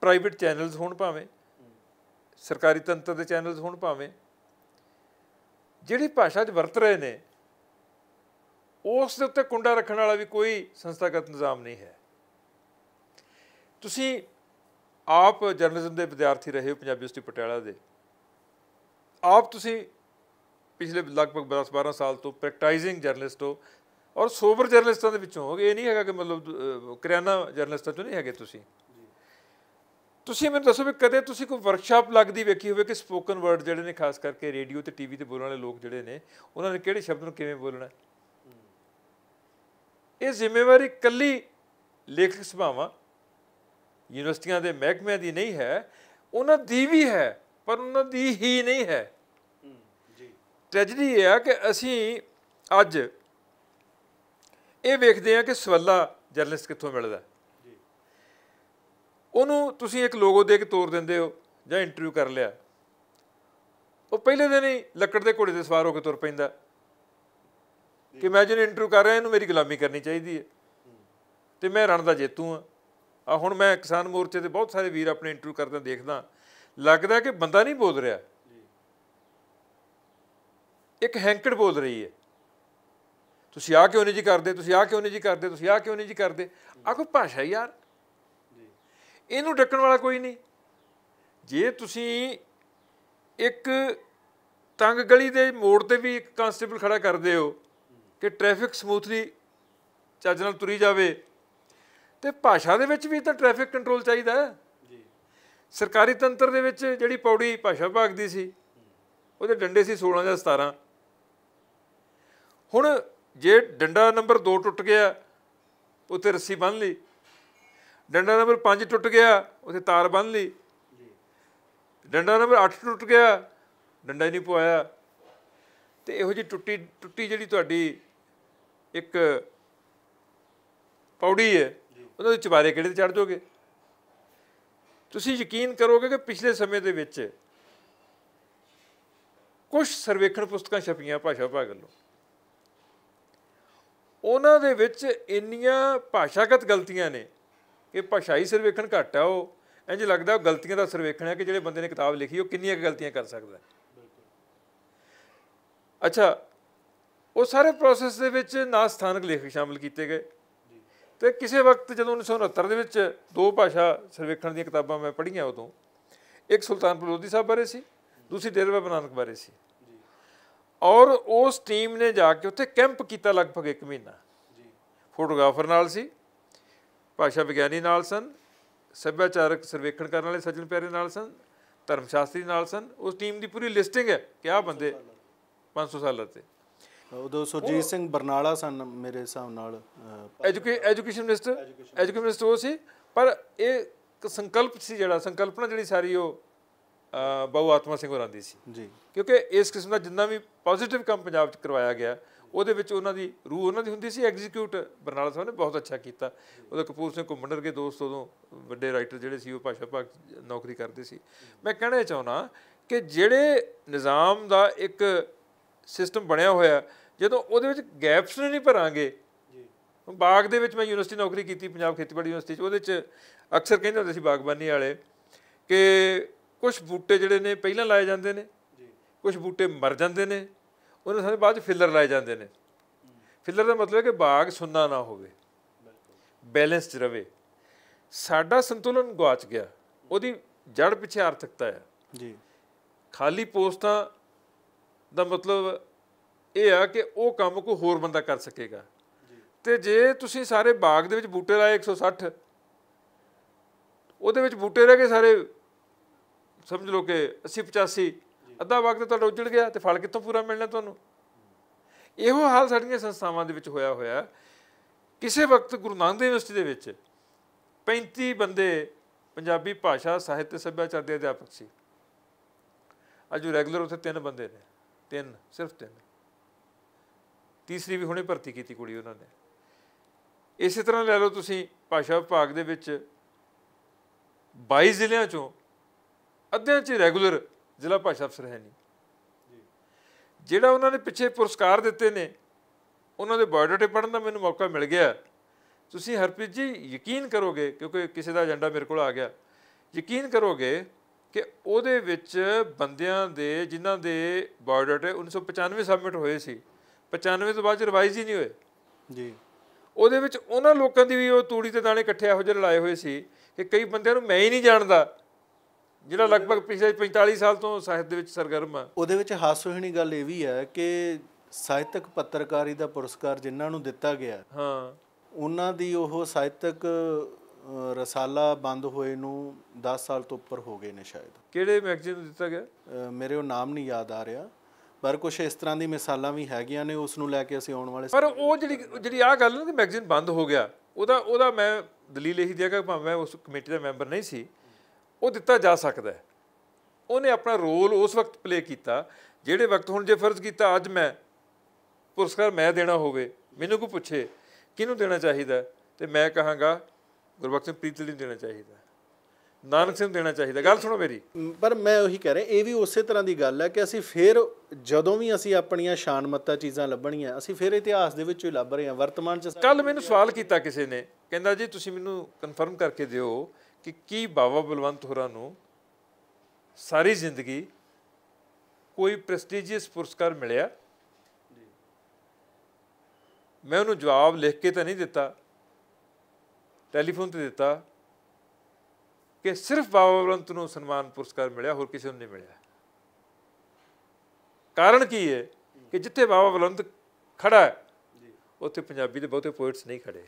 ਪ੍ਰਾਈਵੇਟ ਚੈਨਲਸ ਹੋਣ ਭਾਵੇਂ ਸਰਕਾਰੀ ਤੰਤਰ ਦੇ ਚੈਨਲਸ ਹੋਣ ਭਾਵੇਂ ਜਿਹੜੀ ਭਾਸ਼ਾ 'ਚ ਵਰਤ ਰਹੇ ਨੇ ਉਸ ਦੇ ਉੱਤੇ ਕੁੰਡਾ ਰੱਖਣ ਵਾਲਾ ਵੀ ਕੋਈ ਸੰਸਥਾਗਤ ਨਿਜ਼ਾਮ ਨਹੀਂ ਹੈ ਤੁਸੀਂ ਆਪ ਜਰਨਲਿਜ਼ਮ ਦੇ ਵਿਦਿਆਰਥੀ ਰਹੇ ਹੋ ਪੰਜਾਬੀ ਯੂਨੀਵਰਸਿਟੀ ਪਟਿਆਲਾ ਦੇ ਆਪ ਤੁਸੀਂ ਪਿਛਲੇ ਲਗਭਗ 10-12 ਸਾਲ ਤੋਂ ਪ੍ਰੈਕਟਾਈਜ਼ਿੰਗ ਜਰਨਲਿਸਟ ਹੋ ਔਰ ਸੋਬਰ ਜਰਨਲਿਸਟਾਂ ਦੇ ਵਿੱਚੋਂ ਹੋਗੇ ਇਹ ਨਹੀਂ ਹੈਗਾ ਕਿ ਮਤਲਬ ਕਰਿਆਨਾ ਜਰਨਲਿਸਟਾਂ ਚੋਂ ਨਹੀਂ ਹੈਗੇ ਤੁਸੀਂ ਤੁਸੀਂ ਮੈਨੂੰ ਦੱਸੋ ਵੀ ਕਦੇ ਤੁਸੀਂ ਕੋਈ ਵਰਕਸ਼ਾਪ ਲੱਗਦੀ ਵੇਖੀ ਹੋਵੇ ਕਿ ਸਪੋਕਨ ਵਰਡ ਜਿਹੜੇ ਨੇ ਖਾਸ ਕਰਕੇ ਰੇਡੀਓ ਤੇ ਟੀਵੀ ਤੇ ਬੋਲਣ ਵਾਲੇ ਲੋਕ ਜਿਹੜੇ ਨੇ ਉਹਨਾਂ ਨੇ ਕਿਹੜੇ ਸ਼ਬਦ ਨੂੰ ਕਿਵੇਂ ਬੋਲਣਾ ਇਹ ਜ਼ਿੰਮੇਵਾਰੀ ਕੱਲੀ ਲੇਖਕ ਸਭਾਵਾਂ ਯੂਨੀਵਰਸਿਟੀਆਂ ਦੇ ਮਹਿਕਮਿਆਂ ਦੀ ਨਹੀਂ ਹੈ ਉਹਨਾਂ ਦੀ ਵੀ ਹੈ ਪਰ ਉਹਨਾਂ ਦੀ ਹੀ ਨਹੀਂ ਹੈ ਜੀ ਟ੍ਰੈਜਡੀ ਇਹ ਆ ਕਿ ਅਸੀਂ ਅੱਜ ਇਹ ਵੇਖਦੇ ਆ ਕਿ ਸਵੱਲਾ ਜਰਨਲਿਸਟ ਕਿੱਥੋਂ ਮਿਲਦਾ ਉਹਨੂੰ ਤੁਸੀਂ ਇੱਕ ਲੋਗੋ ਦੇ ਕੇ ਤੋਰ ਦਿੰਦੇ ਹੋ ਜਾਂ ਇੰਟਰਵਿਊ ਕਰ ਲਿਆ ਉਹ ਪਹਿਲੇ ਦਿਨ ਹੀ ਲੱਕੜ ਦੇ ਘੋੜੇ ਤੇ ਸਵਾਰ ਹੋ ਕੇ ਤੁਰ ਪੈਂਦਾ ਕਿ ਮੈਂ ਜਿਹਨੇ ਇੰਟਰਵਿਊ ਕਰ ਰਿਹਾ ਇਹਨੂੰ ਮੇਰੀ ਗੁਲਾਮੀ ਕਰਨੀ ਚਾਹੀਦੀ ਹੈ ਤੇ ਮੈਂ ਰਣ ਦਾ ਜੇਤੂ ਆ ਆ ਹੁਣ ਮੈਂ ਕਿਸਾਨ ਮੋਰਚੇ ਤੇ ਬਹੁਤ ਸਾਰੇ ਵੀਰ ਆਪਣੇ ਇੰਟਰਵਿਊ ਕਰਦੇ ਦੇਖਦਾ ਲੱਗਦਾ ਕਿ ਬੰਦਾ ਨਹੀਂ ਬੋਲ ਰਿਹਾ ਇੱਕ ਹੈਂਕੜ ਬੋਲ ਰਹੀ ਹੈ ਤੁਸੀਂ ਆ ਕਿਉਂ ਨਹੀਂ ਜੀ ਕਰਦੇ ਤੁਸੀਂ ਆ ਕਿਉਂ ਨਹੀਂ ਜੀ ਕਰਦੇ ਤੁਸੀਂ ਆ ਕਿਉਂ ਨਹੀਂ ਜੀ ਕਰਦੇ ਆ ਕੋਈ ਭਾਸ਼ਾ ਯਾਰ ਇਹਨੂੰ ਡੱਕਣ ਵਾਲਾ ਕੋਈ ਨਹੀਂ ਜੇ ਤੁਸੀਂ ਇੱਕ ਤੰਗ ਗਲੀ ਦੇ ਮੋੜ ਤੇ ਵੀ ਇੱਕ ਕਾਂਸਟੇਬਲ ਖੜਾ ਕਰਦੇ ਹੋ ਕਿ ਟ੍ਰੈਫਿਕ ਸਮੂਥਲੀ ਚੱਜ ਨਾਲ ਤੁਰੀ ਜਾਵੇ ਤੇ ਭਾਸ਼ਾ ਦੇ ਵਿੱਚ ਵੀ ਤਾਂ ਟ੍ਰੈਫਿਕ ਕੰਟਰੋਲ ਚਾਹੀਦਾ ਹੈ ਜੀ ਸਰਕਾਰੀ ਤੰਤਰ ਦੇ ਵਿੱਚ ਜਿਹੜੀ ਪੌੜੀ ਭਾਸ਼ਾ ਭਾਗ ਦੀ ਸੀ ਉਹਦੇ ਡੰਡੇ ਸੀ 16 ਜਾਂ 17 ਹੁਣ ਜੇ ਡੰਡਾ ਨੰਬਰ 2 ਟੁੱਟ ਗਿਆ ਉੱਤੇ ਰੱਸੀ ਬੰਨ ਲਈ ਡੰਡਾ ਨੰਬਰ 5 ਟੁੱਟ ਗਿਆ ਉਥੇ ਤਾਰ ਬੰਨ ਲਈ ਡੰਡਾ ਨੰਬਰ 8 ਟੁੱਟ ਗਿਆ ਡੰਡਾ ਨਹੀਂ ਪਵਾਇਆ ਤੇ ਇਹੋ ਜੀ ਟੁੱਟੀ ਟੁੱਟੀ ਜਿਹੜੀ ਤੁਹਾਡੀ ਇੱਕ ਪੌੜੀ ਹੈ ਉਹਦੇ ਵਿੱਚ ਬਾਰੇ ਕਿਹੜੇ ਤੇ ਚੜ ਜਾਓਗੇ ਤੁਸੀਂ ਯਕੀਨ ਕਰੋਗੇ ਕਿ ਪਿਛਲੇ ਸਮੇਂ ਦੇ ਵਿੱਚ ਕੁਝ ਸਰਵੇਖਣ ਪੁਸਤਕਾਂ ਛਪੀਆਂ ਭਾਸ਼ਾ ਭਾਗ ਲੋ ਉਹਨਾਂ ਦੇ ਵਿੱਚ ਇੰਨੀਆਂ ਭਾਸ਼ਾਗਤ ਗਲਤੀਆਂ ਨੇ ਕਿ ਭਾਸ਼ਾਈ ਸਰਵੇਖਣ ਘੱਟ ਆ ਉਹ ਇੰਜ ਲੱਗਦਾ ਗਲਤੀਆਂ ਦਾ ਸਰਵੇਖਣ ਹੈ ਕਿ ਜਿਹੜੇ ਬੰਦੇ ਨੇ ਕਿਤਾਬ ਲਿਖੀ ਉਹ ਕਿੰਨੀਆਂ ਗਲਤੀਆਂ ਕਰ ਸਕਦਾ ਅੱਛਾ ਉਹ ਸਾਰੇ ਪ੍ਰੋਸੈਸ ਦੇ ਵਿੱਚ ਨਾ ਸਥਾਨਕ ਲੇਖਕ ਸ਼ਾਮਲ ਕੀਤੇ ਗਏ ਤੇ ਕਿਸੇ ਵਕਤ ਜਦੋਂ 1969 ਦੇ ਵਿੱਚ ਦੋ ਭਾਸ਼ਾ ਸਰਵੇਖਣ ਦੀਆਂ ਕਿਤਾਬਾਂ ਮੈਂ ਪੜ੍ਹੀਆਂ ਉਦੋਂ ਇੱਕ ਸੁਲਤਾਨਪੁਰ ਲੋਧੀ ਸਾਹਿਬ ਬਾਰੇ ਸੀ ਦੂਸਰੀ ਦੇਰਵਾ ਬਨਾਨਕ ਬਾਰੇ ਸੀ ਔਰ ਉਸ ਟੀਮ ਨੇ ਜਾ ਕੇ ਉੱਥੇ ਕੈਂਪ ਕੀਤਾ ਲਗਭਗ 1 ਮਹੀਨਾ ਜੀ ਫੋਟੋਗ੍ਰਾਫਰ ਨਾਲ ਸੀ ਭਾਸ਼ਾ ਵਿਗਿਆਨੀ ਨਾਲ ਸਨ ਸੱਭਿਆਚਾਰਕ ਸਰਵੇਖਣ ਕਰਨ ਵਾਲੇ ਸੱਜਣ ਪਿਆਰੇ ਨਾਲ ਸਨ ਧਰਮ ਸ਼ਾਸਤਰੀ ਨਾਲ ਸਨ ਉਸ ਟੀਮ ਦੀ ਪੂਰੀ ਲਿਸਟਿੰਗ ਹੈ ਕਿ ਆ ਬੰਦੇ 500 ਸਾਲ ਤੇ ਉਦੋਂ ਸੁਰਜੀਤ ਸਿੰਘ ਬਰਨਾਲਾ ਸਨ ਮੇਰੇ ਹਿਸਾਬ ਨਾਲ ਐਜੂਕੇਸ਼ਨ ਮਿਨਿਸਟਰ ਐਜੂਕੇਸ਼ਨ ਮਿਨਿਸਟਰ ਉਹ ਸੀ ਪਰ ਇਹ ਸੰਕਲਪ ਸੀ ਜਿਹੜਾ ਸੰਕਲਪਨਾ ਜਿਹੜੀ ਸਾਰੀ ਉਹ ਬਹੁ ਆਤਮਾ ਸਿੰਘ ਹੋਰਾਂ ਦੀ ਸੀ ਜੀ ਕਿਉਂਕਿ ਇਸ ਕਿਸਮ ਦਾ ਜਿੰਨਾ ਵੀ ਪੋਜ਼ਿਟਿਵ ਕੰਮ ਪੰਜਾਬ 'ਚ ਕਰਵਾਇਆ ਗਿਆ ਉਹਦੇ ਵਿੱਚ ਉਹਨਾਂ ਦੀ ਰੂਹ ਉਹਨਾਂ ਦੀ ਹੁੰਦੀ ਸੀ ਐਗਜ਼ੀਕਿਊਟ ਬਰਨਾਲਾ ਸਾਹਿਬ ਨੇ ਬਹੁਤ ਅੱਛਾ ਕੀਤਾ ਉਹਦਾ ਕਪੂਰ ਸਿੰਘ ਘੁੰਮਣ ਵਰਗੇ ਦੋਸਤ ਉਦੋਂ ਵੱਡੇ ਰਾਈਟਰ ਜਿਹੜੇ ਸੀ ਉਹ ਭਾਸ਼ਾ ਭਾਗ ਨੌਕਰੀ ਕਰਦੇ ਸੀ ਮੈਂ ਕਹਿਣਾ ਚਾਹੁੰਦਾ ਕਿ ਜਿਹੜੇ ਨਿਜ਼ਾਮ ਦਾ ਇੱਕ ਸਿਸਟਮ ਬਣਿਆ ਹੋਇਆ ਜਦੋਂ ਉਹਦੇ ਵਿੱਚ ਗੈਪਸ ਨਹੀਂ ਭਰਾਂਗੇ ਜੀ ਬਾਗ ਦੇ ਵਿੱਚ ਮੈਂ ਯੂਨੀਵਰਸਿਟੀ ਨੌਕਰੀ ਕੀਤੀ ਪੰਜਾਬ ਖੇਤੀਬਾੜੀ ਯੂਨੀਵਰਸਿਟੀ 'ਚ ਉਹਦੇ 'ਚ ਅਕਸਰ ਕਹਿੰਦੇ ਹੁੰਦੇ ਸੀ ਬਾਗਬਾਨੀ ਵਾਲੇ ਕਿ ਕੁਝ ਬੂਟੇ ਜਿਹੜੇ ਨੇ ਪਹਿਲਾਂ ਲਾਏ ਜਾਂਦੇ ਨੇ ਜੀ ਕੁਝ ਬੂਟੇ ਮਰ ਜਾਂਦੇ ਨੇ ਉਹਨਾਂ ਸਮੇਂ ਬਾਅਦ ਫਿਲਰ ਲਾਏ ਜਾਂਦੇ ਨੇ ਫਿਲਰ ਦਾ ਮਤਲਬ ਹੈ ਕਿ ਬਾਗ ਸੁੰਨਾ ਨਾ ਹੋਵੇ ਬੈਲੈਂਸਡ ਰਵੇ ਸਾਡਾ ਸੰਤੁਲਨ ਗਵਾਚ ਗਿਆ ਉਹਦੀ ਜੜ ਪਿੱਛੇ ਆਰਥਿਕਤਾ ਹੈ ਜੀ ਖਾਲੀ ਪੋਸਟਾਂ ਦਾ ਮਤਲਬ ਇਹ ਆ ਕਿ ਉਹ ਕੰਮ ਕੋਈ ਹੋਰ ਬੰਦਾ ਕਰ ਸਕੇਗਾ ਤੇ ਜੇ ਤੁਸੀਂ ਸਾਰੇ ਬਾਗ ਦੇ ਵਿੱਚ ਬੂਟੇ ਲਾਏ 160 ਉਹਦੇ ਵਿੱਚ ਬੂਟੇ ਰਹਿ ਗਏ ਸਾਰੇ ਸਮਝ ਲਓ ਕਿ 80 85 ਅੱਧਾ ਵਕਤ ਤੁਹਾਡਾ ਉਜੜ ਗਿਆ ਤੇ ਫਲ ਕਿੱਥੋਂ ਪੂਰਾ ਮਿਲਣਾ ਤੁਹਾਨੂੰ ਇਹੋ ਹਾਲ ਸਾਡੀਆਂ ਸੰਸਥਾਵਾਂ ਦੇ ਵਿੱਚ ਹੋਇਆ ਹੋਇਆ ਕਿਸੇ ਵਕਤ ਗੁਰੂ ਨਾਨਕ ਦੇਵ ਯੂਨੀਵਰਸਿਟੀ ਦੇ ਵਿੱਚ 35 ਬੰਦੇ ਪੰਜਾਬੀ ਭਾਸ਼ਾ ਸਾਹਿਤ ਤੇ ਸੱਭਿਆਚਾਰ ਦੇ ਅਧਿਆਪਕ ਸੀ ਅੱਜ ਰੈਗੂਲਰ ਉੱਥੇ ਤਿੰਨ ਬੰਦੇ ਨੇ ਤਿੰਨ ਸਿਰਫ ਤਿੰਨ ਤੀਸਰੀ ਵੀ ਹੁਣੇ ਭਰਤੀ ਕੀਤੀ ਕੁੜੀ ਉਹਨਾਂ ਨੇ ਇਸੇ ਤਰ੍ਹਾਂ ਲੈ ਲਓ ਤੁਸੀਂ ਭਾਸ਼ਾ ਵਿਭਾਗ ਦੇ ਵਿੱਚ 22 ਜ਼ਿਲ੍ਹਿਆਂ ਚੋਂ ਅੱਧਿਆਂ 'ਚ ਰੈਗੂਲਰ ਜ਼ਿਲ੍ਹਾ ਭਾਸ਼ਾ ਅਫਸਰ ਹੈ ਨਹੀਂ ਜਿਹੜਾ ਉਹਨਾਂ ਨੇ ਪਿੱਛੇ ਪੁਰਸਕਾਰ ਦਿੱਤੇ ਨੇ ਉਹਨਾਂ ਦੇ ਬਾਇਓਡਾਟੇ ਪੜਨ ਦਾ ਮੈਨੂੰ ਮੌਕਾ ਮਿਲ ਗਿਆ ਤੁਸੀਂ ਹਰਪ੍ਰੀਤ ਜੀ ਯਕੀਨ ਕਰੋਗੇ ਕਿਉਂਕਿ ਕਿਸੇ ਦਾ ਏਜੰਡਾ ਮੇਰੇ ਕੋਲ ਆ ਗਿਆ ਯਕੀਨ ਕਰੋਗੇ ਕਿ ਉਹਦੇ ਵਿੱਚ ਬੰਦਿਆਂ ਦੇ ਜਿਨ੍ਹਾਂ ਦੇ ਬਾਇਓਡਾਟੇ 1995 ਸਬਮਿਟ ਹੋਏ ਸੀ 95 ਤੋਂ ਬਾਅਦ ਰਿਵਾਈਜ਼ ਹੀ ਨਹੀਂ ਹੋਏ ਜੀ ਉਹਦੇ ਵਿੱਚ ਉਹਨਾਂ ਲੋਕਾਂ ਦੀ ਵੀ ਉਹ ਤੂੜੀ ਤੇ ਦਾਣੇ ਇਕੱਠੇ ਇਹੋ ਜਿਹੇ ਲੜਾਏ ਹੋਏ ਸੀ ਕਿ ਕਈ ਬੰਦਿਆਂ ਨੂੰ ਮੈਂ ਹੀ ਨਹੀਂ ਜਾਣਦਾ ਜਿਹੜਾ ਲਗਭਗ ਪਿਛਲੇ 45 ਸਾਲ ਤੋਂ ਸਾਹਿਤ ਦੇ ਵਿੱਚ ਸਰਗਰਮ ਆ ਉਹਦੇ ਵਿੱਚ ਹਾਸੋਹੀਣੀ ਗੱਲ ਇਹ ਵੀ ਹੈ ਕਿ ਸਾਹਿਤਕ ਪੱਤਰਕਾਰੀ ਦਾ ਪੁਰਸਕਾਰ ਜਿਨ੍ਹਾਂ ਨੂੰ ਦਿੱਤਾ ਗਿਆ ਹਾਂ ਉਹਨਾਂ ਦੀ ਉਹ ਸਾਹਿਤਕ ਰਸਾਲਾ ਬੰਦ ਹੋਏ ਨੂੰ 10 ਸਾਲ ਤੋਂ ਉੱਪਰ ਹੋ ਗਏ ਨੇ ਸ਼ਾਇਦ ਕਿਹੜੇ ਮੈਗਜ਼ੀਨ ਨੂੰ ਦਿੱਤਾ ਗਿਆ ਮੇਰੇ ਉਹ ਨਾਮ ਨਹੀਂ ਯਾਦ ਆ ਰਿਹਾ ਪਰ ਕੁਝ ਇਸ ਤਰ੍ਹਾਂ ਦੀ ਮਿਸਾਲਾਂ ਵੀ ਹੈਗੀਆਂ ਨੇ ਉਸ ਨੂੰ ਲੈ ਕੇ ਅਸੀਂ ਆਉਣ ਵਾਲੇ ਪਰ ਉਹ ਜਿਹੜੀ ਜਿਹੜੀ ਆ ਗੱਲ ਨਾ ਕਿ ਮੈਗਜ਼ੀਨ ਬੰਦ ਹੋ ਗਿਆ ਉਹਦਾ ਉਹਦਾ ਮੈਂ ਦਲੀਲ ਇਹੀ ਦਿਆਂਗਾ ਭਾਵੇਂ ਮੈਂ ਉਸ ਕਮੇਟੀ ਦਾ ਮੈਂਬਰ ਨਹੀਂ ਸੀ ਉਹ ਦਿੱਤਾ ਜਾ ਸਕਦਾ ਹੈ ਉਹਨੇ ਆਪਣਾ ਰੋਲ ਉਸ ਵਕਤ ਪਲੇ ਕੀਤਾ ਜਿਹੜੇ ਵਕਤ ਹੁਣ ਜੇ ਫਰਜ਼ ਕੀਤਾ ਅੱਜ ਮੈਂ ਪੁਰਸਕਾਰ ਮੈਂ ਦੇਣਾ ਹੋਵੇ ਮੈਨੂੰ ਕੋ ਪੁੱਛੇ ਕਿਹਨੂੰ ਦੇਣਾ ਚਾਹੀਦਾ ਤੇ ਮੈਂ ਕਹਾਂਗਾ ਗੁਰਬਖਸ਼ ਸਿੰਘ ਪ੍ਰੀਤਲੀ ਨੂੰ ਦੇਣਾ ਚਾਹੀਦਾ ਨਾਨਕ ਸਿੰਘ ਦੇਣਾ ਚਾਹੀਦਾ ਗੱਲ ਸੁਣੋ ਮੇਰੀ ਪਰ ਮੈਂ ਉਹੀ ਕਹਿ ਰਿਹਾ ਇਹ ਵੀ ਉਸੇ ਤਰ੍ਹਾਂ ਦੀ ਗੱਲ ਹੈ ਕਿ ਅਸੀਂ ਫੇਰ ਜਦੋਂ ਵੀ ਅਸੀਂ ਆਪਣੀਆਂ ਸ਼ਾਨਮੱਤਾ ਚੀਜ਼ਾਂ ਲੱਭਣੀਆਂ ਅਸੀਂ ਫੇਰ ਇਤਿਹਾਸ ਦੇ ਵਿੱਚੋਂ ਹੀ ਲੱਭ ਰਹੇ ਹਾਂ ਵਰਤਮਾਨ ਚ ਕੱਲ ਮੈਨੂੰ ਸਵਾਲ ਕੀਤਾ ਕਿਸੇ ਨੇ ਕਹਿੰਦਾ ਜੀ ਤੁਸੀਂ ਮੈਨੂੰ ਕਨਫਰਮ ਕਰਕੇ ਦਿਓ ਕਿ ਕੀ ਬਾਬਾ ਬਲਵੰਤ ਹੋਰਾਂ ਨੂੰ ਸਾਰੀ ਜ਼ਿੰਦਗੀ ਕੋਈ ਪ੍ਰੈਸਟੀਜੀਅਸ ਪੁਰਸਕਾਰ ਮਿਲਿਆ ਮੈਂ ਉਹਨੂੰ ਜਵਾਬ ਲਿਖ ਕੇ ਤਾਂ ਨਹੀਂ ਦਿੱਤਾ ਟੈਲੀਫੋਨ ਤੇ ਦਿੱਤਾ ਕਿ ਸਿਰਫ ਬਾਬਾ ਬਲਵੰਤ ਨੂੰ ਸਨਮਾਨ ਪੁਰਸਕਾਰ ਮਿਲਿਆ ਹੋਰ ਕਿਸੇ ਨੂੰ ਨਹੀਂ ਮਿਲਿਆ ਕਾਰਨ ਕੀ ਹੈ ਕਿ ਜਿੱਥੇ ਬਾਬਾ ਬਲਵੰਤ ਖੜਾ ਹੈ ਉੱਥੇ ਪੰਜਾਬੀ ਦੇ ਬਹੁਤੇ ਪੋਇਟਸ ਨਹੀਂ ਖੜੇ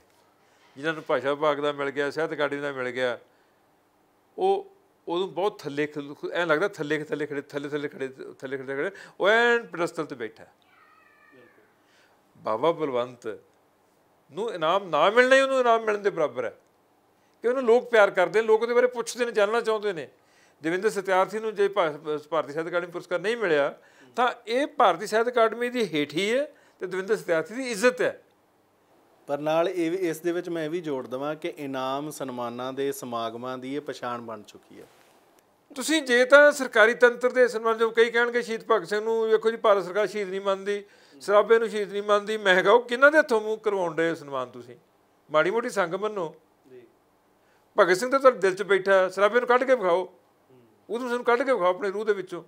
ਜਿਨ੍ਹਾਂ ਨੂੰ ਭਾਸ਼ਾ ਵਿਭਾਗ ਦਾ ਮਿਲ ਗਿਆ ਸਿਹਤ ਅਕਾਡਮੀ ਦਾ ਮਿਲ ਗਿਆ ਉਹ ਉਹਨੂੰ ਬਹੁਤ ਥੱਲੇ ਐ ਲੱਗਦਾ ਥੱਲੇ ਥੱਲੇ ਖੜੇ ਥੱਲੇ ਥੱਲੇ ਖੜੇ ਥੱਲੇ ਖੜੇ ਖੜੇ ਉਹ ਐਨ ਪ੍ਰਸਤਨ ਤੇ ਬੈਠਾ ਬਾਬਾ ਬਲਵੰਤ ਨੂੰ ਇਨਾਮ ਨਾ ਮਿਲਣਾ ਹੀ ਉਹਨੂੰ ਇਨਾਮ ਮਿਲਣ ਦੇ ਬਰਾਬਰ ਹੈ ਕਿ ਉਹਨੂੰ ਲੋਕ ਪਿਆਰ ਕਰਦੇ ਨੇ ਲੋਕ ਉਹਦੇ ਬਾਰੇ ਪੁੱਛਦੇ ਨੇ ਜਾਣਨਾ ਚਾਹੁੰਦੇ ਨੇ ਦੇਵਿੰਦਰ ਸਤਿਆਰਥੀ ਨੂੰ ਜੇ ਭਾਰਤੀ ਸਾਹਿਤ ਅਕਾਡਮੀ ਪੁਰਸਕਾਰ ਨਹੀਂ ਮਿਲਿਆ ਤਾਂ ਇਹ ਭਾਰਤੀ ਸਾਹਿਤ ਅਕਾਡਮੀ ਦੀ ਹੇਠੀ ਹੈ ਤੇ ਦੇਵਿੰਦਰ ਸਤਿਆਰਥੀ ਦੀ ਇੱਜ਼ਤ ਹੈ ਪਰ ਨਾਲ ਇਹ ਇਸ ਦੇ ਵਿੱਚ ਮੈਂ ਇਹ ਵੀ ਜੋੜ ਦਵਾਂ ਕਿ ਇਨਾਮ ਸਨਮਾਨਾਂ ਦੇ ਸਮਾਗਮਾਂ ਦੀ ਇਹ ਪਛਾਣ ਬਣ ਚੁੱਕੀ ਹੈ ਤੁਸੀਂ ਜੇ ਤਾਂ ਸਰਕਾਰੀ ਤੰਤਰ ਦੇ ਸਨਮਾਨ ਜੋ ਕਈ ਕਹਿਣਗੇ ਸ਼ਹੀਦ ਭਗਤ ਸਿੰਘ ਨੂੰ ਵੇਖੋ ਜੀ ਭਾਰਤ ਸਰਕਾਰ ਸ਼ਹੀਦ ਨਹੀਂ ਮੰਨਦੀ ਸਰਾਬੇ ਨੂੰ ਸ਼ਹੀਦ ਨਹੀਂ ਮੰਨਦੀ ਮੈਂ ਕਹਾਂ ਕਿਹਨਾਂ ਦੇ ਹੱਥੋਂ ਮੂੰਹ ਕਰਵਾਉਣ ਦੇ ਸਨਮਾਨ ਤੁਸੀਂ ਮਾੜੀ ਮੋਟੀ ਸੰਗ ਮੰਨੋ ਜੀ ਭਗਤ ਸਿੰਘ ਤਾਂ ਤੁਹਾਡੇ ਦਿਲ 'ਚ ਬੈਠਾ ਸਰਾਬੇ ਨੂੰ ਕੱਢ ਕੇ ਵਿਖਾਓ ਉਹ ਤੁਸੀਂ ਕੱਢ ਕੇ ਵਿਖਾਓ ਆਪਣੇ ਰੂਹ ਦੇ ਵਿੱਚੋਂ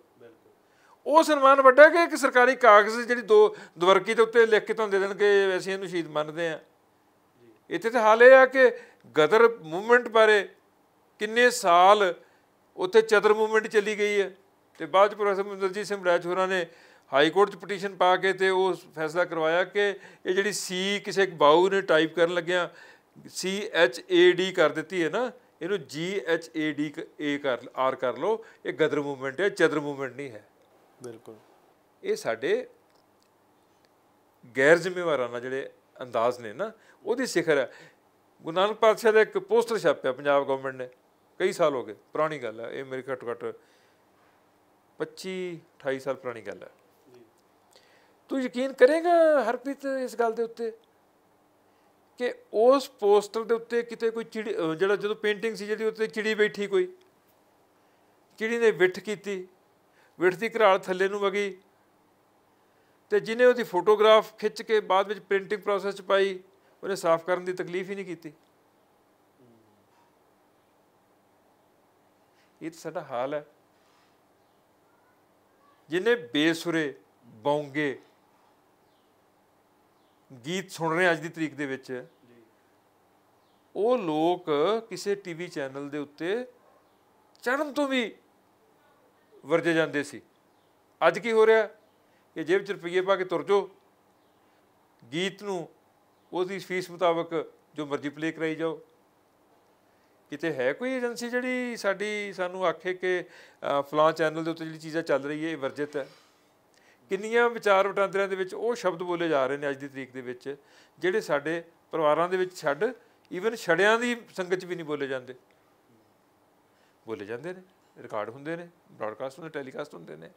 ਉਹ ਸਨਮਾਨ ਵੱਡਾ ਕਿ ਇੱਕ ਸਰਕਾਰੀ ਕਾਗਜ਼ ਜਿਹੜੀ ਦੋ ਦਵਰਕੀ ਦੇ ਉੱਤੇ ਲਿਖ ਕੇ ਤੁਹਾਨੂੰ ਦੇ ਦੇਣਗੇ ਵੈਸੇ ਇਹਨੂੰ ਸ਼ਹੀਦ ਮੰਨਦੇ ਆ ਇੱਥੇ ਤੇ ਹਾਲੇ ਆ ਕਿ ਗਦਰ ਮੂਵਮੈਂਟ ਬਾਰੇ ਕਿੰਨੇ ਸਾਲ ਉੱਥੇ ਚਦਰ ਮੂਵਮੈਂਟ ਚੱਲੀ ਗਈ ਹੈ ਤੇ ਬਾਅਦ ਚ ਪ੍ਰੋਫੈਸਰ ਮਨਦਰਜੀਤ ਸਿੰਘ ਬੜਾਚ ਹੋਰਾਂ ਨੇ ਹਾਈ ਕੋਰਟ 'ਚ ਪਟੀਸ਼ਨ ਪਾ ਕੇ ਤੇ ਉਹ ਫੈਸਲਾ ਕਰਵਾਇਆ ਕਿ ਇਹ ਜਿਹੜੀ ਸੀ ਕਿਸੇ ਇੱਕ ਬਾਊ ਨੇ ਟਾਈਪ ਕਰਨ ਲੱਗਿਆ ਸੀ ਐਚ ਏ ਡੀ ਕਰ ਦਿੱਤੀ ਹੈ ਨਾ ਇਹਨੂੰ ਜੀ ਐਚ ਏ ਡੀ ਏ ਕਰ ਆਰ ਕਰ ਲਓ ਇਹ ਗਦਰ ਮੂਵਮੈਂਟ ਹੈ ਚਦਰ ਮੂਵਮੈਂਟ ਨਹੀਂ ਹੈ ਬਿਲਕੁਲ ਇਹ ਸਾਡੇ ਗੈਰ ਜ਼ਿੰਮੇਵਾਰਾਨਾ ਜਿਹੜੇ ਅੰਦਾਜ਼ ਨੇ ਨਾ ਉਹਦੀ ਸਿਖਰ ਹੈ ਗੁਰੂ ਨਾਨਕ ਪਾਤਸ਼ਾਹ ਦਾ ਇੱਕ ਪੋਸਟਰ ਛਾਪਿਆ ਪੰਜਾਬ ਗਵਰਨਮੈਂਟ ਨੇ ਕਈ ਸਾਲ ਹੋ ਗਏ ਪੁਰਾਣੀ ਗੱਲ ਹੈ ਇਹ ਮੇਰੇ ਘੱਟੋ ਘੱਟ 25 28 ਸਾਲ ਪੁਰਾਣੀ ਗੱਲ ਹੈ ਤੂੰ ਯਕੀਨ ਕਰੇਗਾ ਹਰਪ੍ਰੀਤ ਇਸ ਗੱਲ ਦੇ ਉੱਤੇ ਕਿ ਉਸ ਪੋਸਟਰ ਦੇ ਉੱਤੇ ਕਿਤੇ ਕੋਈ ਚਿੜੀ ਜਿਹੜਾ ਜਦੋਂ ਪੇਂਟਿੰਗ ਸੀ ਜਿਹੜੀ ਉੱਤੇ ਚਿੜੀ ਬੈਠੀ ਕੋਈ ਚਿੜੀ ਨੇ ਵਿਠ ਕੀਤੀ ਵਿਠ ਦੀ ਘਰਾਲ ਥੱਲੇ ਨੂੰ ਵਗੀ ਤੇ ਜਿਨੇ ਉਹਦੀ ਫੋਟੋਗ੍ਰਾਫ ਖਿੱਚ ਕੇ ਬਾਅਦ ਵਿੱਚ ਪ੍ਰਿੰਟਿੰਗ ਪ੍ਰੋਸੈਸ ਚ ਪਾਈ ਉਹਨੇ ਸਾਫ਼ ਕਰਨ ਦੀ ਤਕਲੀਫ ਹੀ ਨਹੀਂ ਕੀਤੀ ਇਹ ਤਾਂ ਸਾਡਾ ਹਾਲ ਹੈ ਜਿਨੇ ਬੇਸੁਰੇ ਬੌਂਗੇ ਗੀਤ ਸੁਣ ਰਹੇ ਅੱਜ ਦੀ ਤਰੀਕ ਦੇ ਵਿੱਚ ਉਹ ਲੋਕ ਕਿਸੇ ਟੀਵੀ ਚੈਨਲ ਦੇ ਉੱਤੇ ਚੜਨ ਤੋਂ ਵੀ ਵਰਜੇ ਜਾਂਦੇ ਸੀ ਅੱਜ ਕੀ ਹੋ ਰਿਹਾ ਕਿ ਜੇਬ 'ਚ ਰੁਪਈਏ ਪਾ ਕੇ ਤੁਰ ਜੋ ਗੀਤ ਨੂੰ ਉਹਦੀ ਫੀਸ ਮੁਤਾਬਕ ਜੋ ਮਰਜ਼ੀ ਪਲੇ ਕਰਾਈ ਜਾਓ ਕਿਤੇ ਹੈ ਕੋਈ ਏਜੰਸੀ ਜਿਹੜੀ ਸਾਡੀ ਸਾਨੂੰ ਆਖੇ ਕਿ ਫਲਾਂ ਚੈਨਲ ਦੇ ਉੱਤੇ ਜਿਹੜੀ ਚੀਜ਼ਾਂ ਚੱਲ ਰਹੀ ਹੈ ਇਹ ਵਰਜਿਤ ਹੈ ਕਿੰਨੀਆਂ ਵਿਚਾਰ ਵਟਾਂਦਰਿਆਂ ਦੇ ਵਿੱਚ ਉਹ ਸ਼ਬਦ ਬੋਲੇ ਜਾ ਰਹੇ ਨੇ ਅੱਜ ਦੀ ਤਰੀਕ ਦੇ ਵਿੱਚ ਜਿਹੜੇ ਸਾਡੇ ਪਰਿਵਾਰਾਂ ਦੇ ਵਿੱਚ ਛੱਡ ਈਵਨ ਛੜਿਆਂ ਦੀ ਸੰਗਤ 'ਚ ਵੀ ਨਹੀਂ ਬੋਲੇ ਜਾਂਦੇ ਬੋਲੇ ਜਾਂਦੇ ਨੇ ਰਿਕਾਰਡ ਹੁੰਦੇ ਨੇ ਬ੍ਰਾਡਕਾਸਟ ਹੁੰਦੇ ਟੈਲੀਕਾਸਟ ਹੁੰਦੇ ਨੇ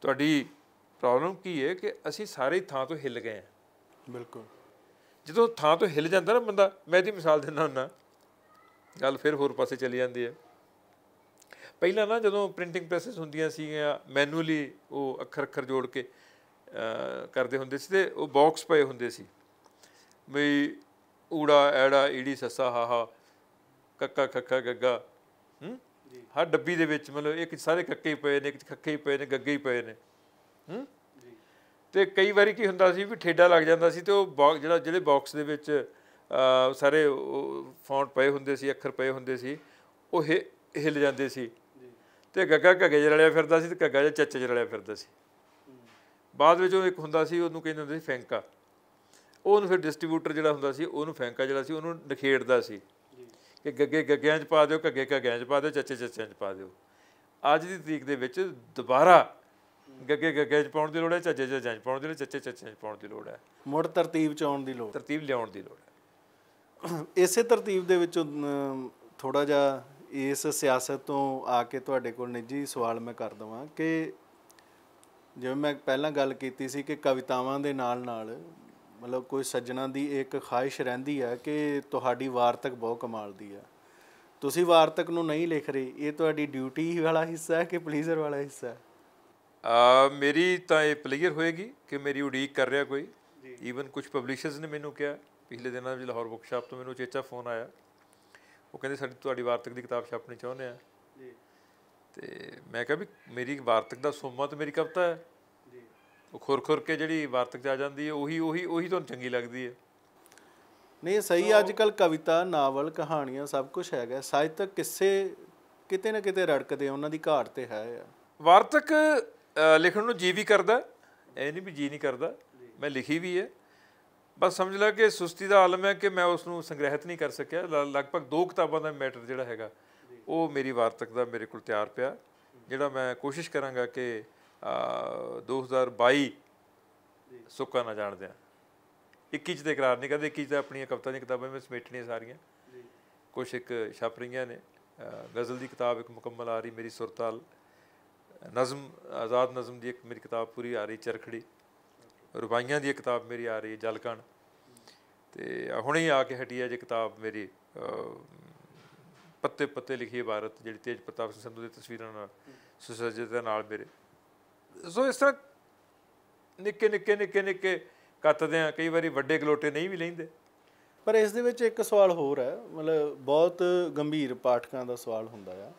ਤੁਹਾਡੀ ਪ੍ਰੋਬਲਮ ਕੀ ਹੈ ਕਿ ਅਸੀਂ ਸਾਰੇ ਥਾਂ ਤੋਂ ਹਿੱਲ ਗਏ ਹਾਂ ਬਿਲਕੁਲ ਜਦੋਂ ਥਾਂ ਤੋਂ ਹਿੱਲ ਜਾਂਦਾ ਨਾ ਬੰਦਾ ਮੈਂ ਇਹਦੀ ਮਿਸਾਲ ਦਿੰਦਾ ਹੁੰਦਾ ਗੱਲ ਫਿਰ ਹੋਰ ਪਾਸੇ ਚਲੀ ਜਾਂਦੀ ਹੈ ਪਹਿਲਾਂ ਨਾ ਜਦੋਂ ਪ੍ਰਿੰਟਿੰਗ ਪ੍ਰੈਸਸ ਹੁੰਦੀਆਂ ਸੀਗੀਆਂ ਮੈਨੂਅਲੀ ਉਹ ਅੱਖਰ ਅੱਖਰ ਜੋੜ ਕੇ ਕਰਦੇ ਹੁੰਦੇ ਸੀ ਤੇ ਉਹ ਬਾਕਸ ਪਏ ਹੁੰਦੇ ਸੀ ਵੀ ਊੜਾ ਐੜਾ ਈੜੀ ਸੱਸਾ ਹਾਹਾ ਕੱਕਾ ਖੱਖਾ ਗੱਗਾ ਹੂੰ ਹਰ ਡੱਬੀ ਦੇ ਵਿੱਚ ਮਤਲਬ ਇੱਕ ਸਾਰੇ ਕੱਕੇ ਪਏ ਨੇ ਇੱਕ ਖੱਖੇ ਪਏ ਨੇ ਗੱਗੇ ਹੀ ਪਏ ਨੇ ਹੂੰ ਤੇ ਕਈ ਵਾਰੀ ਕੀ ਹੁੰਦਾ ਸੀ ਵੀ ਠੇਡਾ ਲੱਗ ਜਾਂਦਾ ਸੀ ਤੇ ਉਹ ਜਿਹੜਾ ਜਿਹੜੇ ਬਾਕਸ ਦੇ ਵਿੱਚ ਸਾਰੇ ਫੌਂਟ ਪਏ ਹੁੰਦੇ ਸੀ ਅੱਖਰ ਪਏ ਹੁੰਦੇ ਸੀ ਉਹ ਹਿੱਲ ਜਾਂਦੇ ਸੀ ਤੇ ਗੱਗਾ ਘੱਗੇ ਜਿਹਾ ਫਿਰਦਾ ਸੀ ਤੇ ਗੱਗਾ ਜਿਹਾ ਚੱਚ ਜਿਹਾ ਫਿਰਦਾ ਸੀ ਬਾਅਦ ਵਿੱਚ ਉਹ ਇੱਕ ਹੁੰਦਾ ਸੀ ਉਹਨੂੰ ਕਹਿੰਦੇ ਹੁੰਦੇ ਸੀ ਫੈਂਕਾ ਉਹਨੂੰ ਫਿਰ ਡਿਸਟ੍ਰੀਬਿਊਟਰ ਜਿਹੜਾ ਹੁੰਦਾ ਸੀ ਉਹਨੂੰ ਫੈਂਕਾ ਜਿਹੜਾ ਸੀ ਉਹਨੂੰ ਨਖੇੜਦਾ ਸੀ ਕਿ ਗੱਗੇ ਗੱਗਿਆਂ 'ਚ ਪਾ ਦਿਓ ਘੱਗੇ ਘੱਗਿਆਂ 'ਚ ਪਾ ਦਿਓ ਚੱਚੇ ਚੱਚਿਆਂ 'ਚ ਪਾ ਦਿਓ ਅੱਜ ਦੀ ਤਰੀਕ ਦੇ ਵਿੱਚ ਦੁਬਾਰਾ ਗੱਗੇ ਗੱਗੇ ਚ ਪਾਉਣ ਦੀ ਲੋੜ ਹੈ ਚੱਜੇ ਚੱਜੇ ਚ ਪਾਉਣ ਦੀ ਲੋੜ ਚੱਚੇ ਚੱਚੇ ਚ ਪਾਉਣ ਦੀ ਲੋੜ ਹੈ ਮੁੜ ਤਰਤੀਬ ਚ ਆਉਣ ਦੀ ਲੋੜ ਤਰਤੀਬ ਲਿਆਉਣ ਦੀ ਲੋੜ ਹੈ ਇਸੇ ਤਰਤੀਬ ਦੇ ਵਿੱਚੋਂ ਥੋੜਾ ਜਿਹਾ ਇਸ ਸਿਆਸਤ ਤੋਂ ਆ ਕੇ ਤੁਹਾਡੇ ਕੋਲ ਨਿੱਜੀ ਸਵਾਲ ਮੈਂ ਕਰ ਦਵਾਂ ਕਿ ਜਿਵੇਂ ਮੈਂ ਪਹਿਲਾਂ ਗੱਲ ਕੀਤੀ ਸੀ ਕਿ ਕਵਿਤਾਵਾਂ ਦੇ ਨਾਲ ਨਾਲ ਮਤਲਬ ਕੋਈ ਸੱਜਣਾ ਦੀ ਇੱਕ ਖਾਹਿਸ਼ ਰਹਿੰਦੀ ਹੈ ਕਿ ਤੁਹਾਡੀ ਵਾਰਤਕ ਬਹੁਤ ਕਮਾਲ ਦੀ ਹੈ ਤੁਸੀਂ ਵਾਰਤਕ ਨੂੰ ਨਹੀਂ ਲਿਖ ਰਹੇ ਇਹ ਤੁਹਾਡੀ ਡਿਊਟੀ ਵਾਲਾ ਹਿੱਸਾ ਹੈ ਕਿ ਪਲੀਜ਼ਰ ਵਾਲਾ ਹਿੱਸਾ ਹੈ ਮੇਰੀ ਤਾਂ ਇਹ ਪਲੇਅਰ ਹੋਏਗੀ ਕਿ ਮੇਰੀ ਉਡੀਕ ਕਰ ਰਿਹਾ ਕੋਈ ਈਵਨ ਕੁਝ ਪਬਲਿਸ਼ਰਸ ਨੇ ਮੈਨੂੰ ਕਿਹਾ ਪਿਛਲੇ ਦਿਨਾਂ ਵਿੱਚ ਲਾਹੌਰ ਬੁੱਕਸ਼ਾਪ ਤੋਂ ਮੈਨੂੰ ਚੇਚਾ ਫੋਨ ਆਇਆ ਉਹ ਕਹਿੰਦੇ ਸਾਡੀ ਤੁਹਾਡੀ ਵਾਰਤਕ ਦੀ ਕਿਤਾਬ ਛਾਪਣੀ ਚਾਹੁੰਦੇ ਆ ਜੀ ਤੇ ਮੈਂ ਕਿਹਾ ਵੀ ਮੇਰੀ ਵਾਰਤਕ ਦਾ ਸੋਮਾ ਤੇ ਮੇਰੀ ਕਵਤਾ ਹੈ ਜੀ ਉਹ ਖੁਰ ਖੁਰ ਕੇ ਜਿਹੜੀ ਵਾਰਤਕ ਚ ਆ ਜਾਂਦੀ ਹੈ ਉਹੀ ਉਹੀ ਉਹੀ ਤੁਹਾਨੂੰ ਚੰਗੀ ਲੱਗਦੀ ਹੈ ਨਹੀਂ ਸਹੀ ਅੱਜ ਕੱਲ ਕਵਿਤਾ ਨਾਵਲ ਕਹਾਣੀਆਂ ਸਭ ਕੁਝ ਹੈਗਾ ਸਾਹਿਤਕ ਕਿੱਸੇ ਕਿਤੇ ਨਾ ਕਿਤੇ ਰੜਕਦੇ ਉਹਨਾਂ ਦੀ ਘਾਟ ਤੇ ਹੈ ਵਾਰਤਕ ਲਿਖਣ ਨੂੰ ਜੀ ਵੀ ਕਰਦਾ ਐ ਨਹੀਂ ਵੀ ਜੀ ਨਹੀਂ ਕਰਦਾ ਮੈਂ ਲਿਖੀ ਵੀ ਹੈ ਬਸ ਸਮਝ ਲਾ ਕਿ ਸੁਸਤੀ ਦਾ ਆਲਮ ਹੈ ਕਿ ਮੈਂ ਉਸ ਨੂੰ ਸੰਗ੍ਰਹਿਤ ਨਹੀਂ ਕਰ ਸਕਿਆ ਲਗਭਗ ਦੋ ਕਿਤਾਬਾਂ ਦਾ ਮੈਟਰ ਜਿਹੜਾ ਹੈਗਾ ਉਹ ਮੇਰੀ ਵਾਰਤਕ ਦਾ ਮੇਰੇ ਕੋਲ ਤਿਆਰ ਪਿਆ ਜਿਹੜਾ ਮੈਂ ਕੋਸ਼ਿਸ਼ ਕਰਾਂਗਾ ਕਿ 2022 ਸੁੱਕਾ ਨਾ ਜਾਣ ਦਿਆਂ 21 ਚ ਤੇ ਇਕਰਾਰ ਨਹੀਂ ਕਰਦੇ 21 ਤੇ ਆਪਣੀਆਂ ਕਵਤਾ ਦੀਆਂ ਕਿਤਾਬਾਂ ਮੈਂ ਸਮੇਟਣੀਆਂ ਸਾਰੀਆਂ ਕੁਝ ਇੱਕ ਛਾਪ ਰਹੀਆਂ ਨੇ ਗਜ਼ਲ ਦੀ ਕਿਤਾਬ ਇੱਕ ਮੁਕੰਮਲ ਆ ਰਹੀ ਮੇਰੀ ਸੁਰਤਾਲ ਨਜ਼ਮ ਆਜ਼ਾਦ ਨਜ਼ਮ ਦੀ ਇੱਕ ਮੇਰੀ ਕਿਤਾਬ ਪੂਰੀ ਆ ਰਹੀ ਚਰਖੜੀ ਰੁਬਾਈਆਂ ਦੀ ਕਿਤਾਬ ਮੇਰੀ ਆ ਰਹੀ ਜਲਕਣ ਤੇ ਹੁਣੇ ਆ ਕੇ ਹਟੀ ਹੈ ਜੇ ਕਿਤਾਬ ਮੇਰੀ ਪੱਤੇ ਪੱਤੇ ਲਿਖੀ ਇਬਾਰਤ ਜਿਹੜੀ ਤੇਜ ਪ੍ਰਤਾਪ ਸਿੰਘ ਸੰਧੂ ਦੀ ਤਸਵੀਰਾਂ ਨਾਲ ਸੁਸਜਿਤ ਨਾਲ ਮੇਰੇ ਸੋ ਇਸ ਤਰ੍ਹਾਂ ਨਿੱਕੇ ਨਿੱਕੇ ਨਿੱਕੇ ਨਿੱਕੇ ਕੱਤਦੇ ਆ ਕਈ ਵਾਰੀ ਵੱਡੇ ਗਲੋਟੇ ਨਹੀਂ ਵੀ ਲੈਂਦੇ ਪਰ ਇਸ ਦੇ ਵਿੱਚ ਇੱਕ ਸਵਾਲ ਹੋਰ ਹੈ ਮਤਲਬ ਬਹੁਤ ਗੰਭੀਰ ਪਾਠਕਾਂ ਦਾ ਸਵਾਲ ਹੁੰਦਾ ਆ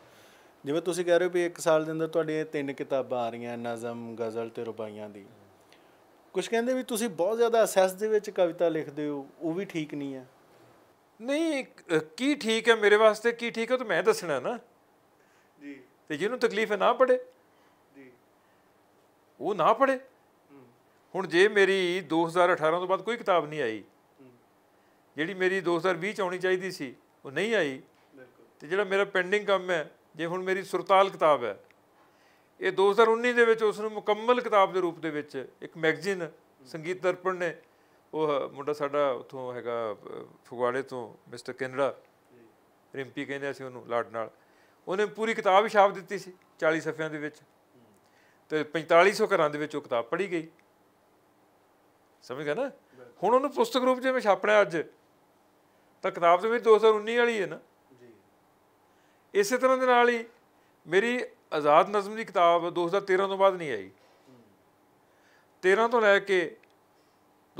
ਜਿਵੇਂ ਤੁਸੀਂ ਕਹਿ ਰਹੇ ਹੋ ਵੀ ਇੱਕ ਸਾਲ ਦੇ ਅੰਦਰ ਤੁਹਾਡੀਆਂ ਤਿੰਨ ਕਿਤਾਬਾਂ ਆ ਰਹੀਆਂ ਨਜ਼ਮ ਗਜ਼ਲ ਤੇ ਰੁਬਾਈਆਂ ਦੀ ਕੁਝ ਕਹਿੰਦੇ ਵੀ ਤੁਸੀਂ ਬਹੁਤ ਜ਼ਿਆਦਾ ਅਸੈਸ ਦੇ ਵਿੱਚ ਕਵਿਤਾ ਲਿਖਦੇ ਹੋ ਉਹ ਵੀ ਠੀਕ ਨਹੀਂ ਹੈ ਨਹੀਂ ਕੀ ਠੀਕ ਹੈ ਮੇਰੇ ਵਾਸਤੇ ਕੀ ਠੀਕ ਹੈ ਤਾਂ ਮੈਂ ਦੱਸਣਾ ਨਾ ਜੀ ਤੇ ਜਿਹਨੂੰ ਤਕਲੀਫ ਨਾ ਪੜੇ ਜੀ ਉਹ ਨਾ ਪੜੇ ਹੁਣ ਜੇ ਮੇਰੀ 2018 ਤੋਂ ਬਾਅਦ ਕੋਈ ਕਿਤਾਬ ਨਹੀਂ ਆਈ ਜਿਹੜੀ ਮੇਰੀ 2020 ਚ ਆਉਣੀ ਚਾਹੀਦੀ ਸੀ ਉਹ ਨਹੀਂ ਆਈ ਤੇ ਜਿਹੜਾ ਮੇਰਾ ਪੈਂਡਿੰਗ ਕੰਮ ਹੈ ਜੇ ਹੁਣ ਮੇਰੀ ਸੁਰਤਾਲ ਕਿਤਾਬ ਹੈ ਇਹ 2019 ਦੇ ਵਿੱਚ ਉਸ ਨੂੰ ਮੁਕੰਮਲ ਕਿਤਾਬ ਦੇ ਰੂਪ ਦੇ ਵਿੱਚ ਇੱਕ ਮੈਗਜ਼ੀਨ ਸੰਗੀਤ ਦਰਪਣ ਨੇ ਉਹ ਮੁੰਡਾ ਸਾਡਾ ਉਥੋਂ ਹੈਗਾ ਫਗਵਾੜੇ ਤੋਂ ਮਿਸਟਰ ਕੈਨੇਡਾ ਰਿੰਪੀ ਕਹਿੰਦੇ ਸੀ ਉਹਨੂੰ ਲਾਡ ਨਾਲ ਉਹਨੇ ਪੂਰੀ ਕਿਤਾਬ ਹੀ ਛਾਪ ਦਿੱਤੀ ਸੀ 40 ਸਫ਼ਿਆਂ ਦੇ ਵਿੱਚ ਤੇ 4500 ਘਰਾਂ ਦੇ ਵਿੱਚ ਉਹ ਕਿਤਾਬ ਪੜ੍ਹੀ ਗਈ ਸਮਝ ਗਿਆ ਨਾ ਹੁਣ ਉਹਨੂੰ ਪੁਸਤਕ ਰੂਪ ਜੇ ਮੈਂ ਛਾਪਣਾ ਅੱਜ ਤਾਂ ਕਿਤਾਬ ਤੇ ਵੀ 2019 ਵਾਲੀ ਹੈ ਨਾ ਇਸੇ ਤਰ੍ਹਾਂ ਦੇ ਨਾਲ ਹੀ ਮੇਰੀ ਆਜ਼ਾਦ ਨਜ਼ਮ ਦੀ ਕਿਤਾਬ 2013 ਤੋਂ ਬਾਅਦ ਨਹੀਂ ਆਈ 13 ਤੋਂ ਲੈ ਕੇ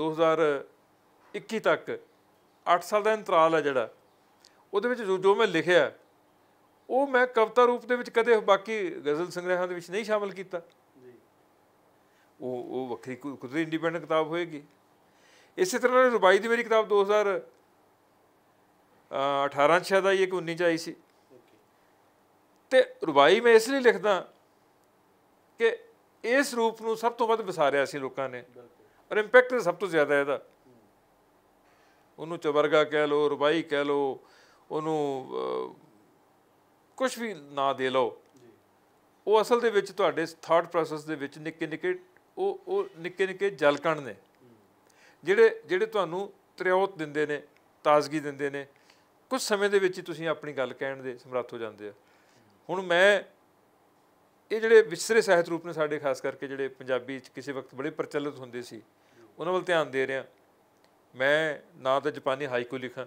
2021 ਤੱਕ 8 ਸਾਲ ਦਾ ਅੰਤਰਾਲ ਹੈ ਜਿਹੜਾ ਉਹਦੇ ਵਿੱਚ ਜੋ ਮੈਂ ਲਿਖਿਆ ਉਹ ਮੈਂ ਕਵਿਤਾ ਰੂਪ ਦੇ ਵਿੱਚ ਕਦੇ ਬਾਕੀ ਗਜ਼ਲ ਸੰਗ੍ਰਹਿਾਂ ਦੇ ਵਿੱਚ ਨਹੀਂ ਸ਼ਾਮਲ ਕੀਤਾ ਜੀ ਉਹ ਉਹ ਵੱਖਰੀ ਕੁਦਰਤੀ ਇੰਡੀਪੈਂਡੈਂਟ ਕਿਤਾਬ ਹੋਏਗੀ ਇਸੇ ਤਰ੍ਹਾਂ ਰੁਬਾਈ ਦੀ ਮੇਰੀ ਕਿਤਾਬ 2000 18 ਚ ਸ਼ਾਇਦ ਆਈ 19 ਚ ਆਈ ਸੀ ਤੇ ਰੁਬਾਈ ਮੈਂ ਇਸ ਲਈ ਲਿਖਦਾ ਕਿ ਇਸ ਰੂਪ ਨੂੰ ਸਭ ਤੋਂ ਵੱਧ ਵਿਸਾਰਿਆ ਸੀ ਲੋਕਾਂ ਨੇ ਔਰ ਇੰਪੈਕਟ ਸਭ ਤੋਂ ਜ਼ਿਆਦਾ ਇਹਦਾ ਉਹਨੂੰ ਚਵਰਗਾ ਕਹਿ ਲੋ ਰੁਬਾਈ ਕਹਿ ਲੋ ਉਹਨੂੰ ਕੁਝ ਵੀ ਨਾ ਦੇ ਲਓ ਉਹ ਅਸਲ ਦੇ ਵਿੱਚ ਤੁਹਾਡੇ ਥਾਟ ਪ੍ਰੋਸੈਸ ਦੇ ਵਿੱਚ ਨਿੱਕੇ ਨਿੱਕੇ ਉਹ ਉਹ ਨਿੱਕੇ ਨਿੱਕੇ ਜਲਕਣ ਨੇ ਜਿਹੜੇ ਜਿਹੜੇ ਤੁਹਾਨੂੰ ਤ੍ਰਿਉਤ ਦਿੰਦੇ ਨੇ ਤਾਜ਼ਗੀ ਦਿੰਦੇ ਨੇ ਕੁਝ ਸਮੇਂ ਦੇ ਵਿੱਚ ਤੁਸੀਂ ਆਪਣੀ ਗੱਲ ਕਹਿਣ ਦੇ ਸਮਰੱਥ ਹੋ ਜਾਂਦੇ ਆ ਹੁਣ ਮੈਂ ਇਹ ਜਿਹੜੇ ਵਿਸਰੇ ਸਾਹਿਤ ਰੂਪ ਨੇ ਸਾਡੇ ਖਾਸ ਕਰਕੇ ਜਿਹੜੇ ਪੰਜਾਬੀ ਚ ਕਿਸੇ ਵਕਤ ਬੜੇ ਪ੍ਰਚਲਿਤ ਹੁੰਦੇ ਸੀ ਉਹਨਾਂ ਵੱਲ ਧਿਆਨ ਦੇ ਰਿਹਾ ਮੈਂ ਨਾ ਤਾਂ ਜਾਪਾਨੀ ਹਾਈਕੂ ਲਿਖਾਂ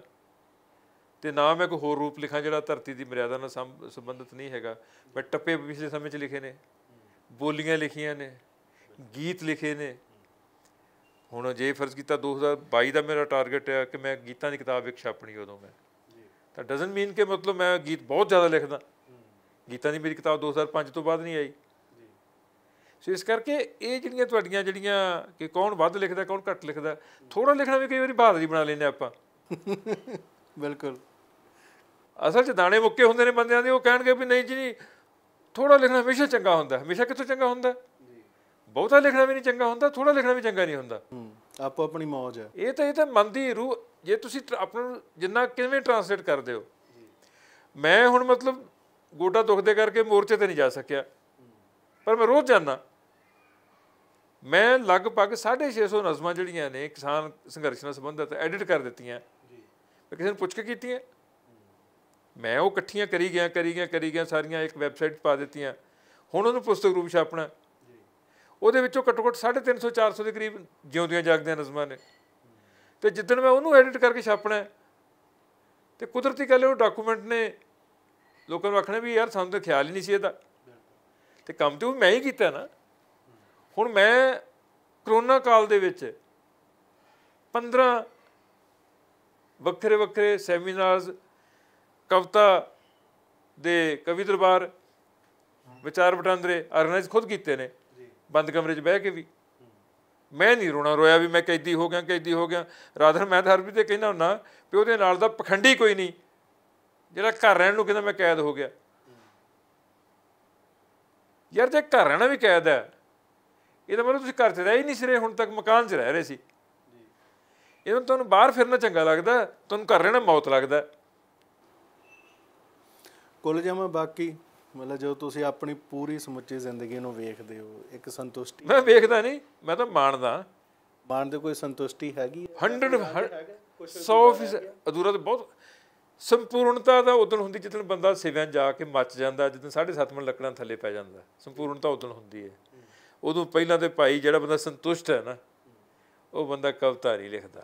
ਤੇ ਨਾ ਮੈਂ ਕੋਈ ਹੋਰ ਰੂਪ ਲਿਖਾਂ ਜਿਹੜਾ ਧਰਤੀ ਦੀ ਮਰਿਆਦਾ ਨਾਲ ਸੰਬੰਧਿਤ ਨਹੀਂ ਹੈਗਾ ਮੈਂ ਟੱਪੇ ਪਿਛਲੇ ਸਮੇਂ ਚ ਲਿਖੇ ਨੇ ਬੋਲੀਆਂ ਲਿਖੀਆਂ ਨੇ ਗੀਤ ਲਿਖੇ ਨੇ ਹੁਣ ਜੇ ਫਰਜ਼ ਕੀਤਾ 2022 ਦਾ ਮੇਰਾ ਟਾਰਗੇਟ ਹੈ ਕਿ ਮੈਂ ਗੀਤਾਂ ਦੀ ਕਿਤਾਬ ਇੱਕ ਛਾਪਣੀ ਉਦੋਂ ਮੈਂ ਤਾਂ ਡਸਨਟ ਮੀਨ ਕਿ ਮਤਲਬ ਮੈਂ ਗੀਤ ਬਹੁਤ ਜ਼ਿਆਦਾ ਲਿਖਦਾ ਗੀਤਾ ਦੀ ਮੇਰੀ ਕਿਤਾਬ 2005 ਤੋਂ ਬਾਅਦ ਨਹੀਂ ਆਈ ਸੋ ਇਸ ਕਰਕੇ ਇਹ ਜਿਹੜੀਆਂ ਤੁਹਾਡੀਆਂ ਜਿਹੜੀਆਂ ਕਿ ਕੌਣ ਵੱਧ ਲਿਖਦਾ ਕੌਣ ਘੱਟ ਲਿਖਦਾ ਥੋੜਾ ਲਿਖਣਾ ਵੀ ਕਈ ਵਾਰੀ ਬਹਾਦਰੀ ਬਣਾ ਲੈਂਦੇ ਆਪਾਂ ਬਿਲਕੁਲ ਅਸਲ 'ਚ ਦਾਣੇ ਮੁੱਕੇ ਹੁੰਦੇ ਨੇ ਬੰਦਿਆਂ ਦੇ ਉਹ ਕਹਿਣਗੇ ਵੀ ਨਹੀਂ ਜੀ ਥੋੜਾ ਲਿਖਣਾ ਹਮੇਸ਼ਾ ਚੰਗਾ ਹੁੰਦਾ ਹਮੇਸ਼ਾ ਕਿੱਥੋਂ ਚੰਗਾ ਹੁੰਦਾ ਬਹੁਤਾ ਲਿਖਣਾ ਵੀ ਨਹੀਂ ਚੰਗਾ ਹੁੰਦਾ ਥੋੜਾ ਲਿਖਣਾ ਵੀ ਚੰਗਾ ਨਹੀਂ ਹੁੰਦਾ ਆਪੋ ਆਪਣੀ ਮੌਜ ਹੈ ਇਹ ਤਾਂ ਇਹ ਤਾਂ ਮਨ ਦੀ ਰੂਹ ਜੇ ਤੁਸੀਂ ਆਪਣਾ ਜਿੰਨਾ ਕਿਵੇਂ ਟਰਾਂਸਲੇਟ ਕਰਦੇ ਹੋ ਮੈਂ ਹੁਣ ਮਤਲਬ ਗੋਡਾ ਦੁਖਦੇ ਕਰਕੇ ਮੋਰਚੇ ਤੇ ਨਹੀਂ ਜਾ ਸਕਿਆ ਪਰ ਮੈਂ ਰੋਜ਼ ਜਾਂਦਾ ਮੈਂ ਲਗਭਗ 650 ਨਜ਼ਮਾਂ ਜਿਹੜੀਆਂ ਨੇ ਕਿਸਾਨ ਸੰਘਰਸ਼ ਨਾਲ ਸੰਬੰਧਿਤ ਐਡਿਟ ਕਰ ਦਿੱਤੀਆਂ ਜੀ ਕਿਸੇ ਨੂੰ ਪੁੱਛ ਕੇ ਕੀਤੀਆਂ ਮੈਂ ਉਹ ਇਕੱਠੀਆਂ ਕਰੀ ਗਿਆ ਕਰੀ ਗਿਆ ਕਰੀ ਗਿਆ ਸਾਰੀਆਂ ਇੱਕ ਵੈਬਸਾਈਟ ਪਾ ਦਿੱਤੀਆਂ ਹੁਣ ਉਹਨੂੰ ਪੁਸਤਕ ਰੂਪ ਛਾਪਣਾ ਜੀ ਉਹਦੇ ਵਿੱਚੋਂ ਘੱਟੋ ਘੱਟ 350 400 ਦੇ ਕਰੀਬ ਜਿਉਂਦੀਆਂ ਜਾਗਦੀਆਂ ਨਜ਼ਮਾਂ ਨੇ ਤੇ ਜਿੱਦਣ ਮੈਂ ਉਹਨੂੰ ਐਡਿਟ ਕਰਕੇ ਛਾਪਣਾ ਤੇ ਕੁਦਰਤੀ ਗੱਲ ਉਹ ਡਾਕੂਮੈਂਟ ਨੇ ਲੋਕਾਂ ਨੂੰ ਆਖਣਾ ਵੀ ਯਾਰ ਸਾਨੂੰ ਤਾਂ ਖਿਆਲ ਹੀ ਨਹੀਂ ਸੀ ਇਹਦਾ ਤੇ ਕੰਮ ਤੇ ਉਹ ਮੈਂ ਹੀ ਕੀਤਾ ਨਾ ਹੁਣ ਮੈਂ ਕਰੋਨਾ ਕਾਲ ਦੇ ਵਿੱਚ 15 ਵੱਖਰੇ ਵੱਖਰੇ ਸੈਮੀਨਾਰਸ ਕਵਤਾ ਦੇ ਕਵੀ ਦਰਬਾਰ ਵਿਚਾਰ ਵਟਾਂਦਰੇ ਆਰਗੇਨਾਈਜ਼ ਖੁਦ ਕੀਤੇ ਨੇ ਬੰਦ ਕਮਰੇ 'ਚ ਬਹਿ ਕੇ ਵੀ ਮੈਂ ਨਹੀਂ ਰੋਣਾ ਰੋਇਆ ਵੀ ਮੈਂ ਕੈਦੀ ਹੋ ਗਿਆ ਕੈਦੀ ਹੋ ਗਿਆ ਰਾਦਰ ਮੈਂ ਤਾਂ ਹਰ ਵੀ ਤੇ ਕਹਿੰਦਾ ਹੁੰਨਾ ਵੀ ਉਹਦੇ ਨਾਲ ਦਾ ਪਖੰਡੀ ਕੋਈ ਨਹੀਂ ਜਿਹੜਾ ਘਰ ਰਹਿਣ ਨੂੰ ਕਹਿੰਦਾ ਮੈਂ ਕੈਦ ਹੋ ਗਿਆ ਯਾਰ ਜੇ ਘਰ ਰਹਿਣਾ ਵੀ ਕੈਦ ਹੈ ਇਹਦਾ ਮਤਲਬ ਤੁਸੀਂ ਘਰ ਤੇ ਰਹਿ ਹੀ ਨਹੀਂ ਸਰੇ ਹੁਣ ਤੱਕ ਮਕਾਨ 'ਚ ਰਹਿ ਰਹੇ ਸੀ ਇਹਨੂੰ ਤੁਹਾਨੂੰ ਬਾਹਰ ਫਿਰਨਾ ਚੰਗਾ ਲੱਗਦਾ ਤੁਹਾਨੂੰ ਘਰ ਰਹਿਣਾ ਮੌਤ ਲੱਗਦਾ ਕੁੱਲ ਜਮਾ ਬਾਕੀ ਮਤਲਬ ਜੋ ਤੁਸੀਂ ਆਪਣੀ ਪੂਰੀ ਸਮੁੱਚੀ ਜ਼ਿੰਦਗੀ ਨੂੰ ਵੇਖਦੇ ਹੋ ਇੱਕ ਸੰਤੁਸ਼ਟੀ ਮੈਂ ਵੇਖਦਾ ਨਹੀਂ ਮੈਂ ਤਾਂ ਮਾਣਦਾ ਮਾਣਦੇ ਕੋਈ ਸੰਤੁਸ਼ਟੀ ਹੈਗੀ 100 100 ਅਧੂਰਾ ਤੇ ਬਹੁਤ ਸੰਪੂਰਨਤਾ ਦਾ ਉਦੋਂ ਹੁੰਦੀ ਜਦੋਂ ਬੰਦਾ ਸਿਵਿਆਂ ਜਾ ਕੇ ਮੱਚ ਜਾਂਦਾ ਜਦੋਂ 7.5 ਮਣ ਲੱਕੜਾਂ ਥੱਲੇ ਪੈ ਜਾਂਦਾ ਸੰਪੂਰਨਤਾ ਉਦੋਂ ਹੁੰਦੀ ਹੈ ਉਦੋਂ ਪਹਿਲਾਂ ਤੇ ਭਾਈ ਜਿਹੜਾ ਬੰਦਾ ਸੰਤੁਸ਼ਟ ਹੈ ਨਾ ਉਹ ਬੰਦਾ ਕਵਿਤਾ ਨਹੀਂ ਲਿਖਦਾ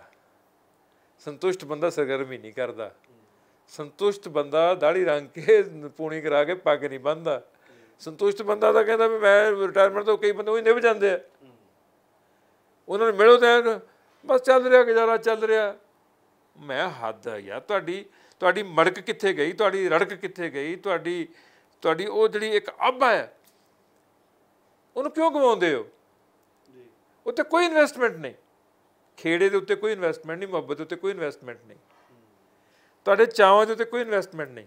ਸੰਤੁਸ਼ਟ ਬੰਦਾ ਸਰਗਰਮੀ ਨਹੀਂ ਕਰਦਾ ਸੰਤੁਸ਼ਟ ਬੰਦਾ ਦਾੜੀ ਰੰਗ ਕੇ ਪੂਣੀ ਕਰਾ ਕੇ ਪੱਗ ਨਹੀਂ ਬੰਨਦਾ ਸੰਤੁਸ਼ਟ ਬੰਦਾ ਤਾਂ ਕਹਿੰਦਾ ਵੀ ਮੈਂ ਰਿਟਾਇਰਮੈਂਟ ਤੋਂ ਕਈ ਬੰਦੇ ਉਹ ਨਿਭ ਜਾਂਦੇ ਆ ਉਹਨਾਂ ਨੂੰ ਮਿਲੋ ਤਾਂ ਬਸ ਚੱਲ ਰਿਹਾ ਗੁਜ਼ਾਰਾ ਚੱਲ ਰਿਹਾ ਮੈਂ ਹੱਦ ਆ ਯਾਰ ਤੁਹਾਡੀ ਤੁਹਾਡੀ ਮੜਕ ਕਿੱਥੇ ਗਈ ਤੁਹਾਡੀ ਰੜਕ ਕਿੱਥੇ ਗਈ ਤੁਹਾਡੀ ਤੁਹਾਡੀ ਉਹ ਜਿਹੜੀ ਇੱਕ ਅੱਬਾ ਹੈ ਉਹਨੂੰ ਕਿਉਂ ਗਵਾਉਂਦੇ ਹੋ ਜੀ ਉੱਤੇ ਕੋਈ ਇਨਵੈਸਟਮੈਂਟ ਨਹੀਂ ਖੇੜੇ ਦੇ ਉੱਤੇ ਕੋਈ ਇਨਵੈਸਟਮੈਂਟ ਨਹੀਂ ਮੁਹੱਬਤ ਉੱਤੇ ਕੋਈ ਇਨਵੈਸਟਮੈਂਟ ਨਹੀਂ ਤੁਹਾਡੇ ਚਾਹਾਂ ਦੇ ਉੱਤੇ ਕੋਈ ਇਨਵੈਸਟਮੈਂਟ ਨਹੀਂ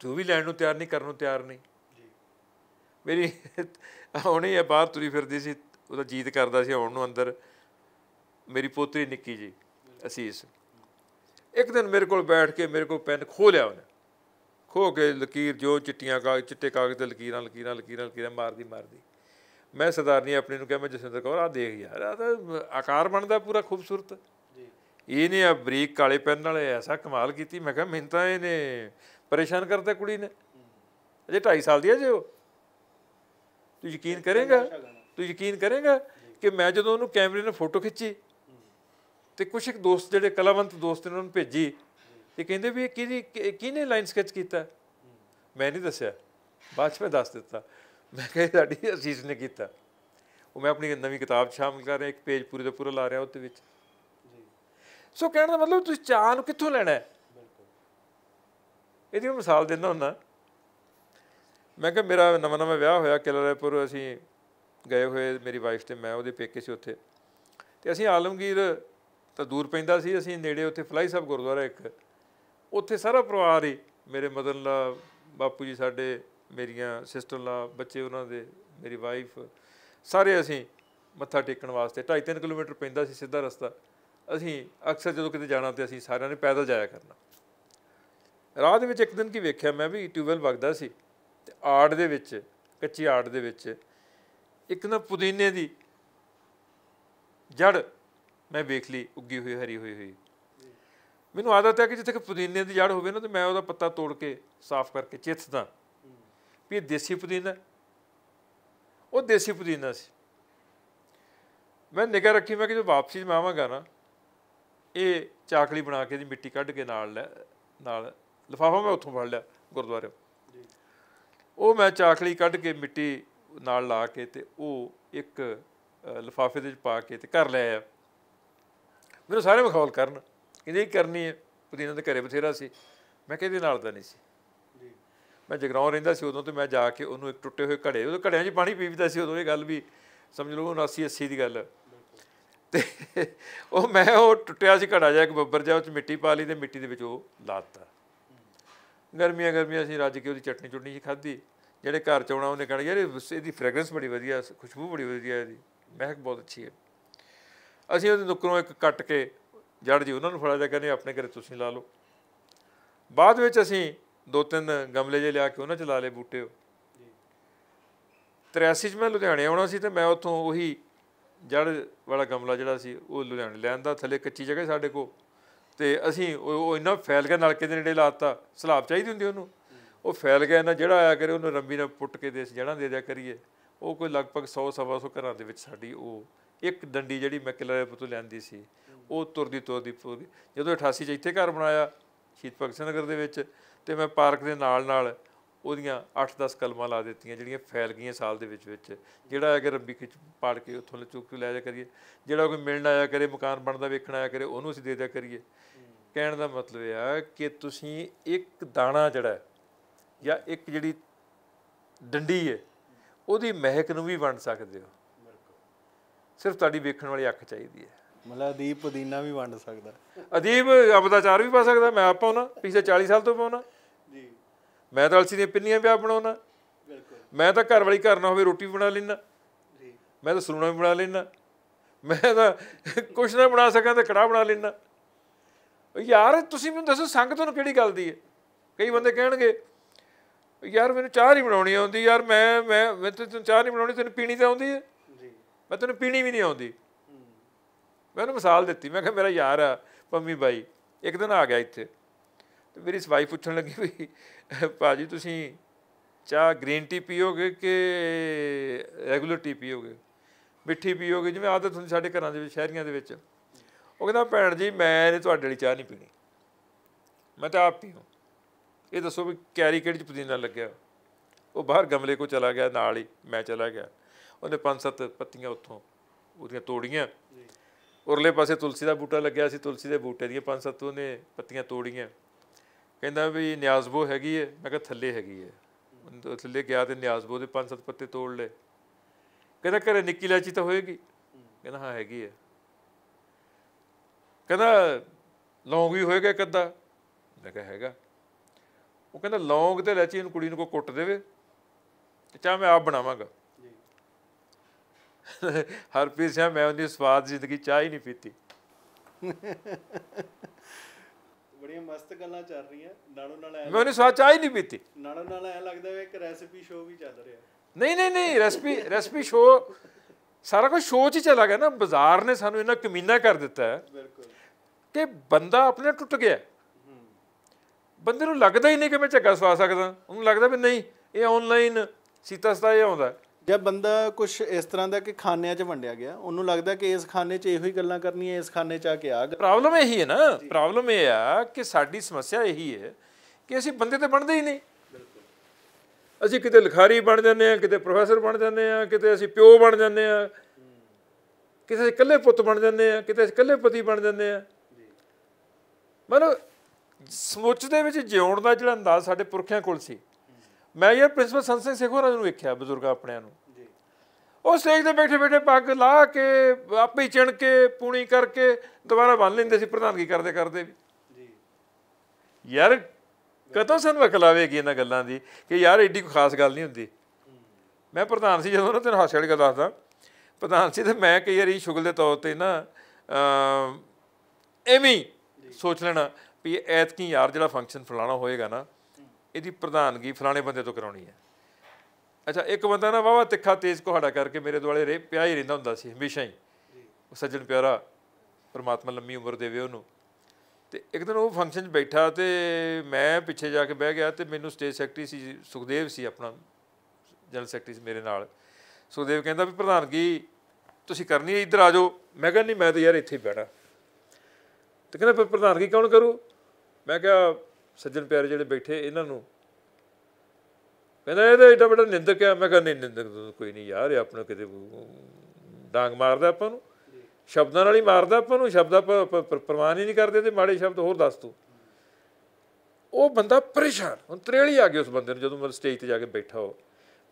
ਤੂੰ ਵੀ ਲੈਣ ਨੂੰ ਤਿਆਰ ਨਹੀਂ ਕਰਨ ਨੂੰ ਤਿਆਰ ਨਹੀਂ ਮੇਰੀ ਆਉਣੀ ਹੈ ਬਾਹਰ ਤੁਰੀ ਫਿਰਦੀ ਸੀ ਉਹਦਾ ਜੀਤ ਕਰਦਾ ਸੀ ਆਉਣ ਨੂੰ ਅੰਦਰ ਮੇਰੀ ਪੋਤਰੀ ਨਿੱਕੀ ਜੀ ਅਸੀਸ ਇੱਕ ਦਿਨ ਮੇਰੇ ਕੋਲ ਬੈਠ ਕੇ ਮੇਰੇ ਕੋਲ ਪੈਨ ਖੋ ਲਿਆ ਉਹਨੇ ਖੋ ਕੇ ਲਕੀਰ ਜੋ ਚਿੱਟੀਆਂ ਕਾਗਜ਼ ਚਿੱਟੇ ਕਾਗਜ਼ ਤੇ ਲਕੀਰਾਂ ਲਕੀਰਾਂ ਲਕੀਰਾਂ ਲਕੀਰਾਂ ਮਾਰਦੀ ਮਾਰਦੀ ਮੈਂ ਸਰਦਾਰਨੀ ਆਪਣੀ ਨੂੰ ਕਿਹਾ ਮੈਂ ਜਸਿੰਦਰ ਕੌਰ ਆ ਦੇਖ ਯਾਰ ਆ ਤਾਂ ਆਕਾਰ ਬਣਦਾ ਪੂਰਾ ਖੂਬਸੂਰਤ ਜੀ ਇਹਨੇ ਆ ਬਰੀਕ ਕਾਲੇ ਪੈਨ ਨਾਲ ਐਸਾ ਕਮਾਲ ਕੀਤੀ ਮੈਂ ਕਿਹਾ ਮੈਂ ਤਾਂ ਇਹਨੇ ਪਰੇਸ਼ਾਨ ਕਰਤਾ ਕੁੜੀ ਨੇ ਅਜੇ 2.5 ਸਾਲ ਦੀ ਹੈ ਜੇ ਉਹ ਤੂੰ ਯਕੀਨ ਕਰੇਗਾ ਤੂੰ ਯਕੀਨ ਕਰੇਗਾ ਕਿ ਮੈਂ ਜਦੋਂ ਉਹਨੂੰ ਕੈਮਰੇ ਨਾਲ ਫੋਟੋ ਖਿੱਚੀ ਤੇ ਕੁਝ ਇੱਕ ਦੋਸਤ ਜਿਹੜੇ ਕਲਾਵੰਤ ਦੋਸਤ ਨੇ ਉਹਨਾਂ ਨੂੰ ਭੇਜੀ ਤੇ ਕਹਿੰਦੇ ਵੀ ਇਹ ਕਿਹਦੀ ਕਿਹਨੇ ਲਾਈਨ ਸਕੈਚ ਕੀਤਾ ਮੈਂ ਨਹੀਂ ਦੱਸਿਆ ਬਾਅਦ ਵਿੱਚ ਦੱਸ ਦਿੱਤਾ ਮੈਂ ਕਹਿੰਦਾ ਸਾਡੀ ਅਸੀਸ ਨੇ ਕੀਤਾ ਉਹ ਮੈਂ ਆਪਣੀ ਨਵੀਂ ਕਿਤਾਬ ਸ਼ਾਮਿਲ ਕਰ ਰਿਹਾ ਇੱਕ ਪੇਜ ਪੂਰੇ ਦਾ ਪੂਰਾ ਲਾ ਰਿਹਾ ਉਹਦੇ ਵਿੱਚ ਜੀ ਸੋ ਕਹਿਣ ਦਾ ਮਤਲਬ ਤੁਸੀਂ ਚਾਹ ਨੂੰ ਕਿੱਥੋਂ ਲੈਣਾ ਹੈ ਇਹਦੀ ਮੈਂ ਮਿਸਾਲ ਦਿੰਦਾ ਹੁੰਦਾ ਮੈਂ ਕਿਹਾ ਮੇਰਾ ਨਵਾਂ ਨਵਾਂ ਵਿਆਹ ਹੋਇਆ ਕਿਲਰੇਪੁਰ ਅਸੀਂ ਗਏ ਹੋਏ ਮੇਰੀ ਵਾਈਫ ਤੇ ਮੈਂ ਉਹਦੇ ਪੇਕੇ ਸੀ ਉੱਥੇ ਤੇ ਅਸੀਂ ਆਲਮਗੀਰ ਤਾਂ ਦੂਰ ਪੈਂਦਾ ਸੀ ਅਸੀਂ ਨੇੜੇ ਉੱਥੇ ਫਲਾਈ ਸਾਹਿਬ ਗੁਰਦੁਆਰਾ ਇੱਕ ਉੱਥੇ ਸਾਰਾ ਪਰਿਵਾਰ ਹੀ ਮੇਰੇ ਮਦਰ ਲਾ ਬਾਪੂ ਜੀ ਸਾਡੇ ਮੇਰੀਆਂ ਸਿਸਟਰ ਲਾ ਬੱਚੇ ਉਹਨਾਂ ਦੇ ਮੇਰੀ ਵਾਈਫ ਸਾਰੇ ਅਸੀਂ ਮੱਥਾ ਟੇਕਣ ਵਾਸਤੇ 2.5-3 ਕਿਲੋਮੀਟਰ ਪੈਂਦਾ ਸੀ ਸਿੱਧਾ ਰਸਤਾ ਅਸੀਂ ਅਕਸਰ ਜਦੋਂ ਕਿਤੇ ਜਾਣਾ ਤੇ ਅਸੀਂ ਸਾਰਿਆਂ ਨੇ ਪੈਦਲ ਜਾਇਆ ਕਰਨਾ ਰਾਹ ਦੇ ਵਿੱਚ ਇੱਕ ਦਿਨ ਕੀ ਵੇਖਿਆ ਮੈਂ ਵੀ ਟਿਊਬਲ ਵਗਦਾ ਸੀ ਤੇ ਆੜ ਦੇ ਵਿੱਚ ਕੱਚੀ ਆੜ ਦੇ ਵਿੱਚ ਇੱਕ ਨਾ ਪੁਦੀਨੇ ਦੀ ਜੜ ਮੈਂ ਵੇਖ ਲਈ ਉੱਗੀ ਹੋਈ ਹਰੀ ਹੋਈ ਹੋਈ ਮੈਨੂੰ ਆਦਤ ਹੈ ਕਿ ਜਿੱਥੇ ਕਿ ਪੁਦੀਨੇ ਦੀ ਜੜ ਹੋਵੇ ਨਾ ਤੇ ਮੈਂ ਉਹਦਾ ਪੱਤਾ ਤੋੜ ਕੇ ਸਾਫ਼ ਕਰਕੇ ਚਿੱਥਦਾ ਵੀ ਇਹ ਦੇਸੀ ਪੁਦੀਨਾ ਉਹ ਦੇਸੀ ਪੁਦੀਨਾ ਸੀ ਮੈਂ ਨਿਗਰ ਰੱਖੀ ਮੈਂ ਕਿ ਜੋ ਵਾਪਸੀ ਮੈਂ ਆਵਾਂਗਾ ਨਾ ਇਹ ਚਾਕਲੀ ਬਣਾ ਕੇ ਦੀ ਮਿੱਟੀ ਕੱਢ ਕੇ ਨਾਲ ਲੈ ਨਾਲ ਲਫਾਫਾ ਮੈਂ ਉੱਥੋਂ ਫੜ ਲਿਆ ਗੁਰਦੁਆਰੇ ਉਹ ਮੈਂ ਚਾਕਲੀ ਕੱਢ ਕੇ ਮਿੱਟੀ ਨਾਲ ਲਾ ਕੇ ਤੇ ਉਹ ਇੱਕ ਲਫਾਫੇ ਦੇ ਵਿੱਚ ਪਾ ਕੇ ਤੇ ਘਰ ਲੈ ਆਇਆ ਮੈਨੂੰ ਸਾਰੇ ਮਖੌਲ ਕਰਨ ਕਹਿੰਦੇ ਹੀ ਕਰਨੀ ਹੈ ਪੁਦੀਨਾ ਦੇ ਘਰੇ ਬਥੇਰਾ ਸੀ ਮੈਂ ਕਿਹਦੇ ਨਾਲ ਦਾ ਨਹੀਂ ਸੀ ਜੀ ਮੈਂ ਜਗਰਾਉਂ ਰਹਿੰਦਾ ਸੀ ਉਦੋਂ ਤੇ ਮੈਂ ਜਾ ਕੇ ਉਹਨੂੰ ਇੱਕ ਟੁੱਟੇ ਹੋਏ ਘੜੇ ਉਹਦੇ ਘੜਿਆਂ 'ਚ ਪਾਣੀ ਪੀਵਦਾ ਸੀ ਉਦੋਂ ਇਹ ਗੱਲ ਵੀ ਸਮਝ ਲਓ 79 80 ਦੀ ਗੱਲ ਤੇ ਉਹ ਮੈਂ ਉਹ ਟੁੱਟਿਆ ਸੀ ਘੜਾ ਜਾ ਇੱਕ ਬੱਬਰ ਜਾ ਉਹ 'ਚ ਮਿੱਟੀ ਪਾ ਲਈ ਤੇ ਮਿੱਟੀ ਦੇ ਵਿੱਚ ਉਹ ਲਾਤਾ ਗਰਮੀਆਂ ਗਰਮੀਆਂ ਸੀ ਰੱਜ ਕੇ ਉਹਦੀ ਚਟਨੀ ਚੁਟਨੀ ਜੀ ਖਾਧੀ ਜਿਹੜੇ ਘਰ ਚ ਆਉਣਾ ਉਹਨੇ ਕਹਿਣਾ ਯਾਰ ਇਹਦੀ ਫ੍ਰੈਗਰੈਂਸ ਬੜੀ ਵਧੀਆ ਖੁਸ਼ਬੂ ਬੜੀ ਵਧੀਆ ਇਹਦੀ ਮਹਿਕ ਬਹੁਤ ਅੱਛੀ ਹੈ ਅਸੀਂ ਉਹਦੇ ਨੁਕਰੋਂ ਇੱਕ ਕੱਟ ਕੇ ਜੜ ਜੀ ਉਹਨਾਂ ਨੂੰ ਫੜਾ ਜਾ ਕਹਿੰਦੇ ਆਪਣੇ ਘਰੇ ਤੁਸੀਂ ਲਾ ਲਓ ਬਾਅਦ ਵਿੱਚ ਅਸੀਂ ਦੋ ਤਿੰਨ ਗਮਲੇ ਜੇ ਲਿਆ ਕੇ ਉਹਨਾਂ ਚ ਲਾ ਲਏ ਬੂਟੇ ਜੀ 83 ਚ ਮੈਂ ਲੁਧਿਆਣੇ ਆਉਣਾ ਸੀ ਤੇ ਮੈਂ ਉੱਥੋਂ ਉਹੀ ਜੜ ਵਾਲਾ ਗਮਲਾ ਜਿਹੜਾ ਸੀ ਉਹ ਲੁਧਿਆਣੇ ਲੈਣ ਦਾ ਥੱਲੇ ਕੱਚੀ ਜਗ੍ਹਾ ਸਾਡੇ ਕੋ ਤੇ ਅਸੀਂ ਉਹ ਇੰਨਾ ਫੈਲ ਗਿਆ ਨਲਕੇ ਦੇ ਨੇੜੇ ਲਾਤਾ ਸਲਾਬ ਚਾਹੀਦੀ ਹੁੰਦੀ ਉਹਨੂੰ ਉਹ ਫੈਲ ਗਿਆ ਨਾ ਜਿਹੜਾ ਆਇਆ ਕਰੇ ਉਹਨੂੰ ਰੰਬੀ ਨਾਲ ਪੁੱਟ ਕੇ ਦੇਸ ਜੜਾਂ ਦੇ ਦਿਆ ਕਰੀਏ ਉਹ ਕੋਈ ਲਗਭਗ 100 100 ਘਰਾਂ ਦੇ ਵਿੱਚ ਸਾਡੀ ਉਹ ਇੱਕ ਡੰਡੀ ਜਿਹੜੀ ਮੈਂ ਕਿਲਰੇ ਤੋਂ ਲੈਂਦੀ ਸੀ ਉਹ ਤੁਰਦੀ ਤੁਰਦੀ ਪੂਰੀ ਜਦੋਂ 88 ਚ ਇੱਥੇ ਘਰ ਬਣਾਇਆ ਸ਼ਹੀਦ ਭਗਤ ਸਿੰਘ ਨਗਰ ਦੇ ਵਿੱਚ ਤੇ ਮੈਂ ਪਾਰਕ ਦੇ ਨਾਲ ਨਾਲ ਉਹਦੀਆਂ 8-10 ਕਲਮਾਂ ਲਾ ਦਿੱਤੀਆਂ ਜਿਹੜੀਆਂ ਫੈਲ ਗਈਆਂ ਸਾਲ ਦੇ ਵਿੱਚ ਵਿੱਚ ਜਿਹੜਾ ਅਗਰ ਰੱਬੀ ਖਿੱਚ ਪਾੜ ਕੇ ਉੱਥੋਂ ਚੁੱਕ ਕੇ ਲੈ ਜਾ ਕਰੀਏ ਜਿਹੜਾ ਕੋਈ ਮਿਲਣ ਆਇਆ ਕਰੇ ਮਕਾਨ ਬਣਦਾ ਵੇਖਣ ਆਇਆ ਕਰੇ ਉਹਨੂੰ ਅਸੀਂ ਦੇ ਦਿਆ ਕਰੀਏ ਕਹਿਣ ਦਾ ਮਤਲਬ ਇਹ ਆ ਕਿ ਤੁਸੀਂ ਇੱਕ ਦਾਣਾ ਜਿਹੜਾ ਜਾਂ ਇੱਕ ਜਿਹੜੀ ਡੰਡੀ ਹੈ ਉਹਦੀ ਮਹਿਕ ਨੂੰ ਵੀ ਵੰਡ ਸਕਦੇ ਹੋ ਸਿਰਫ ਤੁਹਾਡੀ ਵੇਖਣ ਵਾਲੀ ਅੱਖ ਚਾਹੀਦੀ ਹੈ ਮਤਲਬ ਅਦੀਪ ਪੁਦੀਨਾ ਵੀ ਵੰਡ ਸਕਦਾ ਅਦੀਪ ਅਬਦਾਚਾਰ ਵੀ ਪਾ ਸਕਦਾ ਮੈਂ ਆਪ ਪਾਉਣਾ ਪਿਛਲੇ 40 ਸਾਲ ਤੋਂ ਪਾਉਣਾ ਜੀ ਮੈਂ ਤਾਂ ਅਲਸੀ ਦੀਆਂ ਪਿੰਨੀਆਂ ਵੀ ਆ ਬਣਾਉਣਾ ਬਿਲਕੁਲ ਮੈਂ ਤਾਂ ਘਰ ਵਾਲੀ ਘਰ ਨਾ ਹੋਵੇ ਰੋਟੀ ਬਣਾ ਲੈਣਾ ਜੀ ਮੈਂ ਤਾਂ ਸਰੂਣਾ ਵੀ ਬਣਾ ਲੈਣਾ ਮੈਂ ਤਾਂ ਕੁਛ ਨਾ ਬਣਾ ਸਕਾਂ ਤਾਂ ਕੜਾ ਬਣਾ ਲੈਣਾ ਯਾਰ ਤੁਸੀਂ ਮੈਨੂੰ ਦੱਸੋ ਸੰਗ ਤੁਹਾਨੂੰ ਕਿਹੜੀ ਗੱਲ ਦੀ ਹੈ ਕਈ ਬੰਦੇ ਕਹਿਣਗੇ ਯਾਰ ਮੈਨੂੰ ਚਾਹ ਨਹੀਂ ਬਣਾਉਣੀ ਆਉਂਦੀ ਯਾਰ ਮੈਂ ਮੈਂ ਮੈਂ ਤਾਂ ਚਾਹ ਨਹੀਂ ਬਣਾਉਣੀ ਤੈਨੂੰ ਪੀਣੀ ਤਾਂ ਆਉਂਦੀ ਹੈ ਮੈਂ ਤੈਨੂੰ ਪੀਣੀ ਵੀ ਨਹੀਂ ਆਉਂਦੀ ਮੈਂ ਉਹਨੂੰ ਮਿਸਾਲ ਦਿੱਤੀ ਮੈਂ ਕਿਹਾ ਮੇਰਾ ਯਾਰ ਆ ਪੰਮੀ ਬਾਈ ਇੱਕ ਦਿਨ ਆ ਗਿਆ ਇੱਥੇ ਤੇ ਮੇਰੀ ਸਵਾਈ ਪੁੱਛਣ ਲੱਗੀ ਵੀ ਭਾਜੀ ਤੁਸੀਂ ਚਾਹ ਗ੍ਰੀਨ ਟੀ ਪੀਓਗੇ ਕਿ ਰੈਗੂਲਰ ਟੀ ਪੀਓਗੇ ਮਿੱਠੀ ਪੀਓਗੇ ਜਿਵੇਂ ਆਦਤ ਹੁੰਦੀ ਸਾਡੇ ਘਰਾਂ ਦੇ ਵਿੱਚ ਸ਼ਹਿਰੀਆਂ ਦੇ ਵਿੱਚ ਉਹ ਕਹਿੰਦਾ ਭੈਣ ਜੀ ਮੈਂ ਨੇ ਤੁਹਾਡੇ ਲਈ ਚਾਹ ਨਹੀਂ ਪੀਣੀ ਮੈਂ ਤਾਂ ਆਪ ਪੀਉਂ ਇਹ ਦੱਸੋ ਵੀ ਕੈਰੀ ਕਿਹੜੀ ਚ ਪੁਦੀਨਾ ਲੱਗਿਆ ਉਹ ਬਾਹਰ ਗਮਲੇ ਕੋ ਚਲਾ ਗਿਆ ਨਾਲ ਹੀ ਮੈਂ ਚਲਾ ਗਿਆ ਉਹਨੇ ਪੰਜ ਸੱਤ ਪੱਤੀਆਂ ਉੱਥੋਂ ਉਹਦੀਆਂ ਤੋੜੀਆਂ ਉਰਲੇ ਪਾਸੇ ਤੁਲਸੀ ਦਾ ਬੂਟਾ ਲੱਗਿਆ ਸੀ ਤੁਲਸੀ ਦੇ ਬੂਟੇ ਦੀਆਂ ਪੰਜ ਸੱਤ ਉਹਨੇ ਪੱਤੀਆਂ ਤੋੜੀਆਂ ਕਹਿੰਦਾ ਵੀ ਨਿਆਜ਼ਬੋ ਹੈਗੀ ਹੈ ਮੈਂ ਕਿਹਾ ਥੱਲੇ ਹੈਗੀ ਹੈ ਥੱਲੇ ਗਿਆ ਤੇ ਨਿਆਜ਼ਬੋ ਦੇ ਪੰਜ ਸੱਤ ਪੱਤੇ ਤੋੜ ਲੇ ਕਹਿੰਦਾ ਘਰੇ ਨਿੱਕੀ ਇਲਾਚੀ ਤਾਂ ਹੋਏਗੀ ਕਹਿੰਦਾ ਹਾਂ ਹੈਗੀ ਹੈ ਕਹਿੰਦਾ ਲੌਂਗ ਵੀ ਹੋਏਗਾ ਕਿੱਦਾਂ ਮੈਂ ਕਿਹਾ ਹੈਗਾ ਉਹ ਕਹਿੰਦਾ ਲੌਂਗ ਤੇ ਇਲਾਚੀ ਨੂੰ ਕੁੜੀ ਨੂੰ ਕੋ ਕੁੱਟ ਦੇਵੇ ਤੇ ਚਾਹ ਮੈਂ ਆਪ ਬਣਾਵਾਂਗਾ हरप्रीत ਸਿੰਘ ਮੈਂ ਉਹਦੀ ਸਵਾਦ ਜ਼ਿੰਦਗੀ ਚਾਹ ਹੀ ਨਹੀਂ ਪੀਤੀ ਬੜੀਆਂ ਮਸਤ ਗੱਲਾਂ ਚੱਲ ਰਹੀਆਂ ਨਾਲੋਂ ਨਾਲ ਐ ਮੈਂ ਉਹਨੇ ਸਵਾਦ ਚਾਹ ਹੀ ਨਹੀਂ ਪੀਤੀ ਨਾਲੋਂ ਨਾਲ ਐ ਲੱਗਦਾ ਇੱਕ ਰੈਸਪੀ ਸ਼ੋਅ ਵੀ ਚੱਲ ਰਿਹਾ ਨਹੀਂ ਨਹੀਂ ਨਹੀਂ ਰੈਸਪੀ ਰੈਸਪੀ ਸ਼ੋਅ ਸਾਰਾ ਕੁਝ ਸ਼ੋਅ 'ਚ ਹੀ ਚਲਾ ਗਿਆ ਨਾ ਬਾਜ਼ਾਰ ਨੇ ਸਾਨੂੰ ਇਹਨਾਂ ਕਮੀਨਾ ਕਰ ਦਿੱਤਾ ਹੈ ਬਿਲਕੁਲ ਕਿ ਬੰਦਾ ਆਪਣੇ ਟੁੱਟ ਗਿਆ ਬੰਦੇ ਨੂੰ ਲੱਗਦਾ ਹੀ ਨਹੀਂ ਕਿ ਮੈਂ ਝੱਗਾ ਸਵਾ ਸਕਦਾ ਉਹਨੂੰ ਲੱਗਦਾ ਵੀ ਨਹੀਂ ਇਹ ਆਨਲਾਈਨ ਸੀਤਾ ਸਤਾ ਇਹ ਆਉਂਦਾ ਜੇ ਬੰਦਾ ਕੁਝ ਇਸ ਤਰ੍ਹਾਂ ਦਾ ਕਿ ਖਾਨਿਆਂ 'ਚ ਵੰਡਿਆ ਗਿਆ ਉਹਨੂੰ ਲੱਗਦਾ ਕਿ ਇਸ ਖਾਨੇ 'ਚ ਇਹੋ ਹੀ ਗੱਲਾਂ ਕਰਨੀਆਂ ਇਸ ਖਾਨੇ 'ਚ ਆ ਕੇ ਆ ਪ੍ਰੋਬਲਮ ਇਹੀ ਹੈ ਨਾ ਪ੍ਰੋਬਲਮ ਇਹ ਆ ਕਿ ਸਾਡੀ ਸਮੱਸਿਆ ਇਹੀ ਹੈ ਕਿ ਅਸੀਂ ਬੰਦੇ ਤੇ ਬਣਦੇ ਹੀ ਨਹੀਂ ਅਸੀਂ ਕਿਤੇ ਲਿਖਾਰੀ ਬਣ ਜਾਂਦੇ ਆ ਕਿਤੇ ਪ੍ਰੋਫੈਸਰ ਬਣ ਜਾਂਦੇ ਆ ਕਿਤੇ ਅਸੀਂ ਪਿਓ ਬਣ ਜਾਂਦੇ ਆ ਕਿਸੇ ਇਕੱਲੇ ਪੁੱਤ ਬਣ ਜਾਂਦੇ ਆ ਕਿਤੇ ਇਕੱਲੇ ਪਤੀ ਬਣ ਜਾਂਦੇ ਆ ਮਨ ਸਮੁੱਚ ਦੇ ਵਿੱਚ ਜਿਉਣ ਦਾ ਜਿਹੜਾ ਅੰਦਾਜ਼ ਸਾਡੇ ਪੁਰਖਿਆਂ ਕੋਲ ਸੀ ਮੈਂ ਯਾਰ ਪ੍ਰਿੰਸੀਪਲ ਸੰਤ ਸਿੰਘ ਰਾਜ ਨੂੰ ਵੇਖਿਆ ਬਜ਼ੁਰਗ ਆਪਣਿਆਂ ਨੂੰ ਜੀ ਉਹ ਸਟੇਜ ਤੇ ਬੈਠੇ ਬੈਠੇ ਪੱਗ ਲਾ ਕੇ ਆਪੇ ਹੀ ਚਿਣ ਕੇ ਪੂਣੀ ਕਰਕੇ ਦੁਬਾਰਾ ਬੰਨ ਲੈਂਦੇ ਸੀ ਪ੍ਰਧਾਨਗੀ ਕਰਦੇ ਕਰਦੇ ਵੀ ਜੀ ਯਾਰ ਕਦੋਂ ਸਾਨੂੰ ਅਕਲ ਆਵੇਗੀ ਇਹਨਾਂ ਗੱਲਾਂ ਦੀ ਕਿ ਯਾਰ ਐਡੀ ਕੋਈ ਖਾਸ ਗੱਲ ਨਹੀਂ ਹੁੰਦੀ ਮੈਂ ਪ੍ਰਧਾਨ ਸੀ ਜਦੋਂ ਨਾ ਤੈਨੂੰ ਹਾਸੇ ਵਾਲੀ ਗੱਲ ਦੱਸਦਾ ਪ੍ਰਧਾਨ ਸੀ ਤੇ ਮੈਂ ਕਈ ਵਾਰੀ ਸ਼ੁਗਲ ਦੇ ਤੌਰ ਤੇ ਨਾ ਐਵੇਂ ਸੋਚ ਲੈਣਾ ਵੀ ਐਤ ਕੀ ਯਾਰ ਜਿਹੜਾ ਫੰਕਸ਼ਨ ਫਲਾਣਾ ਹੋਏਗਾ ਨਾ ਇਹਦੀ ਪ੍ਰਧਾਨਗੀ ਫਲਾਣੇ ਬੰਦੇ ਤੋਂ ਕਰਾਉਣੀ ਹੈ ਅੱਛਾ ਇੱਕ ਬੰਦਾ ਨਾ ਵਾਵਾ ਤਿੱਖਾ ਤੇਜ਼ ਕੋਹੜਾ ਕਰਕੇ ਮੇਰੇ ਦੁਆਲੇ ਰੇ ਪਿਆ ਹੀ ਰਹਿੰਦਾ ਹੁੰਦਾ ਸੀ ਹਮੇਸ਼ਾ ਹੀ ਉਹ ਸੱਜਣ ਪਿਆਰਾ ਪਰਮਾਤਮਾ ਲੰਮੀ ਉਮਰ ਦੇਵੇ ਉਹਨੂੰ ਤੇ ਇੱਕ ਦਿਨ ਉਹ ਫੰਕਸ਼ਨ 'ਚ ਬੈਠਾ ਤੇ ਮੈਂ ਪਿੱਛੇ ਜਾ ਕੇ ਬਹਿ ਗਿਆ ਤੇ ਮੈਨੂੰ ਸਟੇਜ ਸੈਕਟਰੀ ਸੀ ਸੁਖਦੇਵ ਸੀ ਆਪਣਾ ਜਨਰਲ ਸੈਕਟਰੀ ਸੀ ਮੇਰੇ ਨਾਲ ਸੁਖਦੇਵ ਕਹਿੰਦਾ ਵੀ ਪ੍ਰਧਾਨਗੀ ਤੁਸੀਂ ਕਰਨੀ ਹੈ ਇੱਧਰ ਆ ਜਾਓ ਮੈਂ ਕਿਹਾ ਨਹੀਂ ਮੈਂ ਤਾਂ ਯਾਰ ਇੱਥੇ ਹੀ ਬੈਠਾ ਤੇ ਕਹਿੰਦਾ ਫਿਰ ਪ੍ਰਧਾਨਗੀ ਕੌਣ ਕਰੂ ਮੈਂ ਕਿਹਾ ਸੱਜਣ ਪਿਆਰੇ ਜਿਹੜੇ ਬੈਠੇ ਇਹਨਾਂ ਨੂੰ ਕਹਿੰਦਾ ਤਾਂ ਏਡਾ ਵੱਡਾ ਨਿੰਦਕ ਹੈ ਮੈਂ ਕਹਿੰਦਾ ਨਹੀਂ ਨਿੰਦਕ ਕੋਈ ਨਹੀਂ ਯਾਰ ਇਹ ਆਪਣਾ ਕਿਤੇ ਡਾਂਗ ਮਾਰਦਾ ਆਪਾਂ ਨੂੰ ਸ਼ਬਦਾਂ ਨਾਲ ਹੀ ਮਾਰਦਾ ਆਪਾਂ ਨੂੰ ਸ਼ਬਦ ਆਪਾਂ ਪ੍ਰਮਾਣ ਹੀ ਨਹੀਂ ਕਰਦੇ ਤੇ ਮਾੜੇ ਸ਼ਬਦ ਹੋਰ ਦੱਸ ਤੂੰ ਉਹ ਬੰਦਾ ਪਰੇਸ਼ਾਨ ਹੁਣ ਤਰੇਲੀ ਆ ਗਈ ਉਸ ਬੰਦੇ ਨੂੰ ਜਦੋਂ ਮੈਂ ਸਟੇਜ ਤੇ ਜਾ ਕੇ ਬੈਠਾ ਹੋ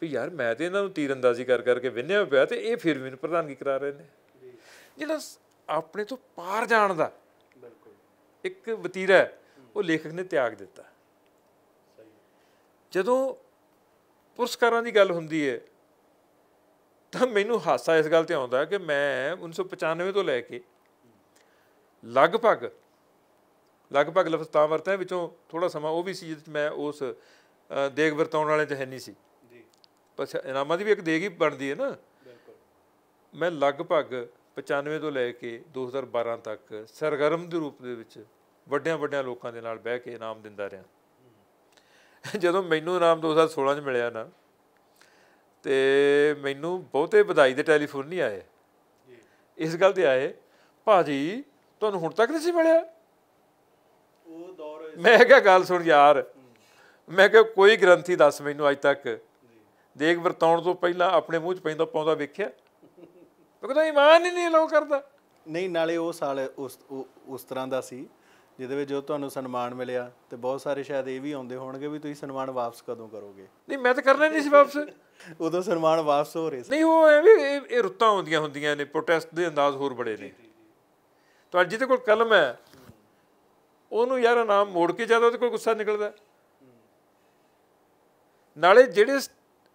ਵੀ ਯਾਰ ਮੈਂ ਤੇ ਇਹਨਾਂ ਨੂੰ ਤੀਰ ਅੰਦਾਜ਼ੀ ਕਰ ਕਰਕੇ ਵਿੰਨਿਆ ਪਿਆ ਤੇ ਇਹ ਫਿਰ ਮੈਨੂੰ ਪ੍ਰਧਾਨਗੀ ਕਰਾ ਰਹੇ ਨੇ ਜਿਹੜਾ ਆਪਣੇ ਤੋਂ ਪਾਰ ਜਾਣ ਦਾ ਬਿਲਕੁਲ ਇੱਕ ਵਤੀਰਾ ਉਹ ਲੇਖਕ ਨੇ ਤਿਆਗ ਦਿੱਤਾ ਜਦੋਂ ਪੁਰਸਕਾਰਾਂ ਦੀ ਗੱਲ ਹੁੰਦੀ ਹੈ ਤਾਂ ਮੈਨੂੰ ਹਾਸਾ ਇਸ ਗੱਲ ਤੇ ਆਉਂਦਾ ਕਿ ਮੈਂ 1995 ਤੋਂ ਲੈ ਕੇ ਲਗਭਗ ਲਗਭਗ ਲਫ਼ਜ਼ ਤਾਂ ਵਰਤਿਆ ਵਿੱਚੋਂ ਥੋੜਾ ਸਮਾਂ ਉਹ ਵੀ ਸੀ ਜਿਸ ਵਿੱਚ ਮੈਂ ਉਸ ਦੇਗ ਵਰਤਾਉਣ ਵਾਲੇ ਚ ਹੈ ਨਹੀਂ ਸੀ ਜੀ ਪਰ ਇਨਾਮਾਂ ਦੀ ਵੀ ਇੱਕ ਦੇਗ ਹੀ ਬਣਦੀ ਹੈ ਨਾ ਬਿਲਕੁਲ ਮੈਂ ਲਗਭਗ 95 ਤੋਂ ਲੈ ਕੇ 2012 ਤੱਕ ਸਰਗਰਮ ਦੇ ਰੂਪ ਦੇ ਵਿੱਚ ਵੱਡਿਆਂ ਵੱਡਿਆਂ ਲੋਕਾਂ ਦੇ ਨਾਲ ਬਹਿ ਕੇ ਇਨਾਮ ਦਿੰਦਾ ਰਿਹਾ ਜਦੋਂ ਮੈਨੂੰ ਇਨਾਮ 2016 ਚ ਮਿਲਿਆ ਨਾ ਤੇ ਮੈਨੂੰ ਬਹੁਤੇ ਵਧਾਈ ਦੇ ਟੈਲੀਫੋਨ ਨਹੀਂ ਆਏ ਇਸ ਗੱਲ ਤੇ ਆਏ ਭਾਜੀ ਤੁਹਾਨੂੰ ਹੁਣ ਤੱਕ ਨਹੀਂ ਸੀ ਮਿਲਿਆ ਉਹ ਦੌਰ ਮੈਂ ਕਿਹਾ ਗੱਲ ਸੁਣ ਯਾਰ ਮੈਂ ਕਿਹਾ ਕੋਈ ਗ੍ਰੰਥੀ ਦੱਸ ਮੈਨੂੰ ਅੱਜ ਤੱਕ ਦੇਖ ਵਰਤੌਣ ਤੋਂ ਪਹਿਲਾਂ ਆਪਣੇ ਮੂੰਹ 'ਚ ਪੈਂਦਾ ਪਾਉਂਦਾ ਵੇਖਿਆ ਕਿਉਂਕਿ ਤਾਂ ਇਮਾਨ ਹੀ ਨਹੀਂ ਲੋ ਕਰਦਾ ਨਹੀਂ ਨਾਲੇ ਉਹ ਸਾਲ ਉਸ ਉਸ ਤਰ੍ਹਾਂ ਦਾ ਸੀ ਜਿਹਦੇ ਵਿੱਚ ਜੋ ਤੁਹਾਨੂੰ ਸਨਮਾਨ ਮਿਲਿਆ ਤੇ ਬਹੁਤ ਸਾਰੇ ਸ਼ਾਇਦ ਇਹ ਵੀ ਆਉਂਦੇ ਹੋਣਗੇ ਵੀ ਤੁਸੀਂ ਸਨਮਾਨ ਵਾਪਸ ਕਦੋਂ ਕਰੋਗੇ ਨਹੀਂ ਮੈਂ ਤਾਂ ਕਰਨਾ ਨਹੀਂ ਸੀ ਵਾਪਸ ਉਦੋਂ ਸਨਮਾਨ ਵਾਪਸ ਹੋ ਰਹੇ ਸੀ ਨਹੀਂ ਉਹ ਵੀ ਇਹ ਰੁੱਤਾਂ ਹੁੰਦੀਆਂ ਹੁੰਦੀਆਂ ਨੇ ਪ੍ਰੋਟੈਸਟ ਦੇ ਅੰਦਾਜ਼ ਹੋਰ ਬੜੇ ਨੇ ਤੁਹਾਡੇ ਜਿਹਦੇ ਕੋਲ ਕਲਮ ਹੈ ਉਹਨੂੰ ਯਾਰ ਨਾਮ ਮੋੜ ਕੇ ਜਦੋਂ ਉਹਦੇ ਕੋਲ ਗੁੱਸਾ ਨਿਕਲਦਾ ਨਾਲੇ ਜਿਹੜੇ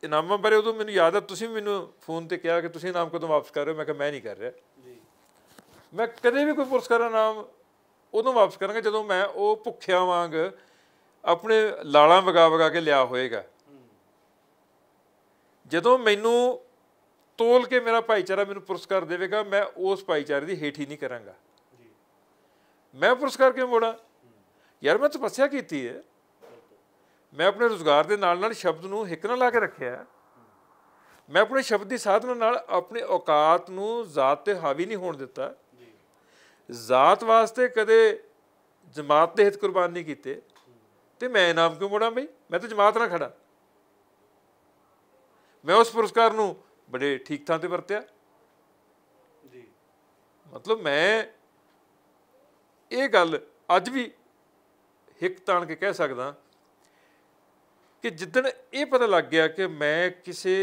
ਇਨਾਮਾਂ ਬਾਰੇ ਉਦੋਂ ਮੈਨੂੰ ਯਾਦ ਆ ਤੁਸੀਂ ਮੈਨੂੰ ਫੋਨ ਤੇ ਕਿਹਾ ਕਿ ਤੁਸੀਂ ਇਨਾਮ ਕਦੋਂ ਵਾਪਸ ਕਰ ਰਹੇ ਹੋ ਮੈਂ ਕਿਹਾ ਮੈਂ ਨਹੀਂ ਕਰ ਰਿਹਾ ਜੀ ਮੈਂ ਕਦੇ ਵੀ ਕੋਈ ਪੁਰਸਕਾਰ ਨਾਮ ਉਦੋਂ ਵਾਪਸ ਕਰਾਂਗਾ ਜਦੋਂ ਮੈਂ ਉਹ ਭੁੱਖਿਆ ਵਾਂਗ ਆਪਣੇ ਲਾਲਾਂ ਵਗਾ ਵਗਾ ਕੇ ਲਿਆ ਹੋਏਗਾ ਜਦੋਂ ਮੈਨੂੰ ਤੋਲ ਕੇ ਮੇਰਾ ਭਾਈਚਾਰਾ ਮੈਨੂੰ ਪੁਰਸਕਾਰ ਦੇਵੇਗਾ ਮੈਂ ਉਸ ਭਾਈਚਾਰੇ ਦੀ ਹੇਠੀ ਨਹੀਂ ਕਰਾਂਗਾ ਮੈਂ ਪੁਰਸਕਾਰ ਕਿਉਂ ਮੋੜਾਂ ਯਾਰ ਮੈਂ ਤਪੱਸਿਆ ਕੀਤੀ ਹੈ ਮੈਂ ਆਪਣੇ ਰੋਜ਼ਗਾਰ ਦੇ ਨਾਲ ਨਾਲ ਸ਼ਬਦ ਨੂੰ ਹਿੱਕ ਨਾਲ ਲਾ ਕੇ ਰੱਖਿਆ ਮੈਂ ਆਪਣੇ ਸ਼ਬਦ ਦੀ ਸਾਧਨਾ ਨਾਲ ਆਪਣੇ ਔਕਾਤ ਨੂੰ ਜ਼ਾਤ ਤੇ ਹਾਵੀ ਨਹੀਂ ਹੋਣ ਦਿੱਤਾ ਜ਼ਾਤ ਵਾਸਤੇ ਕਦੇ ਜਮਾਤ ਦੇ ਹਿੱਤ ਕੁਰਬਾਨ ਨਹੀਂ ਕੀਤੇ ਤੇ ਮੈਂ ਇਨਾਮ ਕਿਉਂ ਮੋੜਾਂ ਬਈ ਮੈਂ ਤਾਂ ਜਮਾਤ ਨਾਲ ਖੜਾ ਮੈਂ ਉਸ ਪੁਰਸਕਾਰ ਨੂੰ ਬੜੇ ਠੀਕ ਥਾਂ ਤੇ ਵਰਤਿਆ ਜੀ ਮਤਲਬ ਮੈਂ ਇਹ ਗੱਲ ਅੱਜ ਵੀ ਹਿੱਕ ਤਾਣ ਕੇ ਕਹਿ ਸਕਦਾ ਕਿ ਜਿੱਦਣ ਇਹ ਪਤਾ ਲੱਗ ਗਿਆ ਕਿ ਮੈਂ ਕਿਸੇ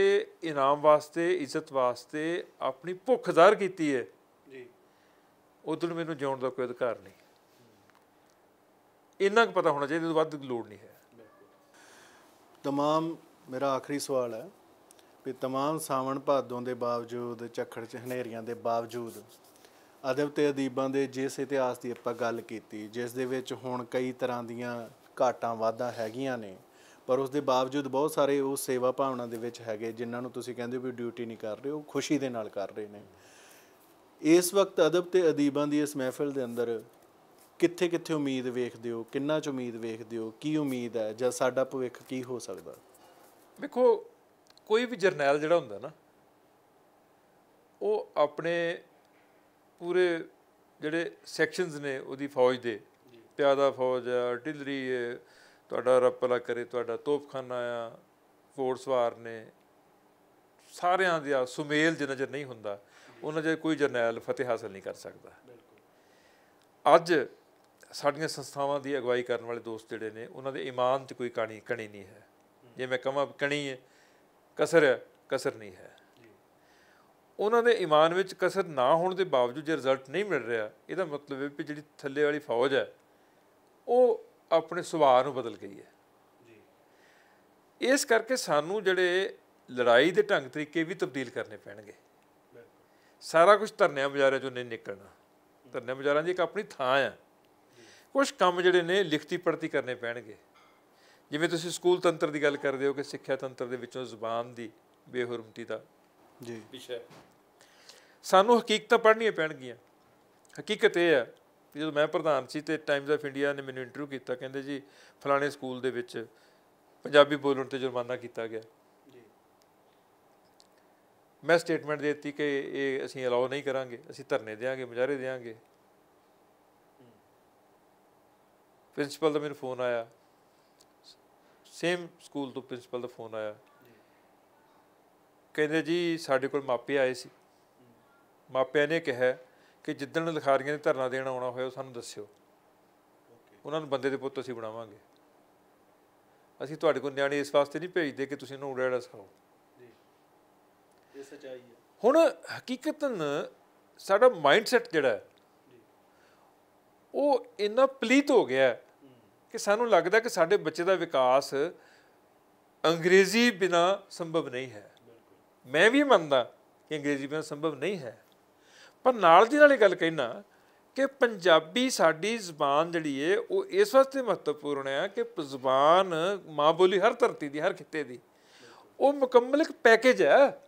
ਇਨਾਮ ਵਾਸਤੇ ਇੱਜ਼ਤ ਵਾਸਤੇ ਆਪਣੀ ਭੁੱਖ ਜ਼ਾਹਰ ਕੀਤੀ ਹੈ ਉਦੋਂ ਮੈਨੂੰ ਜਿਉਣ ਦਾ ਕੋਈ ਅਧਿਕਾਰ ਨਹੀਂ ਇੰਨਾ ਕੁ ਪਤਾ ਹੋਣਾ ਚਾਹੀਦਾ ਇਹਦੇ ਤੋਂ ਵੱਧ ਲੋੜ ਨਹੀਂ ਹੈ ਤਮਾਮ ਮੇਰਾ ਆਖਰੀ ਸਵਾਲ ਹੈ ਕਿ ਤਮਾਮ ਸਾਵਣ ਭਾਦੋਂ ਦੇ ਬਾਵਜੂਦ ਚਖੜ ਚ ਹਨੇਰੀਆਂ ਦੇ ਬਾਵਜੂਦ ਅਦਬ ਤੇ ਅਦੀਬਾਂ ਦੇ ਜਿਸ ਇਤਿਹਾਸ ਦੀ ਆਪਾਂ ਗੱਲ ਕੀਤੀ ਜਿਸ ਦੇ ਵਿੱਚ ਹੁਣ ਕਈ ਤਰ੍ਹਾਂ ਦੀਆਂ ਘਾਟਾਂ ਵਾਧਾ ਹੈਗੀਆਂ ਨੇ ਪਰ ਉਸ ਦੇ ਬਾਵਜੂਦ ਬਹੁਤ ਸਾਰੇ ਉਹ ਸੇਵਾ ਭਾਵਨਾ ਦੇ ਵਿੱਚ ਹੈਗੇ ਜਿਨ੍ਹਾਂ ਨੂੰ ਤੁਸੀਂ ਕਹਿੰਦੇ ਹੋ ਵੀ ਡਿਊਟੀ ਨਹੀਂ ਕਰ ਰਹੇ ਉਹ ਖੁਸ਼ੀ ਦੇ ਨਾਲ ਕਰ ਰਹੇ ਨੇ ਇਸ ਵਕਤ ਅਦਬ ਤੇ ਅਦੀਬਾਂ ਦੀ ਇਸ ਮਹਿਫਲ ਦੇ ਅੰਦਰ ਕਿੱਥੇ ਕਿੱਥੇ ਉਮੀਦ ਵੇਖਦੇ ਹੋ ਕਿੰਨਾ ਚ ਉਮੀਦ ਵੇਖਦੇ ਹੋ ਕੀ ਉਮੀਦ ਹੈ ਜਾਂ ਸਾਡਾ ਭਵਿੱਖ ਕੀ ਹੋ ਸਕਦਾ ਵੇਖੋ ਕੋਈ ਵੀ ਜਰਨੈਲ ਜਿਹੜਾ ਹੁੰਦਾ ਨਾ ਉਹ ਆਪਣੇ ਪੂਰੇ ਜਿਹੜੇ ਸੈਕਸ਼ਨਸ ਨੇ ਉਹਦੀ ਫੌਜ ਦੇ ਪਿਆਦਾ ਫੌਜ ਹੈ ਆਰਟਿਲਰੀ ਹੈ ਤੁਹਾਡਾ ਰੱਪਲਾ ਕਰੇ ਤੁਹਾਡਾ ਤੋਪਖਾਨਾ ਆ ਫੋਰਸਵਾਰ ਨੇ ਸਾਰਿਆਂ ਦਾ ਸੁਮੇਲ ਜਿੰਨਾ ਚਿਰ ਨਹੀਂ ਹੁੰਦਾ ਉਹਨਾਂ ਜੇ ਕੋਈ ਜਰਨੈਲ ਫਤਿਹ ਹਾਸਲ ਨਹੀਂ ਕਰ ਸਕਦਾ ਅੱਜ ਸਾਡੀਆਂ ਸੰਸਥਾਵਾਂ ਦੀ ਅਗਵਾਈ ਕਰਨ ਵਾਲੇ ਦੋਸਤ ਜਿਹੜੇ ਨੇ ਉਹਨਾਂ ਦੇ ਇਮਾਨ 'ਚ ਕੋਈ ਕਣੀ ਕਣੀ ਨਹੀਂ ਹੈ ਜੇ ਮੈਂ ਕਹਾਂ ਕਣੀ ਹੈ ਕਸਰ ਕਸਰ ਨਹੀਂ ਹੈ ਉਹਨਾਂ ਦੇ ਇਮਾਨ ਵਿੱਚ ਕਸਰ ਨਾ ਹੋਣ ਦੇ ਬਾਵਜੂਦ ਜੇ ਰਿਜ਼ਲਟ ਨਹੀਂ ਮਿਲ ਰਿਹਾ ਇਹਦਾ ਮਤਲਬ ਹੈ ਕਿ ਜਿਹੜੀ ਥੱਲੇ ਵਾਲੀ ਫੌਜ ਹੈ ਉਹ ਆਪਣੇ ਸੁਭਾਅ ਨੂੰ ਬਦਲ ਗਈ ਹੈ ਜੀ ਇਸ ਕਰਕੇ ਸਾਨੂੰ ਜਿਹੜੇ ਲੜਾਈ ਦੇ ਢੰਗ ਤਰੀਕੇ ਵੀ ਤਬਦੀਲ ਕਰਨੇ ਪੈਣਗੇ ਸਾਰਾ ਕੁਝ ਧਰਨਿਆਂ ਬਜ਼ਾਰਾਂ ਚੋਂ ਨਹੀਂ ਨਿਕਲਣਾ ਧਰਨਿਆਂ ਬਜ਼ਾਰਾਂ ਦੀ ਇੱਕ ਆਪਣੀ ਥਾਂ ਆ ਕੁਝ ਕੰਮ ਜਿਹੜੇ ਨੇ ਲਿਖਤੀ ਪੜਤੀ ਕਰਨੇ ਪੈਣਗੇ ਜਿਵੇਂ ਤੁਸੀਂ ਸਕੂਲ ਤੰਤਰ ਦੀ ਗੱਲ ਕਰਦੇ ਹੋ ਕਿ ਸਿੱਖਿਆ ਤੰਤਰ ਦੇ ਵਿੱਚੋਂ ਜ਼ੁਬਾਨ ਦੀ ਬੇਹਰਮਤੀ ਦਾ ਜੀ ਵਿਸ਼ਾ ਸਾਨੂੰ ਹਕੀਕਤਾਂ ਪੜ੍ਹਨੀਆਂ ਪੈਣਗੀਆਂ ਹਕੀਕਤ ਇਹ ਆ ਕਿ ਜਦੋਂ ਮੈਂ ਪ੍ਰਧਾਨ ਸੀ ਤੇ ਟਾਈਮਜ਼ ਆਫ ਇੰਡੀਆ ਨੇ ਮੈਨੂੰ ਇੰਟਰਵਿਊ ਕੀਤਾ ਕਹਿੰਦੇ ਜੀ ਫਲਾਣੇ ਸਕੂਲ ਦੇ ਵਿੱਚ ਪੰਜਾਬੀ ਬੋਲਣ ਤੇ ਜੁਰਮਾਨਾ ਕੀਤਾ ਗਿਆ ਮੈਂ ਸਟੇਟਮੈਂਟ ਦੇ ਦਿੱਤੀ ਕਿ ਇਹ ਅਸੀਂ ਅਲਾਉ ਨਹੀਂ ਕਰਾਂਗੇ ਅਸੀਂ ਧਰਨੇ ਦੇਾਂਗੇ ਮੁਜ਼ਾਹਰੇ ਦੇਾਂਗੇ ਪ੍ਰਿੰਸੀਪਲ ਦਾ ਮੈਨੂੰ ਫੋਨ ਆਇਆ ਸੇਮ ਸਕੂਲ ਤੋਂ ਪ੍ਰਿੰਸੀਪਲ ਦਾ ਫੋਨ ਆਇਆ ਕਹਿੰਦੇ ਜੀ ਸਾਡੇ ਕੋਲ ਮਾਪੇ ਆਏ ਸੀ ਮਾਪਿਆਂ ਨੇ ਕਿਹਾ ਕਿ ਜਿੱਦਣ ਲਖਾਰੀਆਂ ਨੇ ਧਰਨਾ ਦੇਣਾ ਆਉਣਾ ਹੋਇਆ ਸਾਨੂੰ ਦੱਸਿਓ ਉਹਨਾਂ ਨੂੰ ਬੰਦੇ ਦੇ ਪੁੱਤ ਅਸੀਂ ਬਣਾਵਾਂਗੇ ਅਸੀਂ ਤੁਹਾਡੇ ਕੋਲ ਨਿਆਣੇ ਇਸ ਵਾਸਤੇ ਨਹੀਂ ਭੇਜਦੇ ਕਿ ਤੁਸੀਂ ਉਹਨੂੰ ਉਡਾੜਾ ਸਿਖਾਓ ਹੁਣ ਹਕੀਕਤਨ ਸਾਡਾ ਮਾਈਂਡਸੈਟ ਜਿਹੜਾ ਹੈ ਉਹ ਇੰਨਾ ਪਲੀਤ ਹੋ ਗਿਆ ਕਿ ਸਾਨੂੰ ਲੱਗਦਾ ਕਿ ਸਾਡੇ ਬੱਚੇ ਦਾ ਵਿਕਾਸ ਅੰਗਰੇਜ਼ੀ ਬਿਨਾ ਸੰਭਵ ਨਹੀਂ ਹੈ ਮੈਂ ਵੀ ਮੰਨਦਾ ਕਿ ਅੰਗਰੇਜ਼ੀ ਬਿਨਾ ਸੰਭਵ ਨਹੀਂ ਹੈ ਪਰ ਨਾਲ ਦੀ ਨਾਲ ਇਹ ਗੱਲ ਕਹਿਣਾ ਕਿ ਪੰਜਾਬੀ ਸਾਡੀ ਜ਼ੁਬਾਨ ਜਿਹੜੀ ਏ ਉਹ ਇਸ ਵਾਸਤੇ ਮਹੱਤਵਪੂਰਨ ਹੈ ਕਿ ਜ਼ੁਬਾਨ ਮਾਂ ਬੋਲੀ ਹਰ ਧਰਤੀ ਦੀ ਹਰ ਖਿੱਤੇ ਦੀ ਉਹ ਮੁਕੰਮਲ ਇੱਕ ਪੈਕੇਜ ਹੈ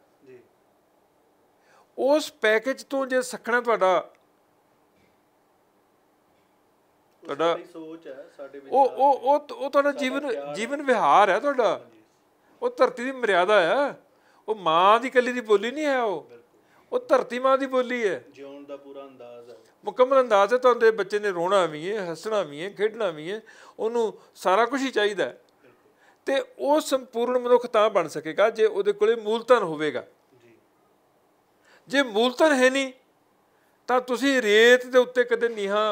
ਉਸ ਪੈਕੇਜ ਤੋਂ ਜੇ ਸਖਣਾ ਤੁਹਾਡਾ ਤੁਹਾਡਾ ਸੋਚ ਹੈ ਸਾਡੇ ਵਿੱਚ ਉਹ ਉਹ ਉਹ ਤੁਹਾਡਾ ਜੀਵਨ ਜੀਵਨ ਵਿਹਾਰ ਹੈ ਤੁਹਾਡਾ ਉਹ ਧਰਤੀ ਦੀ ਮਰਿਆਦਾ ਹੈ ਉਹ ਮਾਂ ਦੀ ਕੱਲੀ ਦੀ ਬੋਲੀ ਨਹੀਂ ਹੈ ਉਹ ਉਹ ਧਰਤੀ ਮਾਂ ਦੀ ਬੋਲੀ ਹੈ ਜਿਉਣ ਦਾ ਪੂਰਾ ਅੰਦਾਜ਼ ਹੈ ਮੁਕੰਮਲ ਅੰਦਾਜ਼ ਹੈ ਤੁਹਾਡੇ ਬੱਚੇ ਨੇ ਰੋਣਾ ਵੀ ਹੈ ਹੱਸਣਾ ਵੀ ਹੈ ਖੇਡਣਾ ਵੀ ਹੈ ਉਹਨੂੰ ਸਾਰਾ ਕੁਝ ਹੀ ਚਾਹੀਦਾ ਤੇ ਉਹ ਸੰਪੂਰਨ ਮਨੁੱਖ ਤਾਂ ਬਣ ਸਕੇਗਾ ਜੇ ਉਹਦੇ ਕੋਲੇ ਮੂਲਤਨ ਹੋਵੇਗਾ ਜੇ ਮੂਲਤਨ ਹੈ ਨਹੀਂ ਤਾਂ ਤੁਸੀਂ ਰੇਤ ਦੇ ਉੱਤੇ ਕਦੇ ਨੀਹਾਂ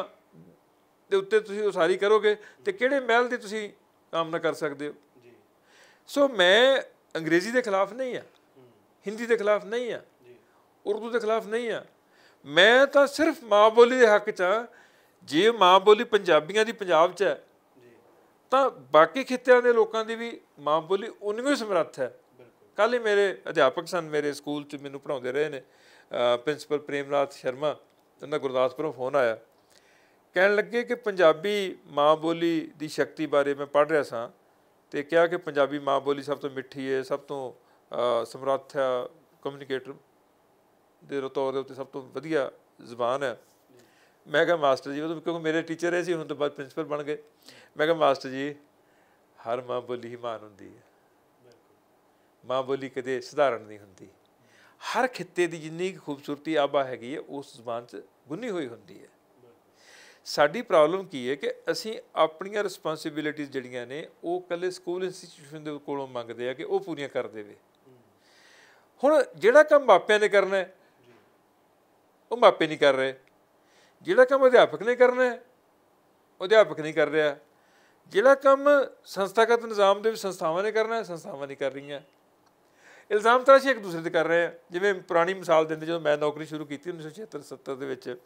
ਦੇ ਉੱਤੇ ਤੁਸੀਂ ਉਸਾਰੀ ਕਰੋਗੇ ਤੇ ਕਿਹੜੇ ਮਹਿਲ ਦੀ ਤੁਸੀਂ ਕਾਮਨਾ ਕਰ ਸਕਦੇ ਹੋ ਜੀ ਸੋ ਮੈਂ ਅੰਗਰੇਜ਼ੀ ਦੇ ਖਿਲਾਫ ਨਹੀਂ ਆ ਹਿੰਦੀ ਦੇ ਖਿਲਾਫ ਨਹੀਂ ਆ ਉਰਦੂ ਦੇ ਖਿਲਾਫ ਨਹੀਂ ਆ ਮੈਂ ਤਾਂ ਸਿਰਫ ਮਾਂ ਬੋਲੀ ਦੇ ਹੱਕ 'ਚ ਆ ਜੇ ਮਾਂ ਬੋਲੀ ਪੰਜਾਬੀਆਂ ਦੀ ਪੰਜਾਬ 'ਚ ਹੈ ਤਾਂ ਬਾਕੀ ਖਿੱਤਿਆਂ ਦੇ ਲੋਕਾਂ ਦੀ ਵੀ ਮਾਂ ਬੋਲੀ ਹੀ ਸਮਰੱਥ ਹੈ ਕੱਲ ਹੀ ਮੇਰੇ ਅਧਿਆਪਕ ਸਨ ਮੇਰੇ ਸਕੂਲ 'ਚ ਮੈਨੂੰ ਪੜਾਉਂਦੇ ਰਹੇ ਨੇ ਪ੍ਰਿੰਸੀਪਲ ਪ੍ਰੇਮਨਾਥ ਸ਼ਰਮਾ ਇਹਨਾਂ ਗੁਰਦਾਸਪੁਰੋਂ ਫੋਨ ਆਇਆ ਕਹਿਣ ਲੱਗੇ ਕਿ ਪੰਜਾਬੀ ਮਾਂ ਬੋਲੀ ਦੀ ਸ਼ਕਤੀ ਬਾਰੇ ਮੈਂ ਪੜ੍ਹ ਰਿਹਾ ਸਾਂ ਤੇ ਕਿਹਾ ਕਿ ਪੰਜਾਬੀ ਮਾਂ ਬੋਲੀ ਸਭ ਤੋਂ ਮਿੱਠੀ ਹੈ ਸਭ ਤੋਂ ਸਮਰੱਥ ਕਮਿਊਨੀਕੇਟਰ ਦੇ ਤੌਰ ਦੇ ਉੱਤੇ ਸਭ ਤੋਂ ਵਧੀਆ ਜ਼ੁਬਾਨ ਹੈ ਮੈਂ ਕਿਹਾ ਮਾਸਟਰ ਜੀ ਉਹ ਕਿਉਂਕਿ ਮੇਰੇ ਟੀਚਰ ਐ ਸੀ ਹੁਣ ਤੋਂ ਬਾਅਦ ਪ੍ਰਿੰਸੀਪਲ ਬਣ ਗਏ ਮੈਂ ਕਿਹਾ ਮਾਸਟਰ ਜੀ ਹਰ ਮਾਂ ਬੋਲੀ ਹੀ ਮਾਨ ਹੁੰਦੀ ਹੈ ਮਾਂ ਬੋਲੀ ਕਦੇ ਸਧਾਰਨ ਨਹੀਂ ਹੁੰਦੀ ਹਰ ਖਿੱਤੇ ਦੀ ਜਿੰਨੀ ਖੂਬਸੂਰਤੀ ਆਬਾ ਹੈਗੀ ਹੈ ਉਸ ਜ਼ਬਾਨ 'ਚ ਗੁੰਨੀ ਹੋਈ ਹੁੰਦੀ ਹੈ ਸਾਡੀ ਪ੍ਰੋਬਲਮ ਕੀ ਹੈ ਕਿ ਅਸੀਂ ਆਪਣੀਆਂ ਰਿਸਪਾਂਸਿਬਿਲਿਟੀਆਂ ਜਿਹੜੀਆਂ ਨੇ ਉਹ ਕੱਲੇ ਸਕੂਲ ਇੰਸਟੀਚਿਊਸ਼ਨ ਦੇ ਕੋਲੋਂ ਮੰਗਦੇ ਆ ਕਿ ਉਹ ਪੂਰੀਆਂ ਕਰ ਦੇਵੇ ਹੁਣ ਜਿਹੜਾ ਕੰਮ ਮਾਪਿਆਂ ਨੇ ਕਰਨਾ ਹੈ ਉਹ ਮਾਪੇ ਨਹੀਂ ਕਰ ਰਹੇ ਜਿਹੜਾ ਕੰਮ ਅਧਿਆਪਕ ਨੇ ਕਰਨਾ ਹੈ ਅਧਿਆਪਕ ਨਹੀਂ ਕਰ ਰਿਹਾ ਜਿਹੜਾ ਕੰਮ ਸੰਸਥਾਗਤ ਨਿਜ਼ਾਮ ਦੇ ਵਿੱਚ ਸੰਸਥਾਵਾਂ ਨੇ ਕਰਨਾ ਹੈ ਸੰਸਥਾਵਾਂ ਨਹੀਂ ਕਰ ਰਹੀਆਂ ਇਲਜ਼ਾਮ ਤਰ੍ਹਾਂ ਸੀ ਇੱਕ ਦੂਸਰੇ ਤੇ ਕਰ ਰਹੇ ਆ ਜਿਵੇਂ ਪੁਰਾਣੀ ਮਿਸਾਲ ਦਿੰਦੇ ਜਦੋਂ ਮੈਂ ਨੌਕਰੀ ਸ਼ੁਰੂ ਕੀਤੀ 1976 70 ਦੇ ਵਿੱਚ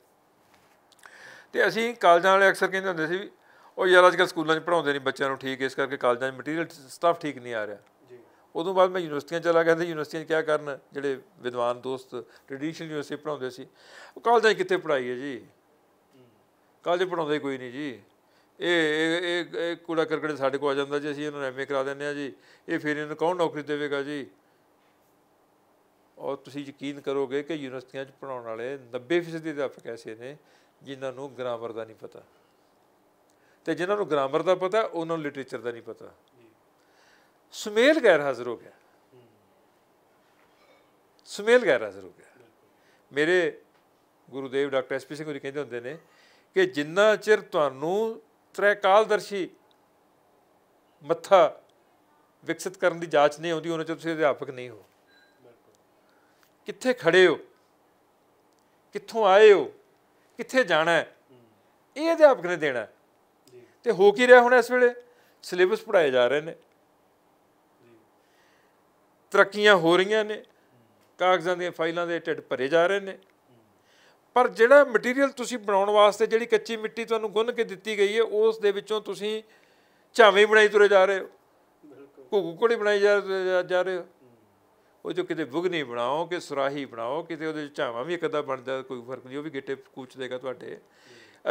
ਤੇ ਅਸੀਂ ਕਾਲਜਾਂ ਵਾਲੇ ਅਕਸਰ ਕਹਿੰਦੇ ਹੁੰਦੇ ਸੀ ਵੀ ਉਹ ਯਾਰ ਅੱਜਕੱਲ ਸਕੂਲਾਂ 'ਚ ਪੜਾਉਂਦੇ ਨਹੀਂ ਬੱਚਿਆਂ ਨੂੰ ਠੀਕ ਇਸ ਕਰਕੇ ਕਾਲਜਾਂ 'ਚ ਮਟੀਰੀਅਲ ਸਟਾਫ ਠੀਕ ਨਹੀਂ ਆ ਰਿਹਾ ਜੀ ਉਦੋਂ ਬਾਅਦ ਮੈਂ ਯੂਨੀਵਰਸਿਟੀਆਂ ਚਲਾ ਗਿਆ ਤੇ ਯੂਨੀਵਰਸਿਟੀਆਂ 'ਚ ਕੀ ਕਰਨ ਜਿਹੜੇ ਵਿਦਵਾਨ ਦੋਸਤ ਟ੍ਰੈਡੀਸ਼ਨਲ ਯੂਨੀਵਰਸਿਟੀ ਪੜਾਉਂਦੇ ਸੀ ਉਹ ਕਾਲਜਾਂ 'ਚ ਕਿੱਥੇ ਪੜਾਈ ਹੈ ਜੀ ਕਾਲਜ ਪੜਾਉਂਦੇ ਕੋਈ ਨਹੀਂ ਜੀ ਇਹ ਇਹ ਇਹ ਕੂੜਾ ਕਰਕਟ ਸਾਡੇ ਕੋਲ ਆ ਜਾਂਦਾ ਜੀ ਅਸੀਂ ਇਹਨਾਂ ਨੂੰ ਐਮਏ ਕਰਾ ਦਿੰਦੇ ਆ ਜੀ ਇਹ ਫਿਰ ਇਹਨੂੰ ਕੌਣ ਨੌਕਰੀ ਦੇਵੇਗਾ ਜੀ ਔਰ ਤੁਸੀਂ ਯਕੀਨ ਕਰੋਗੇ ਕਿ ਯੂਨੀਵਰਸਿਟੀਆਂ 'ਚ ਪੜਾਉਣ ਵਾਲੇ 90% ਦੇ ਅਧਿਆਪਕ ਐਸੇ ਨੇ ਜਿਨ੍ਹਾਂ ਨੂੰ ਗ੍ਰਾਮਰ ਦਾ ਨਹੀਂ ਪਤਾ ਤੇ ਜਿਨ੍ਹਾਂ ਨੂੰ ਗ੍ਰਾਮਰ ਦਾ ਪਤਾ ਉਹਨਾਂ ਨੂੰ ਲਿਟਰੇਚਰ ਦਾ ਨਹੀਂ ਪਤਾ ਸੁਮੇਲ ਗੈਰ ਹਾਜ਼ਰ ਹੋ ਗਿਆ ਸੁਮੇਲ ਗੈਰ ਹਾਜ਼ਰ ਹੋ ਗਿਆ ਮੇਰੇ ਗੁਰੂਦੇਵ ਡਾਕਟਰ ਐਸਪੀ ਸਿੰਘ ਜੀ ਕਹਿੰਦੇ ਹੁੰਦੇ ਨੇ ਕਿ ਜਿੰਨਾ ਚਿਰ ਤੁਹਾਨੂੰ ਤ੍ਰੈਕਾਲਦਰਸ਼ੀ ਮੱਥਾ ਵਿਕਸਿਤ ਕਰਨ ਦੀ ਜਾਂਚ ਨਹੀਂ ਆਉਂਦੀ ਉਹਨਾਂ ਚਿਰ ਤੁਸੀਂ ਅਧਿਆਪਕ ਨਹੀਂ ਹੋ ਕਿੱਥੇ ਖੜੇ ਹੋ ਕਿੱਥੋਂ ਆਏ ਹੋ ਕਿੱਥੇ ਜਾਣਾ ਹੈ ਇਹ ਅਧਿਆਪਕ ਨੇ ਦੇਣਾ ਤੇ ਹੋ ਕੀ ਰਿਹਾ ਹੁਣ ਇਸ ਵੇਲੇ ਸਿਲੇਬਸ ਪੜਾਏ ਜਾ ਰਹੇ ਨੇ ਤਰੱਕੀਆਂ ਹੋ ਰਹੀਆਂ ਨੇ ਕਾਗਜ਼ਾਂ ਦੀਆਂ ਫਾਈਲਾਂ ਦੇ ਢਿੱਡ ਭਰੇ ਜਾ ਰਹੇ ਨੇ ਪਰ ਜਿਹੜਾ ਮਟੀਰੀਅਲ ਤੁਸੀਂ ਬਣਾਉਣ ਵਾਸਤੇ ਜਿਹੜੀ ਕੱਚੀ ਮਿੱਟੀ ਤੁਹਾਨੂੰ ਗੁੰਨ ਕੇ ਦਿੱਤੀ ਗਈ ਹੈ ਉਸ ਦੇ ਵਿੱਚੋਂ ਤੁਸੀਂ ਝਾਵੇਂ ਬਣਾਈ ਤੁਰੇ ਜਾ ਰਹੇ ਹੋ ਘੁੱਗੂ ਕੋੜੀ ਬਣਾਈ ਜਾ ਰਹੇ ਹੋ ਉਹ ਜੋ ਕਿਤੇ ਬੁਗਨੀ ਬਣਾਓ ਕਿ ਸੁਰਾਹੀ ਬਣਾਓ ਕਿਤੇ ਉਹਦੇ ਝਾਵਾਂ ਵੀ ਇੱਕ ਅੱਧਾ ਬਣਦਾ ਕੋਈ ਫਰਕ ਨਹੀਂ ਉਹ ਵੀ ਗਿੱਟੇ ਕੂਚ ਦੇਗਾ ਤੁਹਾਡੇ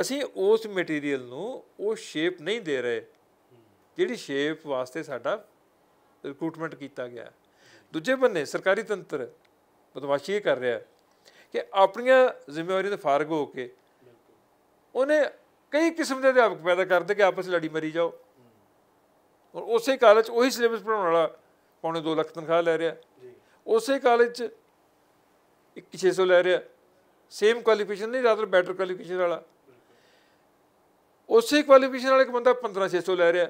ਅਸੀਂ ਉਸ ਮਟੀਰੀਅਲ ਨੂੰ ਉਹ ਸ਼ੇਪ ਨਹੀਂ ਦੇ ਰਹੇ ਜਿਹੜੀ ਸ਼ੇਪ ਵਾਸਤੇ ਸਾਡਾ ਰਿਕਰੂਟਮੈਂਟ ਕੀਤਾ ਗਿਆ ਦੂਜੇ ਬੰਨੇ ਸਰਕਾਰੀ ਤੰਤਰ ਬਦਵਾਸ਼ੀ ਇਹ ਕਰ ਰਿਹਾ ਕਿ ਆਪਣੀਆਂ ਜ਼ਿੰਮੇਵਾਰੀਆਂ ਤੋਂ ਫਾਰਗ ਹੋ ਕੇ ਉਹਨੇ ਕਈ ਕਿਸਮ ਦੇ ਅਧਿਆਪਕ ਪੈਦਾ ਕਰਦੇ ਕਿ ਆਪਸ ਲੜੀ ਮਰੀ ਜਾਓ ਔਰ ਉਸੇ ਕਾਲਜ ਉਹੀ ਸਿਲੇਬਸ ਪੜਾਉਣ ਵਾਲਾ ਪੌਣੇ 2 ਲੱਖ ਤਨਖਾਹ ਲੈ ਰਿਹਾ ਉਸੇ ਕਾਲਜ 'ਚ ਇੱਕ 600 ਲੈ ਰਿਹਾ ਸੇਮ ਕੁਆਲੀਫਿਕੇਸ਼ਨ ਨਹੀਂ ਜ਼ਿਆਦਾ ਬੈਟਰ ਕੁਆਲੀਫਿਕੇਸ਼ਨ ਵਾਲਾ ਉਸੇ ਕੁਆਲੀਫਿਕੇਸ਼ਨ ਵਾਲਾ ਇੱਕ ਬੰਦਾ 15600 ਲੈ ਰਿਹਾ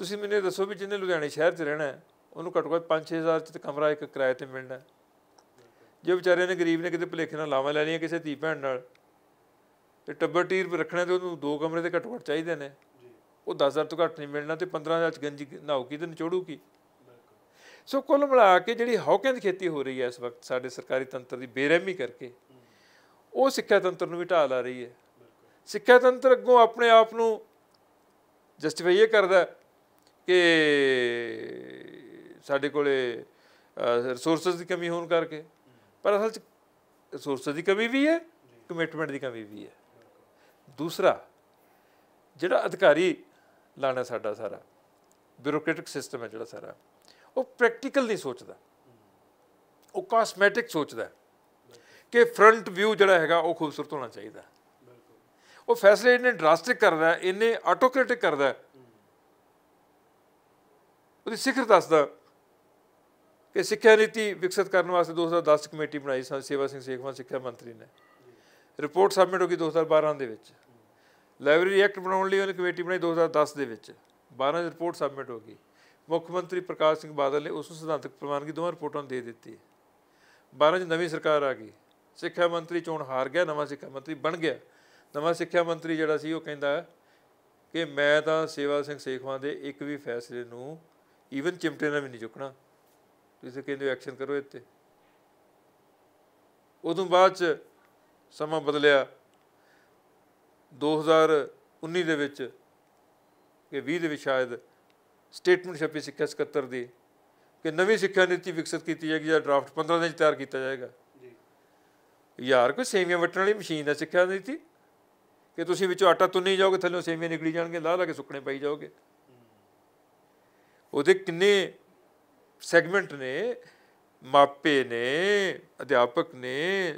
ਤੁਸੀਂ ਮੈਨੂੰ ਦੱਸੋ ਵੀ ਜਿੰਨੇ ਲੁਧਿਆਣੇ ਸ਼ਹਿਰ 'ਚ ਰਹਿਣਾ ਹੈ ਉਹਨੂੰ ਘੱਟੋ ਘੱਟ 5-6000 'ਚ ਤੇ ਕਮਰਾ ਇੱਕ ਕਿਰਾਏ ਤੇ ਮਿਲਣਾ ਜੇ ਵਿਚਾਰੇ ਨੇ ਗਰੀਬ ਨੇ ਕਿਤੇ ਭਲੇਖੇ ਨਾਲ ਲਾਵਾਂ ਲੈ ਲਈਆਂ ਕਿਸੇ ਧੀ ਭੈਣ ਨਾਲ ਤੇ ਟੱਬਰ ਟੀਰ ਰੱਖਣਾ ਤੇ ਉਹਨੂੰ ਦੋ ਕਮਰੇ ਤੇ ਘੱਟੋ ਘੱਟ ਚਾਹੀਦੇ ਨੇ ਉਹ 10000 ਤੋਂ ਘੱਟ ਨਹੀਂ ਮਿਲਣਾ ਤੇ 15000 ਚ ਗੰਜੀ ਨਾਉ ਕੀ ਤੇ ਨਿਚੋੜੂ ਕੀ ਸੋ ਕੁੱਲ ਮਿਲਾ ਕੇ ਜਿਹੜੀ ਹੌਕਿੰਗ ਖੇਤੀ ਹੋ ਰਹੀ ਹੈ ਇਸ ਵਕਤ ਸਾਡੇ ਸਰਕਾਰੀ ਤੰਤਰ ਦੀ ਬੇਰਹਿਮੀ ਕਰਕੇ ਉਹ ਸਿੱਖਿਆ ਤੰਤਰ ਨੂੰ ਵੀ ਢਾਲ ਆ ਰਹੀ ਹੈ ਸਿੱਖਿਆ ਤੰਤਰ ਅੱਗੋਂ ਆਪਣੇ ਆਪ ਨੂੰ ਜਸਟੀਫਾਈ ਇਹ ਕਰਦਾ ਕਿ ਸਾਡੇ ਕੋਲੇ ਰਿਸੋਰਸਸ ਦੀ ਕਮੀ ਹੋਣ ਕਰਕੇ ਪਰ ਅਸਲ ਚ ਰਿਸੋਰਸਸ ਦੀ ਕਮੀ ਵੀ ਹੈ ਕਮਿਟਮੈਂਟ ਦੀ ਕਮੀ ਵੀ ਹੈ ਦੂਸਰਾ ਜਿਹੜਾ ਅਧਿਕਾਰੀ ਲਾਣਾ ਸਾਡਾ ਸਾਰਾ ਬਿਊਰੋਕ੍ਰੈਟਿਕ ਸਿਸਟਮ ਹੈ ਜਿਹੜਾ ਸਾਰਾ ਉਹ ਪ੍ਰੈਕਟੀਕਲ ਨਹੀਂ ਸੋਚਦਾ ਉਹ ਕਾਸਮੈਟਿਕ ਸੋਚਦਾ ਕਿ ਫਰੰਟ ਵਿਊ ਜਿਹੜਾ ਹੈਗਾ ਉਹ ਖੂਬਸੂਰਤ ਹੋਣਾ ਚਾਹੀਦਾ ਉਹ ਫੈਸਲੇ ਇਹਨੇ ਡਰਾਸਟਿਕ ਕਰਦਾ ਇਹਨੇ ਆਟੋਕ੍ਰੈਟਿਕ ਕਰਦਾ ਉਹਦੀ ਸਿਖਰ ਦੱਸਦਾ ਕਿ ਸਿੱਖਿਆ ਨੀਤੀ ਵਿਕਸਿਤ ਕਰਨ ਵਾਸਤੇ 2010 ਕਮੇਟੀ ਬਣਾਈ ਸੀ ਸੇਵਾ ਸਿੰਘ ਸੇਖਵਾ ਸਿੱਖਿਆ ਮੰਤਰੀ ਨੇ ਰਿਪੋਰਟ ਸਬਮਿਟ ਹੋ ਗਈ 2012 ਦੇ ਵਿੱਚ ਲਾਇਬ੍ਰੇਰੀ ਐਕਟ ਬਣਾਉਣ ਲਈ ਉਹਨੇ ਕਮੇਟੀ ਬਣਾਈ 2010 ਦੇ ਵਿੱਚ 12 ਰਿਪੋਰਟ ਸਬਮਿਟ ਹੋ ਗਈ ਮੁੱਖ ਮੰਤਰੀ ਪ੍ਰਕਾਸ਼ ਸਿੰਘ ਬਾਦਲ ਨੇ ਉਸ ਨੂੰ ਸਿਧਾਂਤਕ ਪ੍ਰਵਾਨਗੀ ਦੋਵਾਂ ਰਿਪੋਰਟਾਂ ਦੇ ਦਿੱਤੀ 12 'ਚ ਨਵੀਂ ਸਰਕਾਰ ਆ ਗਈ ਸਿੱਖਿਆ ਮੰਤਰੀ ਚੋਣ ਹਾਰ ਗਿਆ ਨਵਾਂ ਸਿੱਖਿਆ ਮੰਤਰੀ ਬਣ ਗਿਆ ਨਵਾਂ ਸਿੱਖਿਆ ਮੰਤਰੀ ਜਿਹੜਾ ਸੀ ਉਹ ਕਹਿੰਦਾ ਕਿ ਮੈਂ ਤਾਂ ਸੇਵਾ ਸਿੰਘ ਸੇਖਵਾਂ ਦੇ ਇੱਕ ਵੀ ਫੈਸਲੇ ਨੂੰ ਈਵਨ ਚਿਮਟੇ ਨਾਲ ਵੀ ਨਹੀਂ ਚੁੱਕਣਾ ਤੁਸੀਂ ਕਹਿੰਦੇ ਐਕਸ਼ਨ ਕਰੋ ਇੱਥੇ ਉਦੋਂ ਬਾਅਦ ਚ ਸਮਾਂ ਬਦਲਿਆ 2019 ਦੇ ਵਿੱਚ ਕਿ 20 ਦੇ ਵਿੱਚ ਸ਼ਾਇਦ ਸਟੇਟਮੈਂਟ ਛਪੀ ਸਿੱਖਿਆ ਸਕੱਤਰ ਦੀ ਕਿ ਨਵੀਂ ਸਿੱਖਿਆ ਨੀਤੀ ਵਿਕਸਿਤ ਕੀਤੀ ਜਾਏਗੀ ਜਾਂ ਡਰਾਫਟ 15 ਦਿਨ ਚ ਤਿਆਰ ਕੀਤਾ ਜਾਏਗਾ ਜੀ ਯਾਰ ਕੋਈ ਸੇਵੀਆਂ ਵਟਣ ਵਾਲੀ ਮਸ਼ੀਨ ਹੈ ਸਿੱਖਿਆ ਨੀਤੀ ਕਿ ਤੁਸੀਂ ਵਿੱਚੋਂ ਆਟਾ ਤੁੰਨੀ ਜਾਓਗੇ ਥੱਲੋਂ ਸੇਵੀਆਂ ਨਿਕਲੀ ਜਾਣਗੇ ਲਾਹ ਲਾ ਕੇ ਸੁੱਕਣੇ ਪਈ ਜਾਓਗੇ ਉਹਦੇ ਕਿੰਨੇ ਸੈਗਮੈਂਟ ਨੇ ਮਾਪੇ ਨੇ ਅਧਿਆਪਕ ਨੇ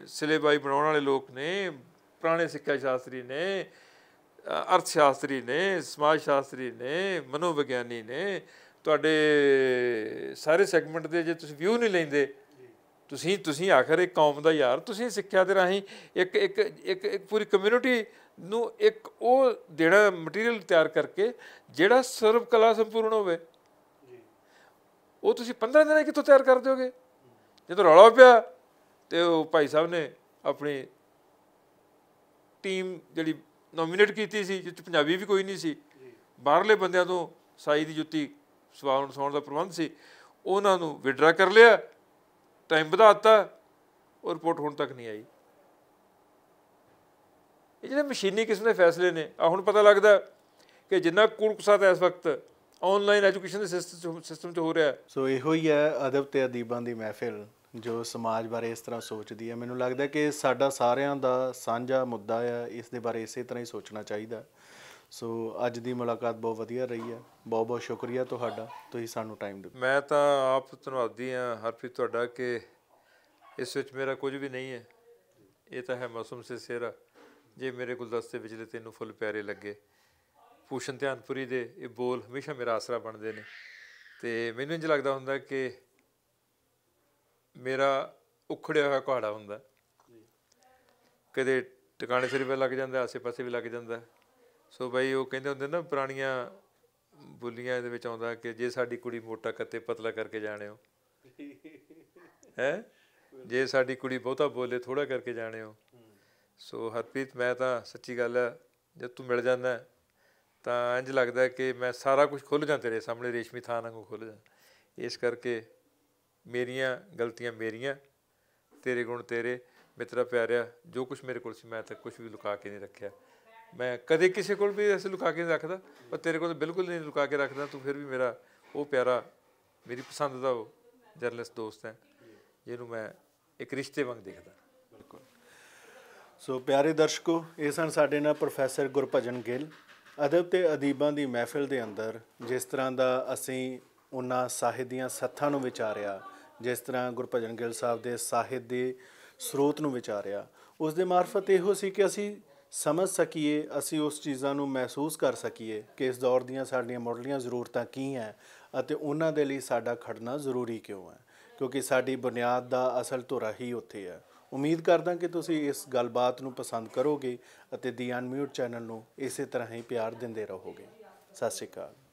ਸਿਲੇਬਾਈ ਬਣਾਉਣ ਵਾਲੇ ਲੋਕ ਨੇ ਪੁਰਾਣੇ ਸਿੱਖਿਆ ਸ਼ਾਸਤਰੀ ਨੇ ਅਰਥ ਸ਼ਾਸਤਰੀ ਨੇ ਸਮਾਜ ਸ਼ਾਸਤਰੀ ਨੇ ਮਨੋਵਿਗਿਆਨੀ ਨੇ ਤੁਹਾਡੇ ਸਾਰੇ ਸੈਗਮੈਂਟ ਦੇ ਜੇ ਤੁਸੀਂ ਵਿਊ ਨਹੀਂ ਲੈਂਦੇ ਤੁਸੀਂ ਤੁਸੀਂ ਆਖਰ ਇੱਕ ਕੌਮ ਦਾ ਯਾਰ ਤੁਸੀਂ ਸਿੱਖਿਆ ਦੇ ਰਾਹੀਂ ਇੱਕ ਇੱਕ ਇੱਕ ਇੱਕ ਪੂਰੀ ਕਮਿਊਨਿਟੀ ਨੂੰ ਇੱਕ ਉਹ ਦੇਣਾ ਮਟੀਰੀਅਲ ਤਿਆਰ ਕਰਕੇ ਜਿਹੜਾ ਸਰਵ ਕਲਾ ਸੰਪੂਰਨ ਹੋਵੇ ਉਹ ਤੁਸੀਂ 15 ਦਿਨਾਂ ਕਿੱਥੋਂ ਤਿਆਰ ਕਰ ਦਿਓਗੇ ਜਦੋਂ ਰੌਲਾ ਪਿਆ ਤੇ ਉਹ ਭਾਈ ਸਾਹਿਬ ਨੇ ਆਪਣੀ ਟੀਮ ਜਿਹੜੀ ਨੋਮੀਨੇਟ ਕੀਤੀ ਸੀ ਜਿੱਥੇ ਪੰਜਾਬੀ ਵੀ ਕੋਈ ਨਹੀਂ ਸੀ ਬਾਹਰਲੇ ਬੰਦਿਆਂ ਤੋਂ ਸਾਈ ਦੀ ਜੁੱਤੀ ਸਵਾਉਣ ਸੌਣ ਦਾ ਪ੍ਰਬੰਧ ਸੀ ਉਹਨਾਂ ਨੂੰ ਵਿਡਰਾ ਕਰ ਲਿਆ ਟਾਈਮ ਵਧਾਤਾ ਉਹ ਰਿਪੋਰਟ ਹੁਣ ਤੱਕ ਨਹੀਂ ਆਈ ਇਹ ਜਿਹੜੇ ਮਸ਼ੀਨੀ ਕਿਸਮ ਦੇ ਫੈਸਲੇ ਨੇ ਆ ਹੁਣ ਪਤਾ ਲੱਗਦਾ ਕਿ ਜਿੰਨਾ ਕੁਲਕਸਾ ਤਾਂ ਇਸ ਵਕਤ ਆਨਲਾਈਨ ਐਜੂਕੇਸ਼ਨ ਦੇ ਸਿਸਟਮ 'ਚ ਹੋ ਰਿਹਾ ਸੋ ਇਹੋ ਹੀ ਹੈ ਅਦਬ ਤੇ ਅਦੀਬਾਂ ਦੀ ਮਹਿਫਿਲ ਜੋ ਸਮਾਜ ਬਾਰੇ ਇਸ ਤਰ੍ਹਾਂ ਸੋਚਦੀ ਹੈ ਮੈਨੂੰ ਲੱਗਦਾ ਕਿ ਸਾਡਾ ਸਾਰਿਆਂ ਦਾ ਸਾਂਝਾ ਮੁੱਦਾ ਆ ਇਸ ਦੇ ਬਾਰੇ ਇਸੇ ਤਰ੍ਹਾਂ ਹੀ ਸੋਚਣਾ ਚਾਹੀਦਾ ਸੋ ਅੱਜ ਦੀ ਮੁਲਾਕਾਤ ਬਹੁਤ ਵਧੀਆ ਰਹੀ ਹੈ ਬਹੁਤ ਬਹੁਤ ਸ਼ੁਕਰੀਆ ਤੁਹਾਡਾ ਤੁਸੀਂ ਸਾਨੂੰ ਟਾਈਮ ਦਿੱਤਾ ਮੈਂ ਤਾਂ ਆਪ ਧੰਨਵਾਦੀ ਹਾਂ ਹਰਪ੍ਰੀਤ ਤੁਹਾਡਾ ਕਿ ਇਸ ਵਿੱਚ ਮੇਰਾ ਕੁਝ ਵੀ ਨਹੀਂ ਹੈ ਇਹ ਤਾਂ ਹੈ ਮੌਸਮ ਸੇ ਸੇਰਾ ਜੇ ਮੇਰੇ ਗੁਲਦਸਤੇ ਵਿਚਲੇ ਤੈਨੂੰ ਫੁੱਲ ਪਿਆਰੇ ਲੱਗੇ ਪੂਸ਼ਨ ਧਿਆਨਪੁਰੀ ਦੇ ਇਹ ਬੋਲ ਹਮੇਸ਼ਾ ਮੇਰਾ ਆਸਰਾ ਬਣਦੇ ਨੇ ਤੇ ਮੈਨੂੰ ਇੰਜ ਲੱਗਦਾ ਹੁੰਦਾ ਕਿ ਮੇਰਾ ਉਖੜਿਆ ਹੋਇਆ ਕੁਹਾੜਾ ਹੁੰਦਾ ਕਦੇ ਟਿਕਾਣੇ ਸਿਰ ਵੀ ਲੱਗ ਜਾਂਦਾ ਆਸੇ-ਪਾਸੇ ਵੀ ਲੱਗ ਜਾਂਦਾ ਸੋ ਬਈ ਉਹ ਕਹਿੰਦੇ ਹੁੰਦੇ ਨਾ ਪੁਰਾਣੀਆਂ ਬੁੱਲੀਆਂ ਦੇ ਵਿੱਚ ਆਉਂਦਾ ਕਿ ਜੇ ਸਾਡੀ ਕੁੜੀ ਮੋਟਾ ਕੱਤੇ ਪਤਲਾ ਕਰਕੇ ਜਾਣਿਓ ਹੈ ਜੇ ਸਾਡੀ ਕੁੜੀ ਬਹੁਤਾ ਬੋਲੇ ਥੋੜਾ ਕਰਕੇ ਜਾਣਿਓ ਸੋ ਹਰਪ੍ਰੀਤ ਮੈਂ ਤਾਂ ਸੱਚੀ ਗੱਲ ਹੈ ਜਦ ਤੂੰ ਮਿਲ ਜਾਂਦਾ ਤਾਂ ਇੰਜ ਲੱਗਦਾ ਕਿ ਮੈਂ ਸਾਰਾ ਕੁਝ ਖੁੱਲ ਜਾਂ ਤੇਰੇ ਸਾਹਮਣੇ ਰੇਸ਼ਮੀ ਥਾਂ ਵਾਂਗੂ ਖੁੱਲ ਜਾਂ ਇਸ ਕਰਕੇ ਮੇਰੀਆਂ ਗਲਤੀਆਂ ਮੇਰੀਆਂ ਤੇਰੇ ਗੁਣ ਤੇਰੇ ਮਿੱਤਰਾ ਪਿਆਰਿਆ ਜੋ ਕੁਝ ਮੇਰੇ ਕੋਲ ਸੀ ਮੈਂ ਤਾਂ ਕੁਝ ਵੀ ਲੁਕਾ ਕੇ ਨਹੀਂ ਰੱਖਿਆ ਮੈਂ ਕਦੇ ਕਿਸੇ ਕੋਲ ਵੀ ਐਸੇ ਲੁਕਾ ਕੇ ਨਹੀਂ ਰੱਖਦਾ ਪਰ ਤੇਰੇ ਕੋਲ ਤਾਂ ਬਿਲਕੁਲ ਨਹੀਂ ਲੁਕਾ ਕੇ ਰੱਖਦਾ ਤੂੰ ਫਿਰ ਵੀ ਮੇਰਾ ਉਹ ਪਿਆਰਾ ਮੇਰੀ ਪਸੰਦ ਦਾ ਉਹ ਜਰਨਲਿਸਟ ਦੋਸਤ ਹੈ ਜਿਹਨੂੰ ਮੈਂ ਇੱਕ ਰਿਸ਼ਤੇ ਵਾਂਗ ਦੇਖਦਾ ਬਿਲਕੁਲ ਸੋ ਪਿਆਰੇ ਦਰਸ਼ਕੋ ਇਹ ਸਨ ਸਾਡੇ ਨਾਲ ਪ੍ਰੋਫੈਸਰ ਗੁਰਭਜਨ ਗਿੱਲ ਅਦਬ ਤੇ ਅਦੀਬਾਂ ਦੀ ਮਹਿਫਿਲ ਦੇ ਅੰਦਰ ਜਿਸ ਤਰ੍ਹਾਂ ਦਾ ਅਸੀਂ ਉਹਨਾਂ ਸਾਹਿਤ ਦੀਆਂ ਸੱਥਾਂ ਨੂੰ ਵਿਚਾਰਿਆ ਜਿਸ ਤਰ੍ਹਾਂ ਗੁਰਭਜਨ ਗਿੱਲ ਸਾਹਿਬ ਦੇ ਸਾਹਿਤ ਦੇ ਸਰੋਤ ਨੂੰ ਵਿਚਾਰਿਆ ਉਸ ਦੇ ਮਾਰਫਤ ਇਹੋ ਸੀ ਕਿ ਅਸੀਂ ਸਮਝ ਸਕੀਏ ਅਸੀਂ ਉਸ ਚੀਜ਼ਾਂ ਨੂੰ ਮਹਿਸੂਸ ਕਰ ਸਕੀਏ ਕਿ ਇਸ ਦੌਰ ਦੀਆਂ ਸਾਡੀਆਂ ਮੁੱਢਲੀਆਂ ਜ਼ਰੂਰਤਾਂ ਕੀ ਹੈ ਅਤੇ ਉਹਨਾਂ ਦੇ ਲਈ ਸਾਡਾ ਖੜਨਾ ਜ਼ਰੂਰੀ ਕਿਉਂ ਹੈ ਕਿਉਂਕਿ ਸਾਡੀ ਬੁਨਿਆਦ ਦਾ ਅਸਲ ਧੁਰਾ ਹੀ ਉੱਥੇ ਹੈ ਉਮੀਦ ਕਰਦਾ ਕਿ ਤੁਸੀਂ ਇਸ ਗੱਲਬਾਤ ਨੂੰ ਪਸੰਦ ਕਰੋਗੇ ਅਤੇ ਦੀ ਅਨਮਿਊਟ ਚੈਨਲ ਨੂੰ ਇਸੇ ਤਰ੍ਹਾਂ ਹੀ ਪਿਆਰ ਦਿੰਦੇ ਰਹੋਗੇ ਸਤਿ ਸ਼੍ਰੀ ਅਕਾਲ